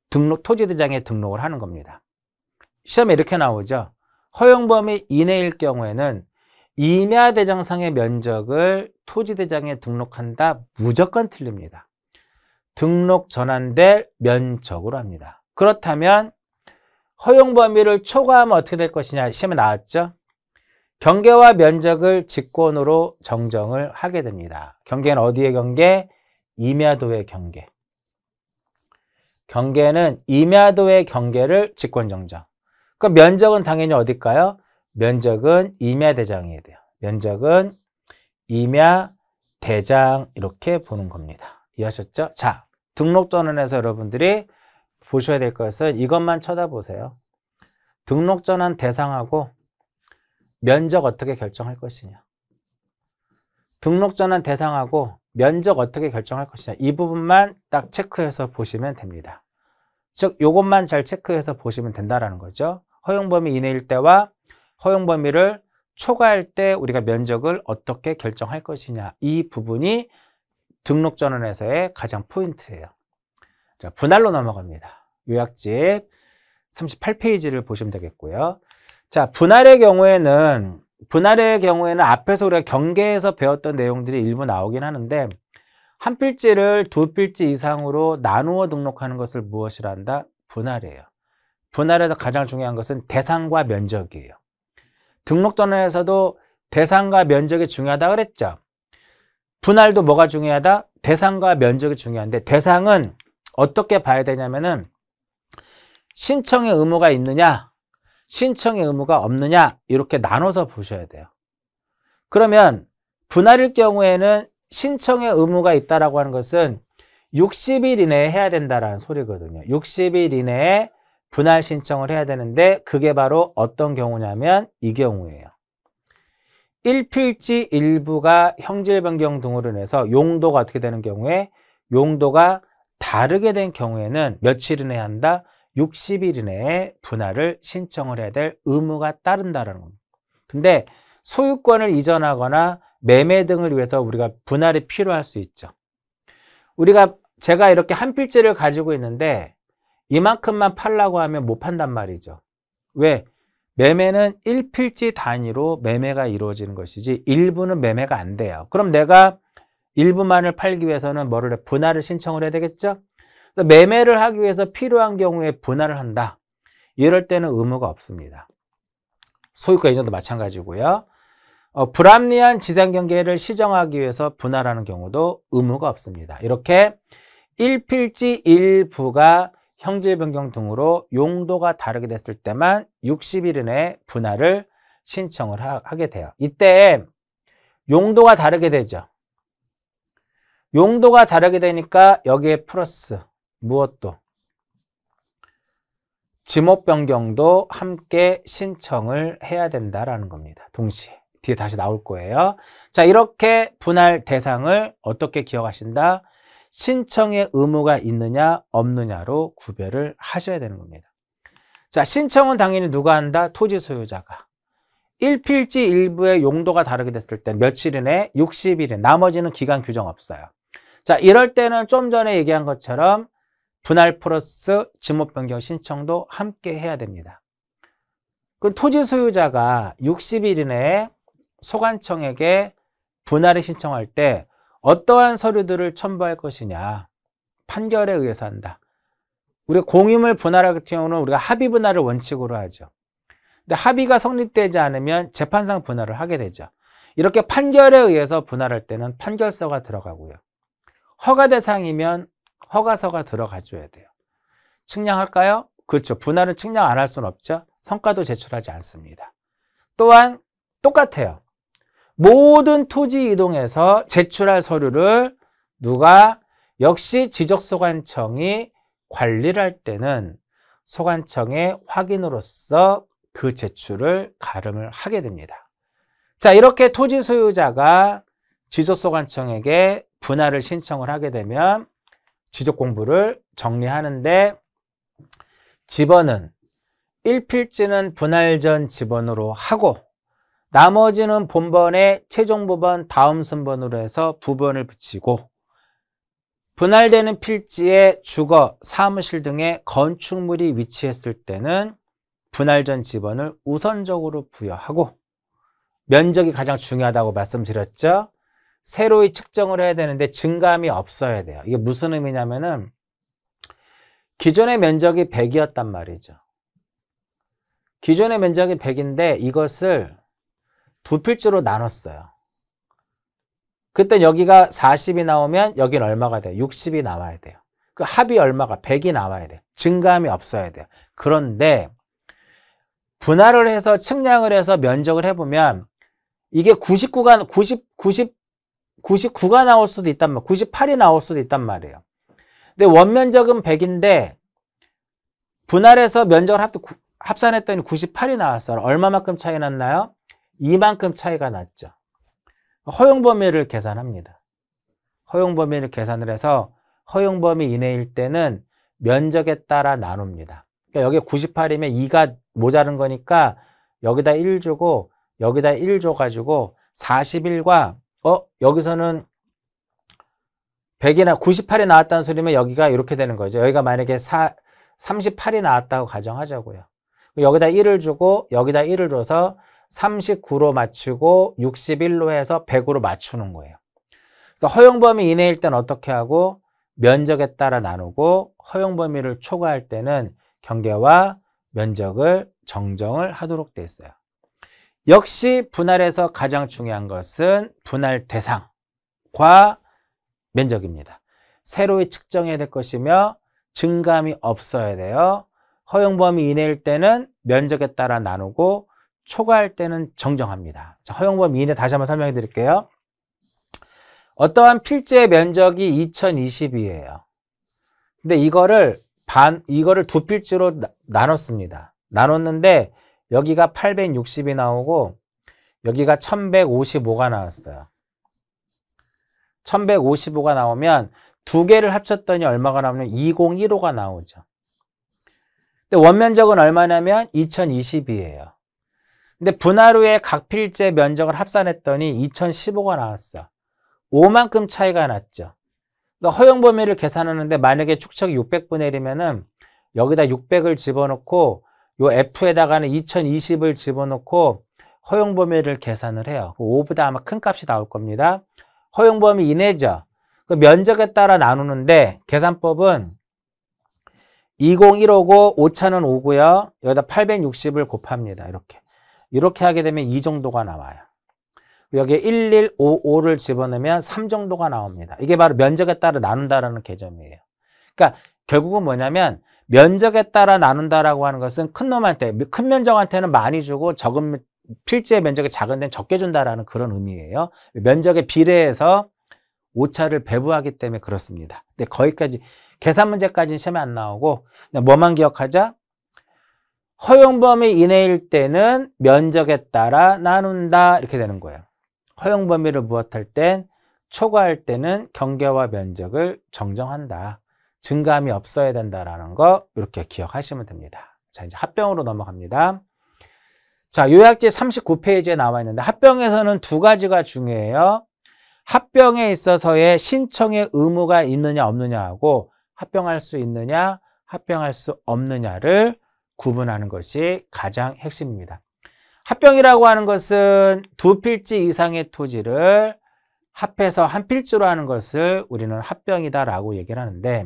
등록 토지대장에 등록을 하는 겁니다. 시험에 이렇게 나오죠. 허용 범위 이내일 경우에는 임야대장상의 면적을 토지대장에 등록한다 무조건 틀립니다. 등록 전환될 면적으로 합니다. 그렇다면 허용 범위를 초과하면 어떻게 될 것이냐 시험에 나왔죠. 경계와 면적을 직권으로 정정을 하게 됩니다. 경계는 어디의 경계? 임야도의 경계. 경계는 임야도의 경계를 직권 정정. 그 면적은 당연히 어디일까요 면적은 임야대장이에 돼요. 면적은 임야대장 이렇게 보는 겁니다. 이해하셨죠? 자, 등록전환에서 여러분들이 보셔야 될 것은 이것만 쳐다보세요. 등록전환 대상하고 면적 어떻게 결정할 것이냐. 등록전환 대상하고 면적 어떻게 결정할 것이냐. 이 부분만 딱 체크해서 보시면 됩니다. 즉, 이것만 잘 체크해서 보시면 된다는 거죠. 허용범위 이내일 때와 허용 범위를 초과할 때 우리가 면적을 어떻게 결정할 것이냐 이 부분이 등록 전원에서의 가장 포인트예요 자, 분할로 넘어갑니다 요약집 38페이지를 보시면 되겠고요 자, 분할의 경우에는 분할의 경우에는 앞에서 우리가 경계에서 배웠던 내용들이 일부 나오긴 하는데 한 필지를 두 필지 이상으로 나누어 등록하는 것을 무엇이라 한다? 분할이에요 분할에서 가장 중요한 것은 대상과 면적이에요 등록 전환에서도 대상과 면적이 중요하다 그랬죠. 분할도 뭐가 중요하다? 대상과 면적이 중요한데 대상은 어떻게 봐야 되냐면은 신청의 의무가 있느냐, 신청의 의무가 없느냐 이렇게 나눠서 보셔야 돼요. 그러면 분할일 경우에는 신청의 의무가 있다라고 하는 것은 60일 이내에 해야 된다라는 소리거든요. 60일 이내에 분할 신청을 해야 되는데 그게 바로 어떤 경우냐면 이 경우예요. 1필지 일부가 형질 변경 등으로 인해서 용도가 어떻게 되는 경우에 용도가 다르게 된 경우에는 며칠 이내에 한다? 60일 이내에 분할을 신청을 해야 될 의무가 따른다라는 겁니다. 근데 소유권을 이전하거나 매매 등을 위해서 우리가 분할이 필요할 수 있죠. 우리가 제가 이렇게 한 필지를 가지고 있는데 이만큼만 팔라고 하면 못 판단 말이죠. 왜? 매매는 1필지 단위로 매매가 이루어지는 것이지 일부는 매매가 안 돼요. 그럼 내가 일부만을 팔기 위해서는 뭐를 해? 분할을 신청을 해야 되겠죠? 매매를 하기 위해서 필요한 경우에 분할을 한다. 이럴 때는 의무가 없습니다. 소유가 이전도 마찬가지고요. 어, 불합리한 지상경계를 시정하기 위해서 분할하는 경우도 의무가 없습니다. 이렇게 1필지 일부가 형질 변경 등으로 용도가 다르게 됐을 때만 60일 이내 분할을 신청을 하, 게 돼요. 이때 용도가 다르게 되죠. 용도가 다르게 되니까 여기에 플러스 무엇도 지목 변경도 함께 신청을 해야 된다라는 겁니다. 동시에. 뒤에 다시 나올 거예요. 자, 이렇게 분할 대상을 어떻게 기억하신다? 신청의 의무가 있느냐 없느냐로 구별을 하셔야 되는 겁니다. 자, 신청은 당연히 누가 한다? 토지 소유자가. 1필지 일부의 용도가 다르게 됐을 때 며칠 이내 60일에 이 나머지는 기간 규정 없어요. 자, 이럴 때는 좀 전에 얘기한 것처럼 분할 플러스 지목 변경 신청도 함께 해야 됩니다. 그 토지 소유자가 60일 이내에 소관청에게 분할을 신청할 때 어떠한 서류들을 첨부할 것이냐 판결에 의해서 한다. 우리가 공임을 분할할 경우는 우리가 합의 분할을 원칙으로 하죠. 근데 합의가 성립되지 않으면 재판상 분할을 하게 되죠. 이렇게 판결에 의해서 분할할 때는 판결서가 들어가고요. 허가 대상이면 허가서가 들어가줘야 돼요. 측량할까요? 그렇죠. 분할은 측량 안 할 수는 없죠. 성과도 제출하지 않습니다. 또한 똑같아요. 모든 토지 이동에서 제출할 서류를 누가 역시 지적소관청이 관리를 할 때는 소관청의 확인으로서 그 제출을 가름을 하게 됩니다. 자 이렇게 토지 소유자가 지적소관청에게 분할을 신청을 하게 되면 지적 공부를 정리하는데 집원은 1필지는 분할 전 집원으로 하고 나머지는 본번에 최종 부번 다음 순번으로 해서 부번을 붙이고 분할되는 필지에 주거, 사무실 등의 건축물이 위치했을 때는 분할전 지번을 우선적으로 부여하고 면적이 가장 중요하다고 말씀드렸죠. 새로이 측정을 해야 되는데 증감이 없어야 돼요. 이게 무슨 의미냐면은 기존의 면적이 100이었단 말이죠. 기존의 면적이 100인데 이것을 두 필지로 나눴어요. 그때 여기가 40이 나오면 여긴 얼마가 돼요? 60이 나와야 돼요. 그 합이 얼마가 100이 나와야 돼요. 증감이 없어야 돼요. 그런데 분할을 해서 측량을 해서 면적을 해보면 이게 99가 90 90 99가 나올 수도 있단 말, 이에요 98이 나올 수도 있단 말이에요. 근데 원면적은 100인데 분할해서 면적을 합, 합산했더니 98이 나왔어요. 얼마만큼 차이 났나요? 이만큼 차이가 났죠. 허용 범위를 계산합니다. 허용 범위를 계산을 해서 허용 범위 이내일 때는 면적에 따라 나눕니다. 그러니까 여기 98이면 2가 모자른 거니까 여기다 1 주고 여기다 1 줘가지고 41과 어 여기서는 100이나 98이 나왔다는 소리면 여기가 이렇게 되는 거죠. 여기가 만약에 4, 38이 나왔다고 가정하자고요. 여기다 1을 주고 여기다 1을 줘서 39로 맞추고 61로 해서 100으로 맞추는 거예요. 그래서 허용 범위 이내일 땐 어떻게 하고 면적에 따라 나누고 허용 범위를 초과할 때는 경계와 면적을 정정을 하도록 돼 있어요. 역시 분할에서 가장 중요한 것은 분할 대상과 면적입니다. 새로이 측정해야 될 것이며 증감이 없어야 돼요. 허용 범위 이내일 때는 면적에 따라 나누고 초과할 때는 정정합니다. 자, 허용범 미내 다시 한번 설명해 드릴게요. 어떠한 필지의 면적이 2020이에요. 근데 이거를 반, 이거를 두 필지로 나, 나눴습니다. 나눴는데 여기가 860이 나오고 여기가 1155가 나왔어요. 1155가 나오면 두 개를 합쳤더니 얼마가 나오면 2015가 나오죠. 근데 원면적은 얼마냐면 2020이에요. 근데 분할후에 각필제 면적을 합산했더니 2015가 나왔어. 5만큼 차이가 났죠. 그래서 허용 범위를 계산하는데 만약에 축척이 6 0 0분에 1이면은 여기다 600을 집어넣고 요 F에다가는 2020을 집어넣고 허용 범위를 계산을 해요. 5보다 아마 큰 값이 나올 겁니다. 허용 범위 이내죠. 그 면적에 따라 나누는데 계산법은 2 0 1 5고 5000은 5고요. 여기다 860을 곱합니다. 이렇게. 이렇게 하게 되면 이 정도가 나와요. 여기에 1155를 집어넣으면 3 정도가 나옵니다. 이게 바로 면적에 따라 나눈다라는 개념이에요. 그러니까 결국은 뭐냐면 면적에 따라 나눈다라고 하는 것은 큰 놈한테, 큰 면적한테는 많이 주고 적은 필지의 면적이 작은 데는 적게 준다라는 그런 의미예요. 면적에 비례해서 오차를 배부하기 때문에 그렇습니다. 근데 거기까지 계산 문제까지는 시험에 안 나오고 뭐만 기억하자? 허용범위 이내일 때는 면적에 따라 나눈다 이렇게 되는 거예요. 허용범위를 무엇할 땐 초과할 때는 경계와 면적을 정정한다. 증감이 없어야 된다라는 거 이렇게 기억하시면 됩니다. 자 이제 합병으로 넘어갑니다. 자 요약집 39페이지에 나와 있는데 합병에서는 두 가지가 중요해요. 합병에 있어서의 신청의 의무가 있느냐 없느냐 하고 합병할 수 있느냐 합병할 수 없느냐를 구분하는 것이 가장 핵심입니다. 합병이라고 하는 것은 두 필지 이상의 토지를 합해서 한 필지로 하는 것을 우리는 합병이다라고 얘기를 하는데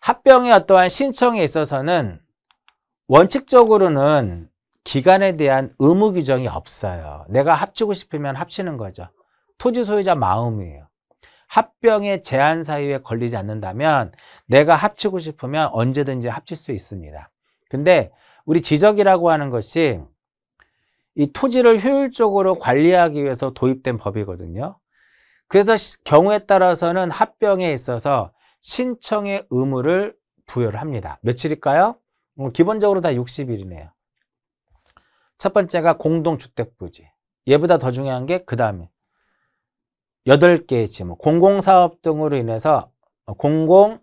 합병의 어떠한 신청에 있어서는 원칙적으로는 기간에 대한 의무 규정이 없어요. 내가 합치고 싶으면 합치는 거죠. 토지 소유자 마음이에요. 합병의 제한 사유에 걸리지 않는다면 내가 합치고 싶으면 언제든지 합칠 수 있습니다. 근데 우리 지적이라고 하는 것이 이 토지를 효율적으로 관리하기 위해서 도입된 법이거든요. 그래서 경우에 따라서는 합병에 있어서 신청의 의무를 부여를 합니다. 며칠일까요? 어, 기본적으로 다 60일이네요. 첫 번째가 공동주택부지. 얘보다 더 중요한 게 그 다음에 8개의 지목, 공공사업 등으로 인해서 공공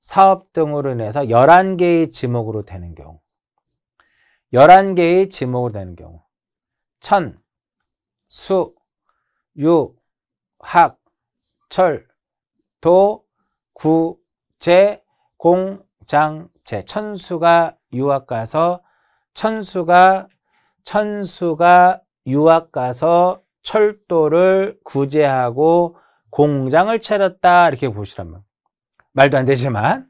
사업 등으로 인해서 11개의 지목으로 되는 경우 11개의 지목으로 되는 경우 천, 수, 유, 학, 철, 도, 구, 제, 공, 장, 제 천수가 유학 가서 천수가 천수가 유학 가서 철도를 구제하고 공장을 차렸다 이렇게 보시라면 말도 안 되지만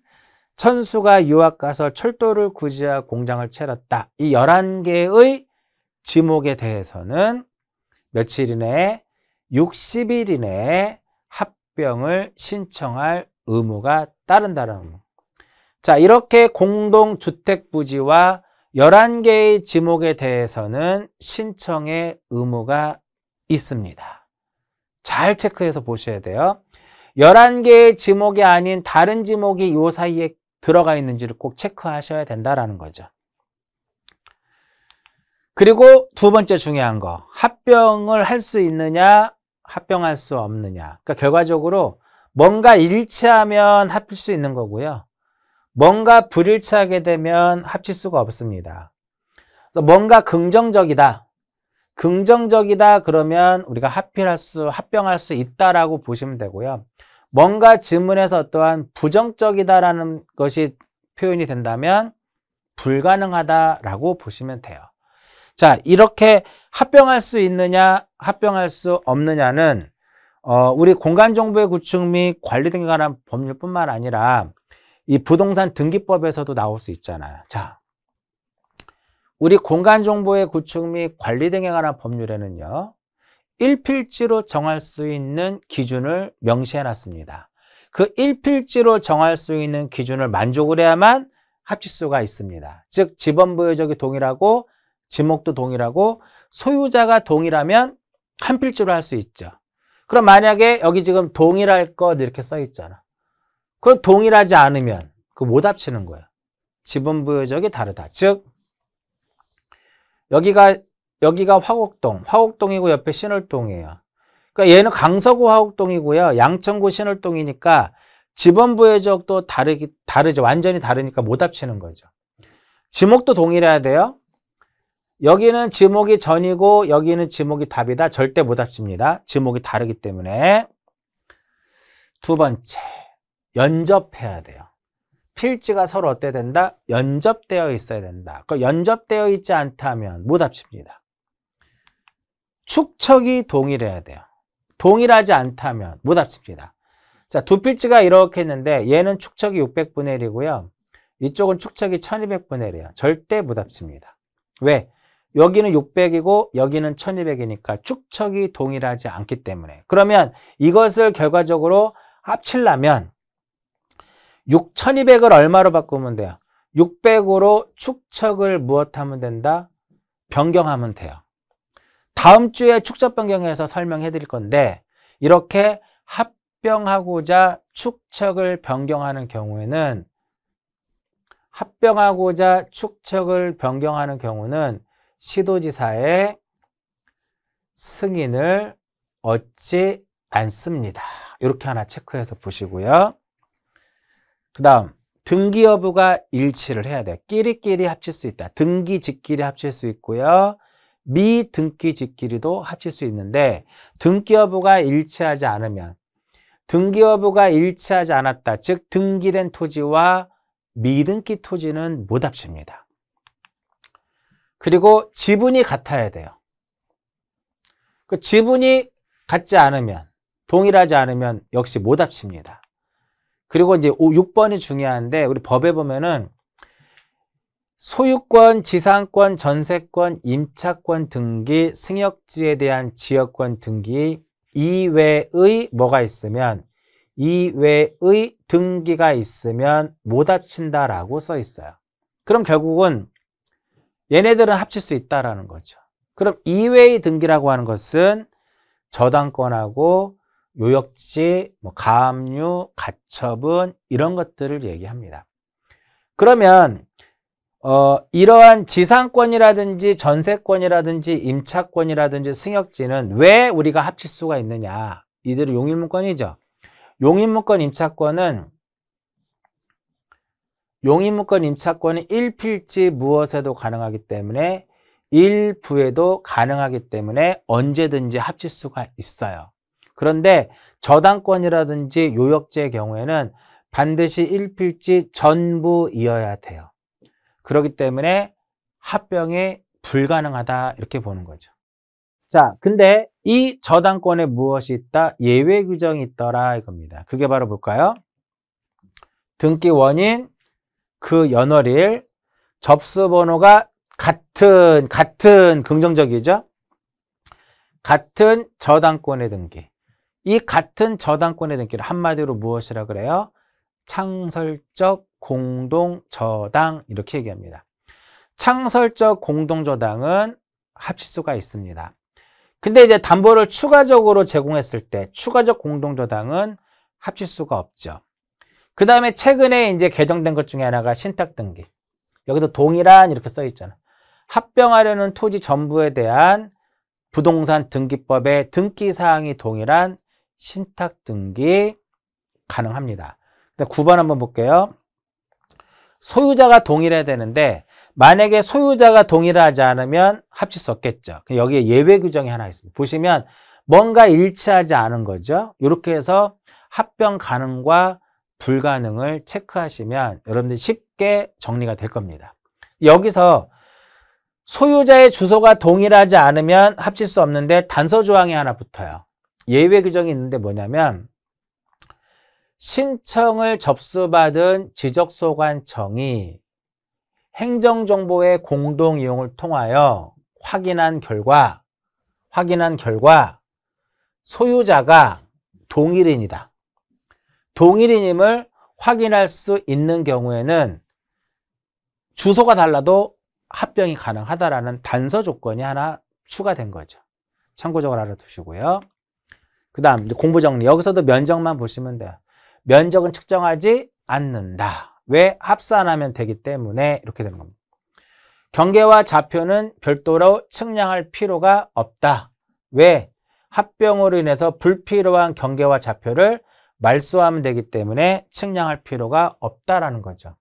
천수가 유학 가서 철도를 구제하 공장을 채렀다이1한 개의 지목에 대해서는 며칠 이내에 60일 이내에 합병을 신청할 의무가 따른다는 자, 이렇게 공동주택 부지와 11개의 지목에 대해서는 신청의 의무가 있습니다. 잘 체크해서 보셔야 돼요. 1 1 개의 지목이 아닌 다른 지목이 이 사이에 들어가 있는지를 꼭 체크하셔야 된다라는 거죠. 그리고 두 번째 중요한 거 합병을 할 수 있느냐 합병할 수 없느냐 그러니까 결과적으로 뭔가 일치하면 합칠 수 있는 거고요 뭔가 불일치하게 되면 합칠 수가 없습니다 그래서 뭔가 긍정적이다 긍정적이다 그러면 우리가 합필할 수 합병할 수 있다라고 보시면 되고요 뭔가 질문에서 어떠한 부정적이다라는 것이 표현이 된다면 불가능하다라고 보시면 돼요. 자, 이렇게 합병할 수 있느냐, 합병할 수 없느냐는 어, 우리 공간 정보의 구축 및 관리 등에 관한 법률뿐만 아니라 이 부동산 등기법에서도 나올 수 있잖아요. 자, 우리 공간 정보의 구축 및 관리 등에 관한 법률에는요. 일필지로 정할 수 있는 기준을 명시해 놨습니다. 그 일필지로 정할 수 있는 기준을 만족을 해야만 합치수가 있습니다. 즉 지번부여적이 동일하고 지목도 동일하고 소유자가 동일하면 한 필지로 할 수 있죠. 그럼 만약에 여기 지금 동일할 것 이렇게 써 있잖아. 그 동일하지 않으면 그 못 합치는 거예요. 지분부여적이 다르다. 즉 여기가 여기가 화곡동, 화곡동이고 옆에 신월동이에요. 그러니까 얘는 강서구 화곡동이고요. 양천구 신월동이니까 지번부의 지역도 다르기, 다르죠. 완전히 다르니까 못 합치는 거죠. 지목도 동일해야 돼요. 여기는 지목이 전이고 여기는 지목이 답이다. 절대 못 합칩니다. 지목이 다르기 때문에. 두 번째, 연접해야 돼요. 필지가 서로 어때야 된다? 연접되어 있어야 된다. 그 연접되어 있지 않다면 못 합칩니다. 축척이 동일해야 돼요. 동일하지 않다면 못 합칩니다. 자, 두 필지가 이렇게 했는데 얘는 축척이 600분의 1이고요. 이쪽은 축척이 1200분의 1이에요. 절대 못 합칩니다. 왜? 여기는 600이고 여기는 1200이니까 축척이 동일하지 않기 때문에 그러면 이것을 결과적으로 합치려면 6200을 얼마로 바꾸면 돼요? 600으로 축척을 무엇하면 된다? 변경하면 돼요. 다음 주에 축적 변경해서 설명해 드릴 건데 이렇게 합병하고자 축척을 변경하는 경우에는 합병하고자 축척을 변경하는 경우는 시도지사의 승인을 얻지 않습니다. 이렇게 하나 체크해서 보시고요. 그 다음 등기 여부가 일치를 해야 돼. 끼리끼리 합칠 수 있다. 등기직끼리 합칠 수 있고요. 미등기 직끼리도 합칠 수 있는데 등기 여부가 일치하지 않으면 등기 여부가 일치하지 않았다. 즉 등기된 토지와 미등기 토지는 못 합칩니다. 그리고 지분이 같아야 돼요. 그 지분이 같지 않으면 동일하지 않으면 역시 못 합칩니다. 그리고 이제 6번이 중요한데 우리 법에 보면은 소유권, 지상권, 전세권, 임차권 등기, 승역지에 대한 지역권 등기 이외의 뭐가 있으면 이외의 등기가 있으면 못 합친다라고 써 있어요. 그럼 결국은 얘네들은 합칠 수 있다라는 거죠. 그럼 이외의 등기라고 하는 것은 저당권하고 요역지, 뭐 가압류, 가처분 이런 것들을 얘기합니다. 그러면 어, 이러한 지상권이라든지 전세권이라든지 임차권이라든지 승역지는 왜 우리가 합칠 수가 있느냐. 이들이 용인문건이죠. 용인문건 임차권은 용인문건 임차권은 1필지 무엇에도 가능하기 때문에 일부에도 가능하기 때문에 언제든지 합칠 수가 있어요. 그런데 저당권이라든지 요역제의 경우에는 반드시 1필지 전부이어야 돼요. 그렇기 때문에 합병이 불가능하다 이렇게 보는 거죠. 자, 근데 이 저당권에 무엇이 있다? 예외 규정이 있더라 이겁니다. 그게 바로 볼까요? 등기 원인, 그 연월일, 접수 번호가 같은, 같은 긍정적이죠? 같은 저당권의 등기. 이 같은 저당권의 등기를 한마디로 무엇이라 그래요? 창설적 공동저당 이렇게 얘기합니다. 창설적 공동저당은 합치수가 있습니다. 근데 이제 담보를 추가적으로 제공했을 때 추가적 공동저당은 합치수가 없죠. 그 다음에 최근에 이제 개정된 것 중에 하나가 신탁등기. 여기도 동일한 이렇게 써 있잖아. 합병하려는 토지 전부에 대한 부동산 등기법의 등기 사항이 동일한 신탁 등기 가능합니다. 9번 한번 볼게요. 소유자가 동일해야 되는데 만약에 소유자가 동일하지 않으면 합치수 없겠죠. 여기에 예외 규정이 하나 있습니다. 보시면 뭔가 일치하지 않은 거죠. 이렇게 해서 합병 가능과 불가능을 체크하시면 여러분들 쉽게 정리가 될 겁니다. 여기서 소유자의 주소가 동일하지 않으면 합칠 수 없는데 단서 조항이 하나 붙어요. 예외 규정이 있는데 뭐냐면 신청을 접수받은 지적소관청이 행정정보의 공동 이용을 통하여 확인한 결과 확인한 결과 소유자가 동일인이다. 동일인임을 확인할 수 있는 경우에는 주소가 달라도 합병이 가능하다라는 단서 조건이 하나 추가된 거죠. 참고적으로 알아두시고요. 그 다음 공부 정리. 여기서도 면적만 보시면 돼요. 면적은 측정하지 않는다. 왜? 합산하면 되기 때문에 이렇게 되는 겁니다. 경계와 좌표는 별도로 측량할 필요가 없다. 왜? 합병으로 인해서 불필요한 경계와 좌표를 말소하면 되기 때문에 측량할 필요가 없다라는 거죠.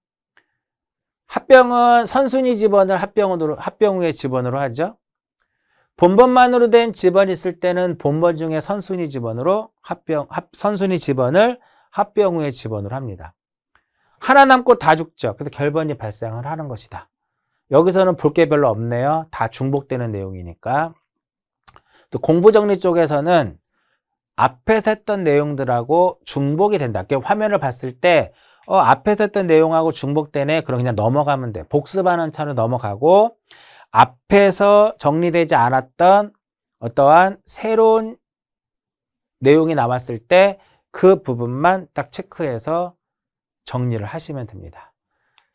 합병은 선순위 지번을 합병으로, 합병 후에 지번으로 하죠. 본번만으로 된 지번이 있을 때는 본번 중에 선순위 지번으로 합병, 합, 선순위 지번을 합병후에 집어넣을 합니다. 하나 남고 다 죽죠. 그래서 결번이 발생을 하는 것이다. 여기서는 볼 게 별로 없네요. 다 중복되는 내용이니까. 또 공부 정리 쪽에서는 앞에서 했던 내용들하고 중복이 된다. 그러니까 화면을 봤을 때 어, 앞에서 했던 내용하고 중복되네. 그럼 그냥 넘어가면 돼. 복습하는 차로 넘어가고 앞에서 정리되지 않았던 어떠한 새로운 내용이 나왔을 때그 부분만 딱 체크해서 정리를 하시면 됩니다.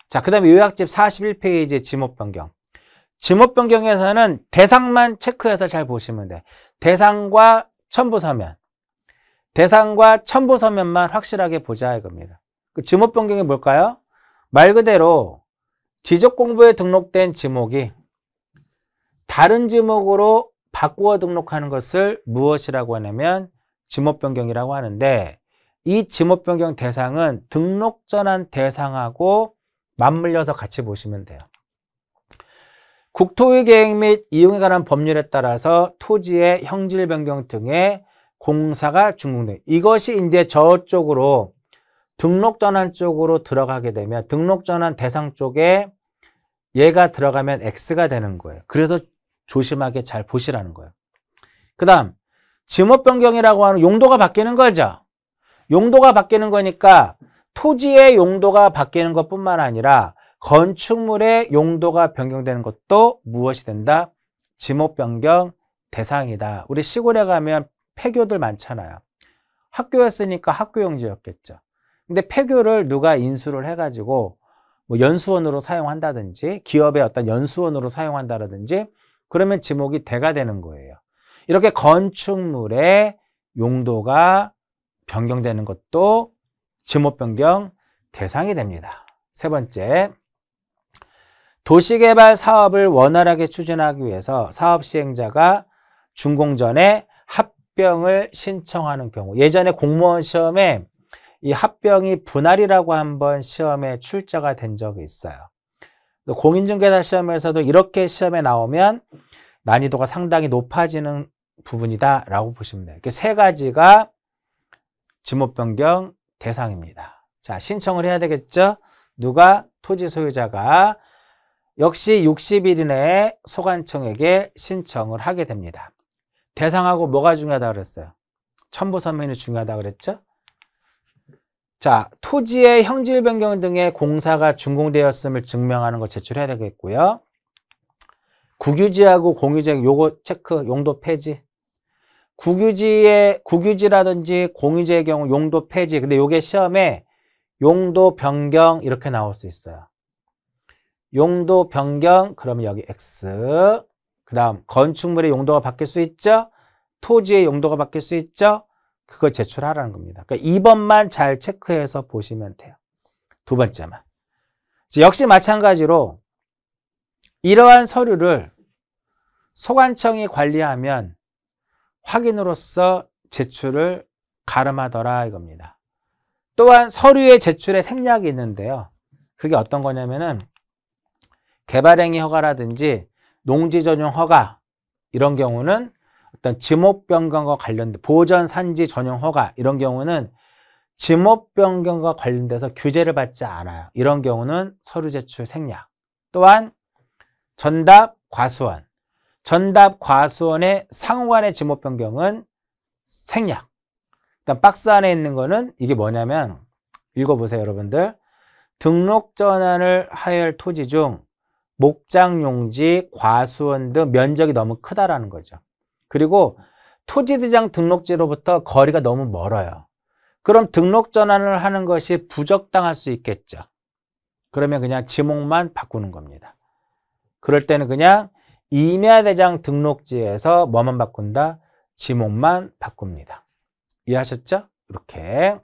자, 그 다음에 요약집 41페이지 지목 변경. 지목 변경에서는 대상만 체크해서 잘 보시면 돼. 대상과 첨부 서면. 대상과 첨부 서면만 확실하게 보자 이겁니다. 그 지목 변경이 뭘까요? 말 그대로 지적 공부에 등록된 지목이 다른 지목으로 바꾸어 등록하는 것을 무엇이라고 하냐면 지목 변경이라고 하는데 이 지목 변경 대상은 등록 전환 대상하고 맞물려서 같이 보시면 돼요. 국토의 계획 및 이용에 관한 법률에 따라서 토지의 형질 변경 등의 공사가 준공돼 이것이 이제 저쪽으로 등록 전환 쪽으로 들어가게 되면 등록 전환 대상 쪽에 얘가 들어가면 X가 되는 거예요. 그래서 조심하게 잘 보시라는 거예요. 그 다음 지목 변경이라고 하는 용도가 바뀌는 거죠. 용도가 바뀌는 거니까 토지의 용도가 바뀌는 것뿐만 아니라 건축물의 용도가 변경되는 것도 무엇이 된다? 지목 변경 대상이다. 우리 시골에 가면 폐교들 많잖아요. 학교였으니까 학교용지였겠죠. 근데 폐교를 누가 인수를 해가지고 뭐 연수원으로 사용한다든지 기업의 어떤 연수원으로 사용한다든지 그러면 지목이 대가 되는 거예요. 이렇게 건축물의 용도가 변경되는 것도 지목 변경 대상이 됩니다. 세 번째, 도시개발 사업을 원활하게 추진하기 위해서 사업 시행자가 준공 전에 합병을 신청하는 경우 예전에 공무원 시험에 이 합병이 분할이라고 한번 시험에 출제가 된 적이 있어요. 공인중개사 시험에서도 이렇게 시험에 나오면 난이도가 상당히 높아지는 부분이다라고 보시면 돼요. 이세 가지가 지목 변경 대상입니다. 자, 신청을 해야 되겠죠? 누가 토지 소유자가 역시 60일 이내에 소관청에게 신청을 하게 됩니다. 대상하고 뭐가 중요하다 그랬어요? 첨부 서면이 중요하다 그랬죠? 자, 토지의 형질 변경 등의 공사가 준공되었음을 증명하는 걸 제출해야 되겠고요. 국유지하고 공유지 요거 체크 용도 폐지 국유지의 국유지라든지 공유지의 경우 용도 폐지 근데 요게 시험에 용도 변경 이렇게 나올 수 있어요 용도 변경 그러면 여기 X 그 다음 건축물의 용도가 바뀔 수 있죠 토지의 용도가 바뀔 수 있죠 그걸 제출하라는 겁니다 그러니까 2번만 잘 체크해서 보시면 돼요 두 번째만 역시 마찬가지로 이러한 서류를 소관청이 관리하면 확인으로서 제출을 가름하더라 이겁니다. 또한 서류의 제출에 생략이 있는데요. 그게 어떤 거냐면은 개발행위 허가라든지 농지 전용 허가 이런 경우는 어떤 지목 변경과 관련된 보전 산지 전용 허가 이런 경우는 지목 변경과 관련돼서 규제를 받지 않아요. 이런 경우는 서류 제출 생략. 또한 전답 과수원 전답 과수원의 상호간의 지목 변경은 생략. 일단 박스 안에 있는 거는 이게 뭐냐면 읽어보세요 여러분들. 등록 전환을 하열 토지 중 목장 용지, 과수원 등 면적이 너무 크다라는 거죠. 그리고 토지대장 등록지로부터 거리가 너무 멀어요. 그럼 등록 전환을 하는 것이 부적당할 수 있겠죠. 그러면 그냥 지목만 바꾸는 겁니다. 그럴 때는 그냥 임야대장 등록지에서 뭐만 바꾼다? 지목만 바꿉니다. 이해하셨죠? 이렇게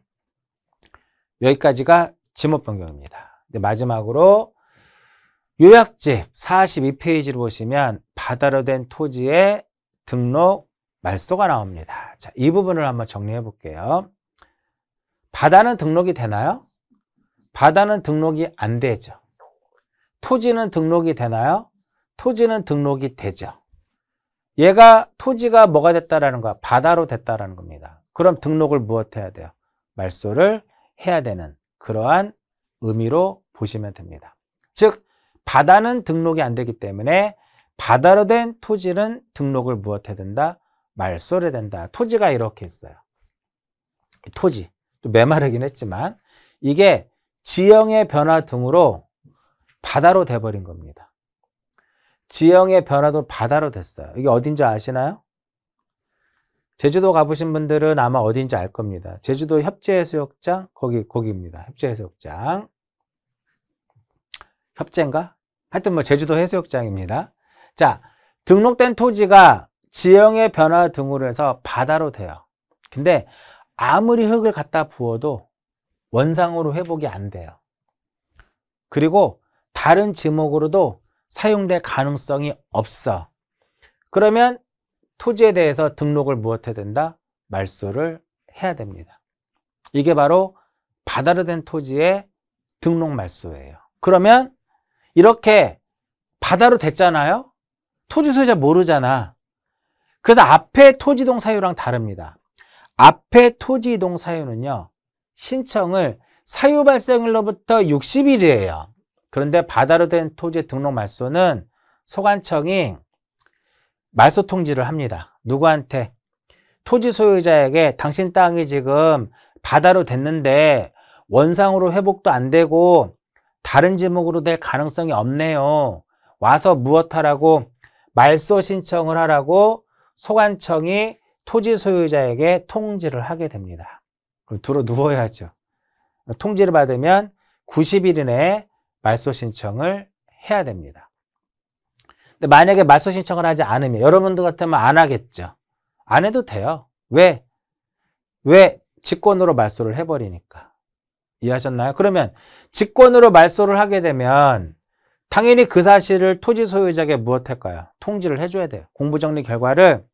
여기까지가 지목 변경입니다. 이제 마지막으로 요약집 42페이지를 보시면 바다로 된 토지의 등록 말소가 나옵니다. 자, 이 부분을 한번 정리해 볼게요. 바다는 등록이 되나요? 바다는 등록이 안 되죠. 토지는 등록이 되나요? 토지는 등록이 되죠. 얘가 토지가 뭐가 됐다라는 거야? 바다로 됐다라는 겁니다. 그럼 등록을 무엇 해야 돼요? 말소를 해야 되는 그러한 의미로 보시면 됩니다. 즉 바다는 등록이 안 되기 때문에 바다로 된 토지는 등록을 무엇 해야 된다? 말소를 된다. 토지가 이렇게 있어요. 토지, 또 메마르긴 했지만 이게 지형의 변화 등으로 바다로 돼버린 겁니다. 지형의 변화도 바다로 됐어요. 이게 어딘지 아시나요? 제주도 가보신 분들은 아마 어딘지 알 겁니다. 제주도 협재해수욕장 거기 거기입니다. 협재해수욕장 협재인가? 하여튼 뭐 제주도 해수욕장입니다. 자 등록된 토지가 지형의 변화 등으로 해서 바다로 돼요. 근데 아무리 흙을 갖다 부어도 원상으로 회복이 안 돼요. 그리고 다른 지목으로도 사용될 가능성이 없어. 그러면 토지에 대해서 등록을 무엇해야 된다? 말소를 해야 됩니다. 이게 바로 바다로 된 토지의 등록 말소예요. 그러면 이렇게 바다로 됐잖아요. 토지 소유자 모르잖아. 그래서 앞에 토지동 사유랑 다릅니다. 앞에 토지이동 사유는요. 신청을 사유 발생일로부터 60일이에요. 그런데 바다로 된 토지 등록 말소는 소관청이 말소 통지를 합니다. 누구한테? 토지 소유자에게 당신 땅이 지금 바다로 됐는데 원상으로 회복도 안 되고 다른 지목으로 될 가능성이 없네요. 와서 무엇하라고 말소 신청을 하라고 소관청이 토지 소유자에게 통지를 하게 됩니다. 그럼 들어 누워야죠. 통지를 받으면 90일 이내에 말소 신청을 해야 됩니다. 근데 만약에 말소 신청을 하지 않으면 여러분들 같으면 안 하겠죠. 안 해도 돼요. 왜? 왜 직권으로 말소를 해버리니까. 이해하셨나요? 그러면 직권으로 말소를 하게 되면 당연히 그 사실을 토지 소유자에게 무엇할까요? 통지를 해줘야 돼요. 공부정리 결과를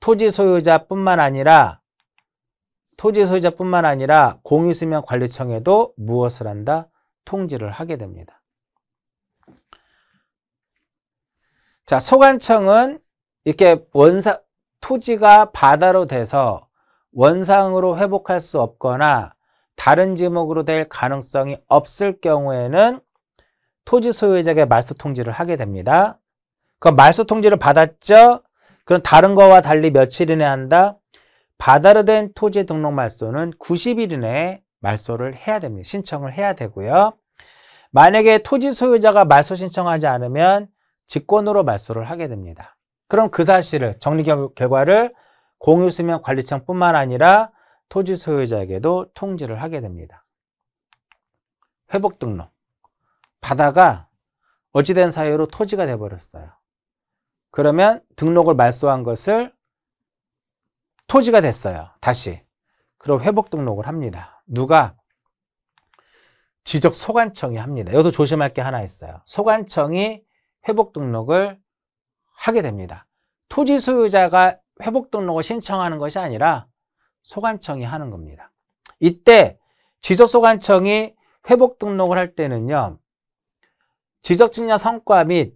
토지 소유자뿐만 아니라 토지 소유자뿐만 아니라 공유수면 관리청에도 무엇을 한다? 통지를 하게 됩니다. 자, 소관청은 이렇게 원상, 토지가 바다로 돼서 원상으로 회복할 수 없거나 다른 지목으로 될 가능성이 없을 경우에는 토지 소유자에게 말소 통지를 하게 됩니다. 그 말소 통지를 받았죠? 그럼 다른 거와 달리 며칠 이내 한다? 바다로 된 토지 등록 말소는 90일 이내에 말소를 해야 됩니다. 신청을 해야 되고요. 만약에 토지 소유자가 말소 신청하지 않으면 직권으로 말소를 하게 됩니다. 그럼 그 사실을 정리 결과를 공유수면 관리청뿐만 아니라 토지 소유자에게도 통지를 하게 됩니다. 회복 등록. 바다가 어찌된 사유로 토지가 돼버렸어요. 그러면 등록을 말소한 것을 토지가 됐어요. 다시. 그럼 회복 등록을 합니다. 누가? 지적 소관청이 합니다. 여기서 조심할 게 하나 있어요. 소관청이 회복 등록을 하게 됩니다. 토지 소유자가 회복 등록을 신청하는 것이 아니라 소관청이 하는 겁니다. 이때 지적소관청이 회복 등록을 할 때는요. 지적증여 성과 및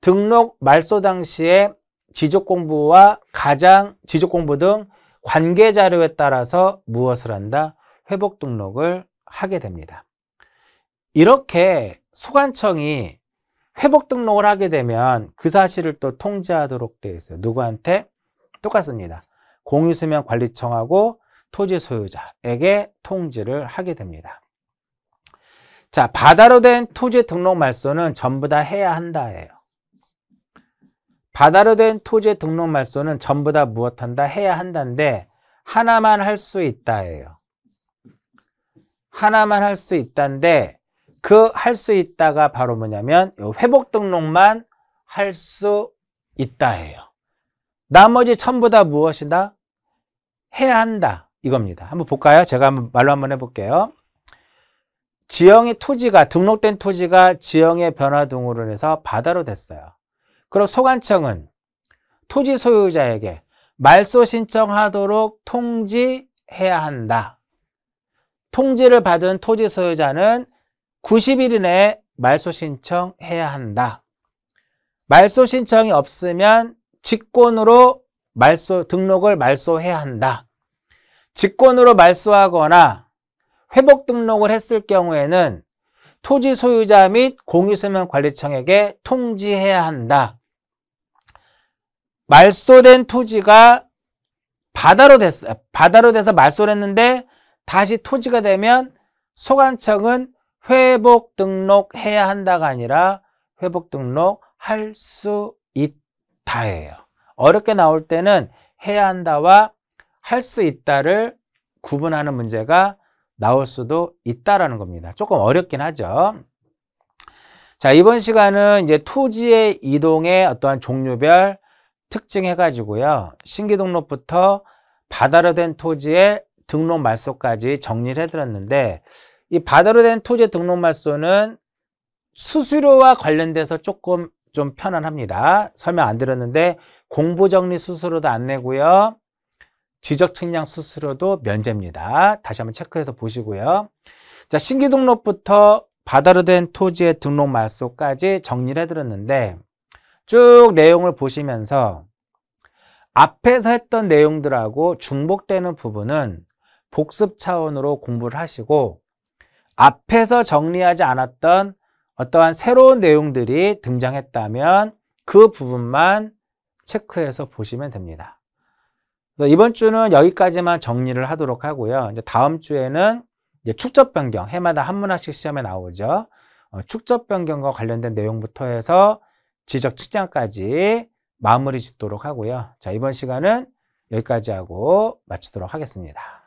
등록 말소 당시에 지적공부와 가장 지적공부 등 관계자료에 따라서 무엇을 한다? 회복 등록을 하게 됩니다. 이렇게 소관청이 회복 등록을 하게 되면 그 사실을 또통지하도록 되어 있어요. 누구한테? 똑같습니다. 공유수면 관리청하고 토지 소유자에게 통지를 하게 됩니다. 자, 바다로 된 토지 등록 말소는 전부 다 해야 한다예요. 바다로 된 토지 등록 말소는 전부 다 무엇한다? 해야 한다인데 하나만 할 수 있다예요. 하나만 할 수 있다인데 그할수 있다가 바로 뭐냐면 회복 등록만 할 수 있다예요. 나머지 전부 다 무엇이다? 해야 한다 이겁니다. 한번 볼까요? 제가 한번 말로 한번 해볼게요. 지형의 토지가 등록된 토지가 지형의 변화 등으로 해서 바다로 됐어요. 그럼 소관청은 토지 소유자에게 말소 신청하도록 통지해야 한다. 통지를 받은 토지 소유자는 90일 이내에 말소 신청해야 한다. 말소 신청이 없으면 직권으로 말소 등록을 말소해야 한다. 직권으로 말소하거나 회복 등록을 했을 경우에는 토지 소유자 및 공유수면 관리청에게 통지해야 한다. 말소된 토지가 바다로 됐어. 바다로 돼서 말소를 했는데 다시 토지가 되면 소관청은 회복 등록해야 한다가 아니라 회복 등록할 수 있다예요. 어렵게 나올 때는 해야 한다와 할 수 있다를 구분하는 문제가 나올 수도 있다라는 겁니다. 조금 어렵긴 하죠. 자, 이번 시간은 이제 토지의 이동의 어떠한 종류별 특징 해가지고요. 신규 등록부터 바다로 된 토지의 등록 말소까지 정리를 해드렸는데 이 바다로 된 토지 등록말소는 수수료와 관련돼서 조금 좀 편안합니다. 설명 안 드렸는데 공부정리 수수료도 안 내고요. 지적측량 수수료도 면제입니다. 다시 한번 체크해서 보시고요. 자 신규등록부터 바다로 된 토지의 등록 말소까지 정리를 해드렸는데 쭉 내용을 보시면서 앞에서 했던 내용들하고 중복되는 부분은 복습 차원으로 공부를 하시고 앞에서 정리하지 않았던 어떠한 새로운 내용들이 등장했다면 그 부분만 체크해서 보시면 됩니다. 이번 주는 여기까지만 정리를 하도록 하고요. 다음 주에는 축적 변경, 해마다 한문학씩 시험에 나오죠. 어, 축적 변경과 관련된 내용부터 해서 지적 측정까지 마무리 짓도록 하고요. 자, 이번 시간은 여기까지 하고 마치도록 하겠습니다.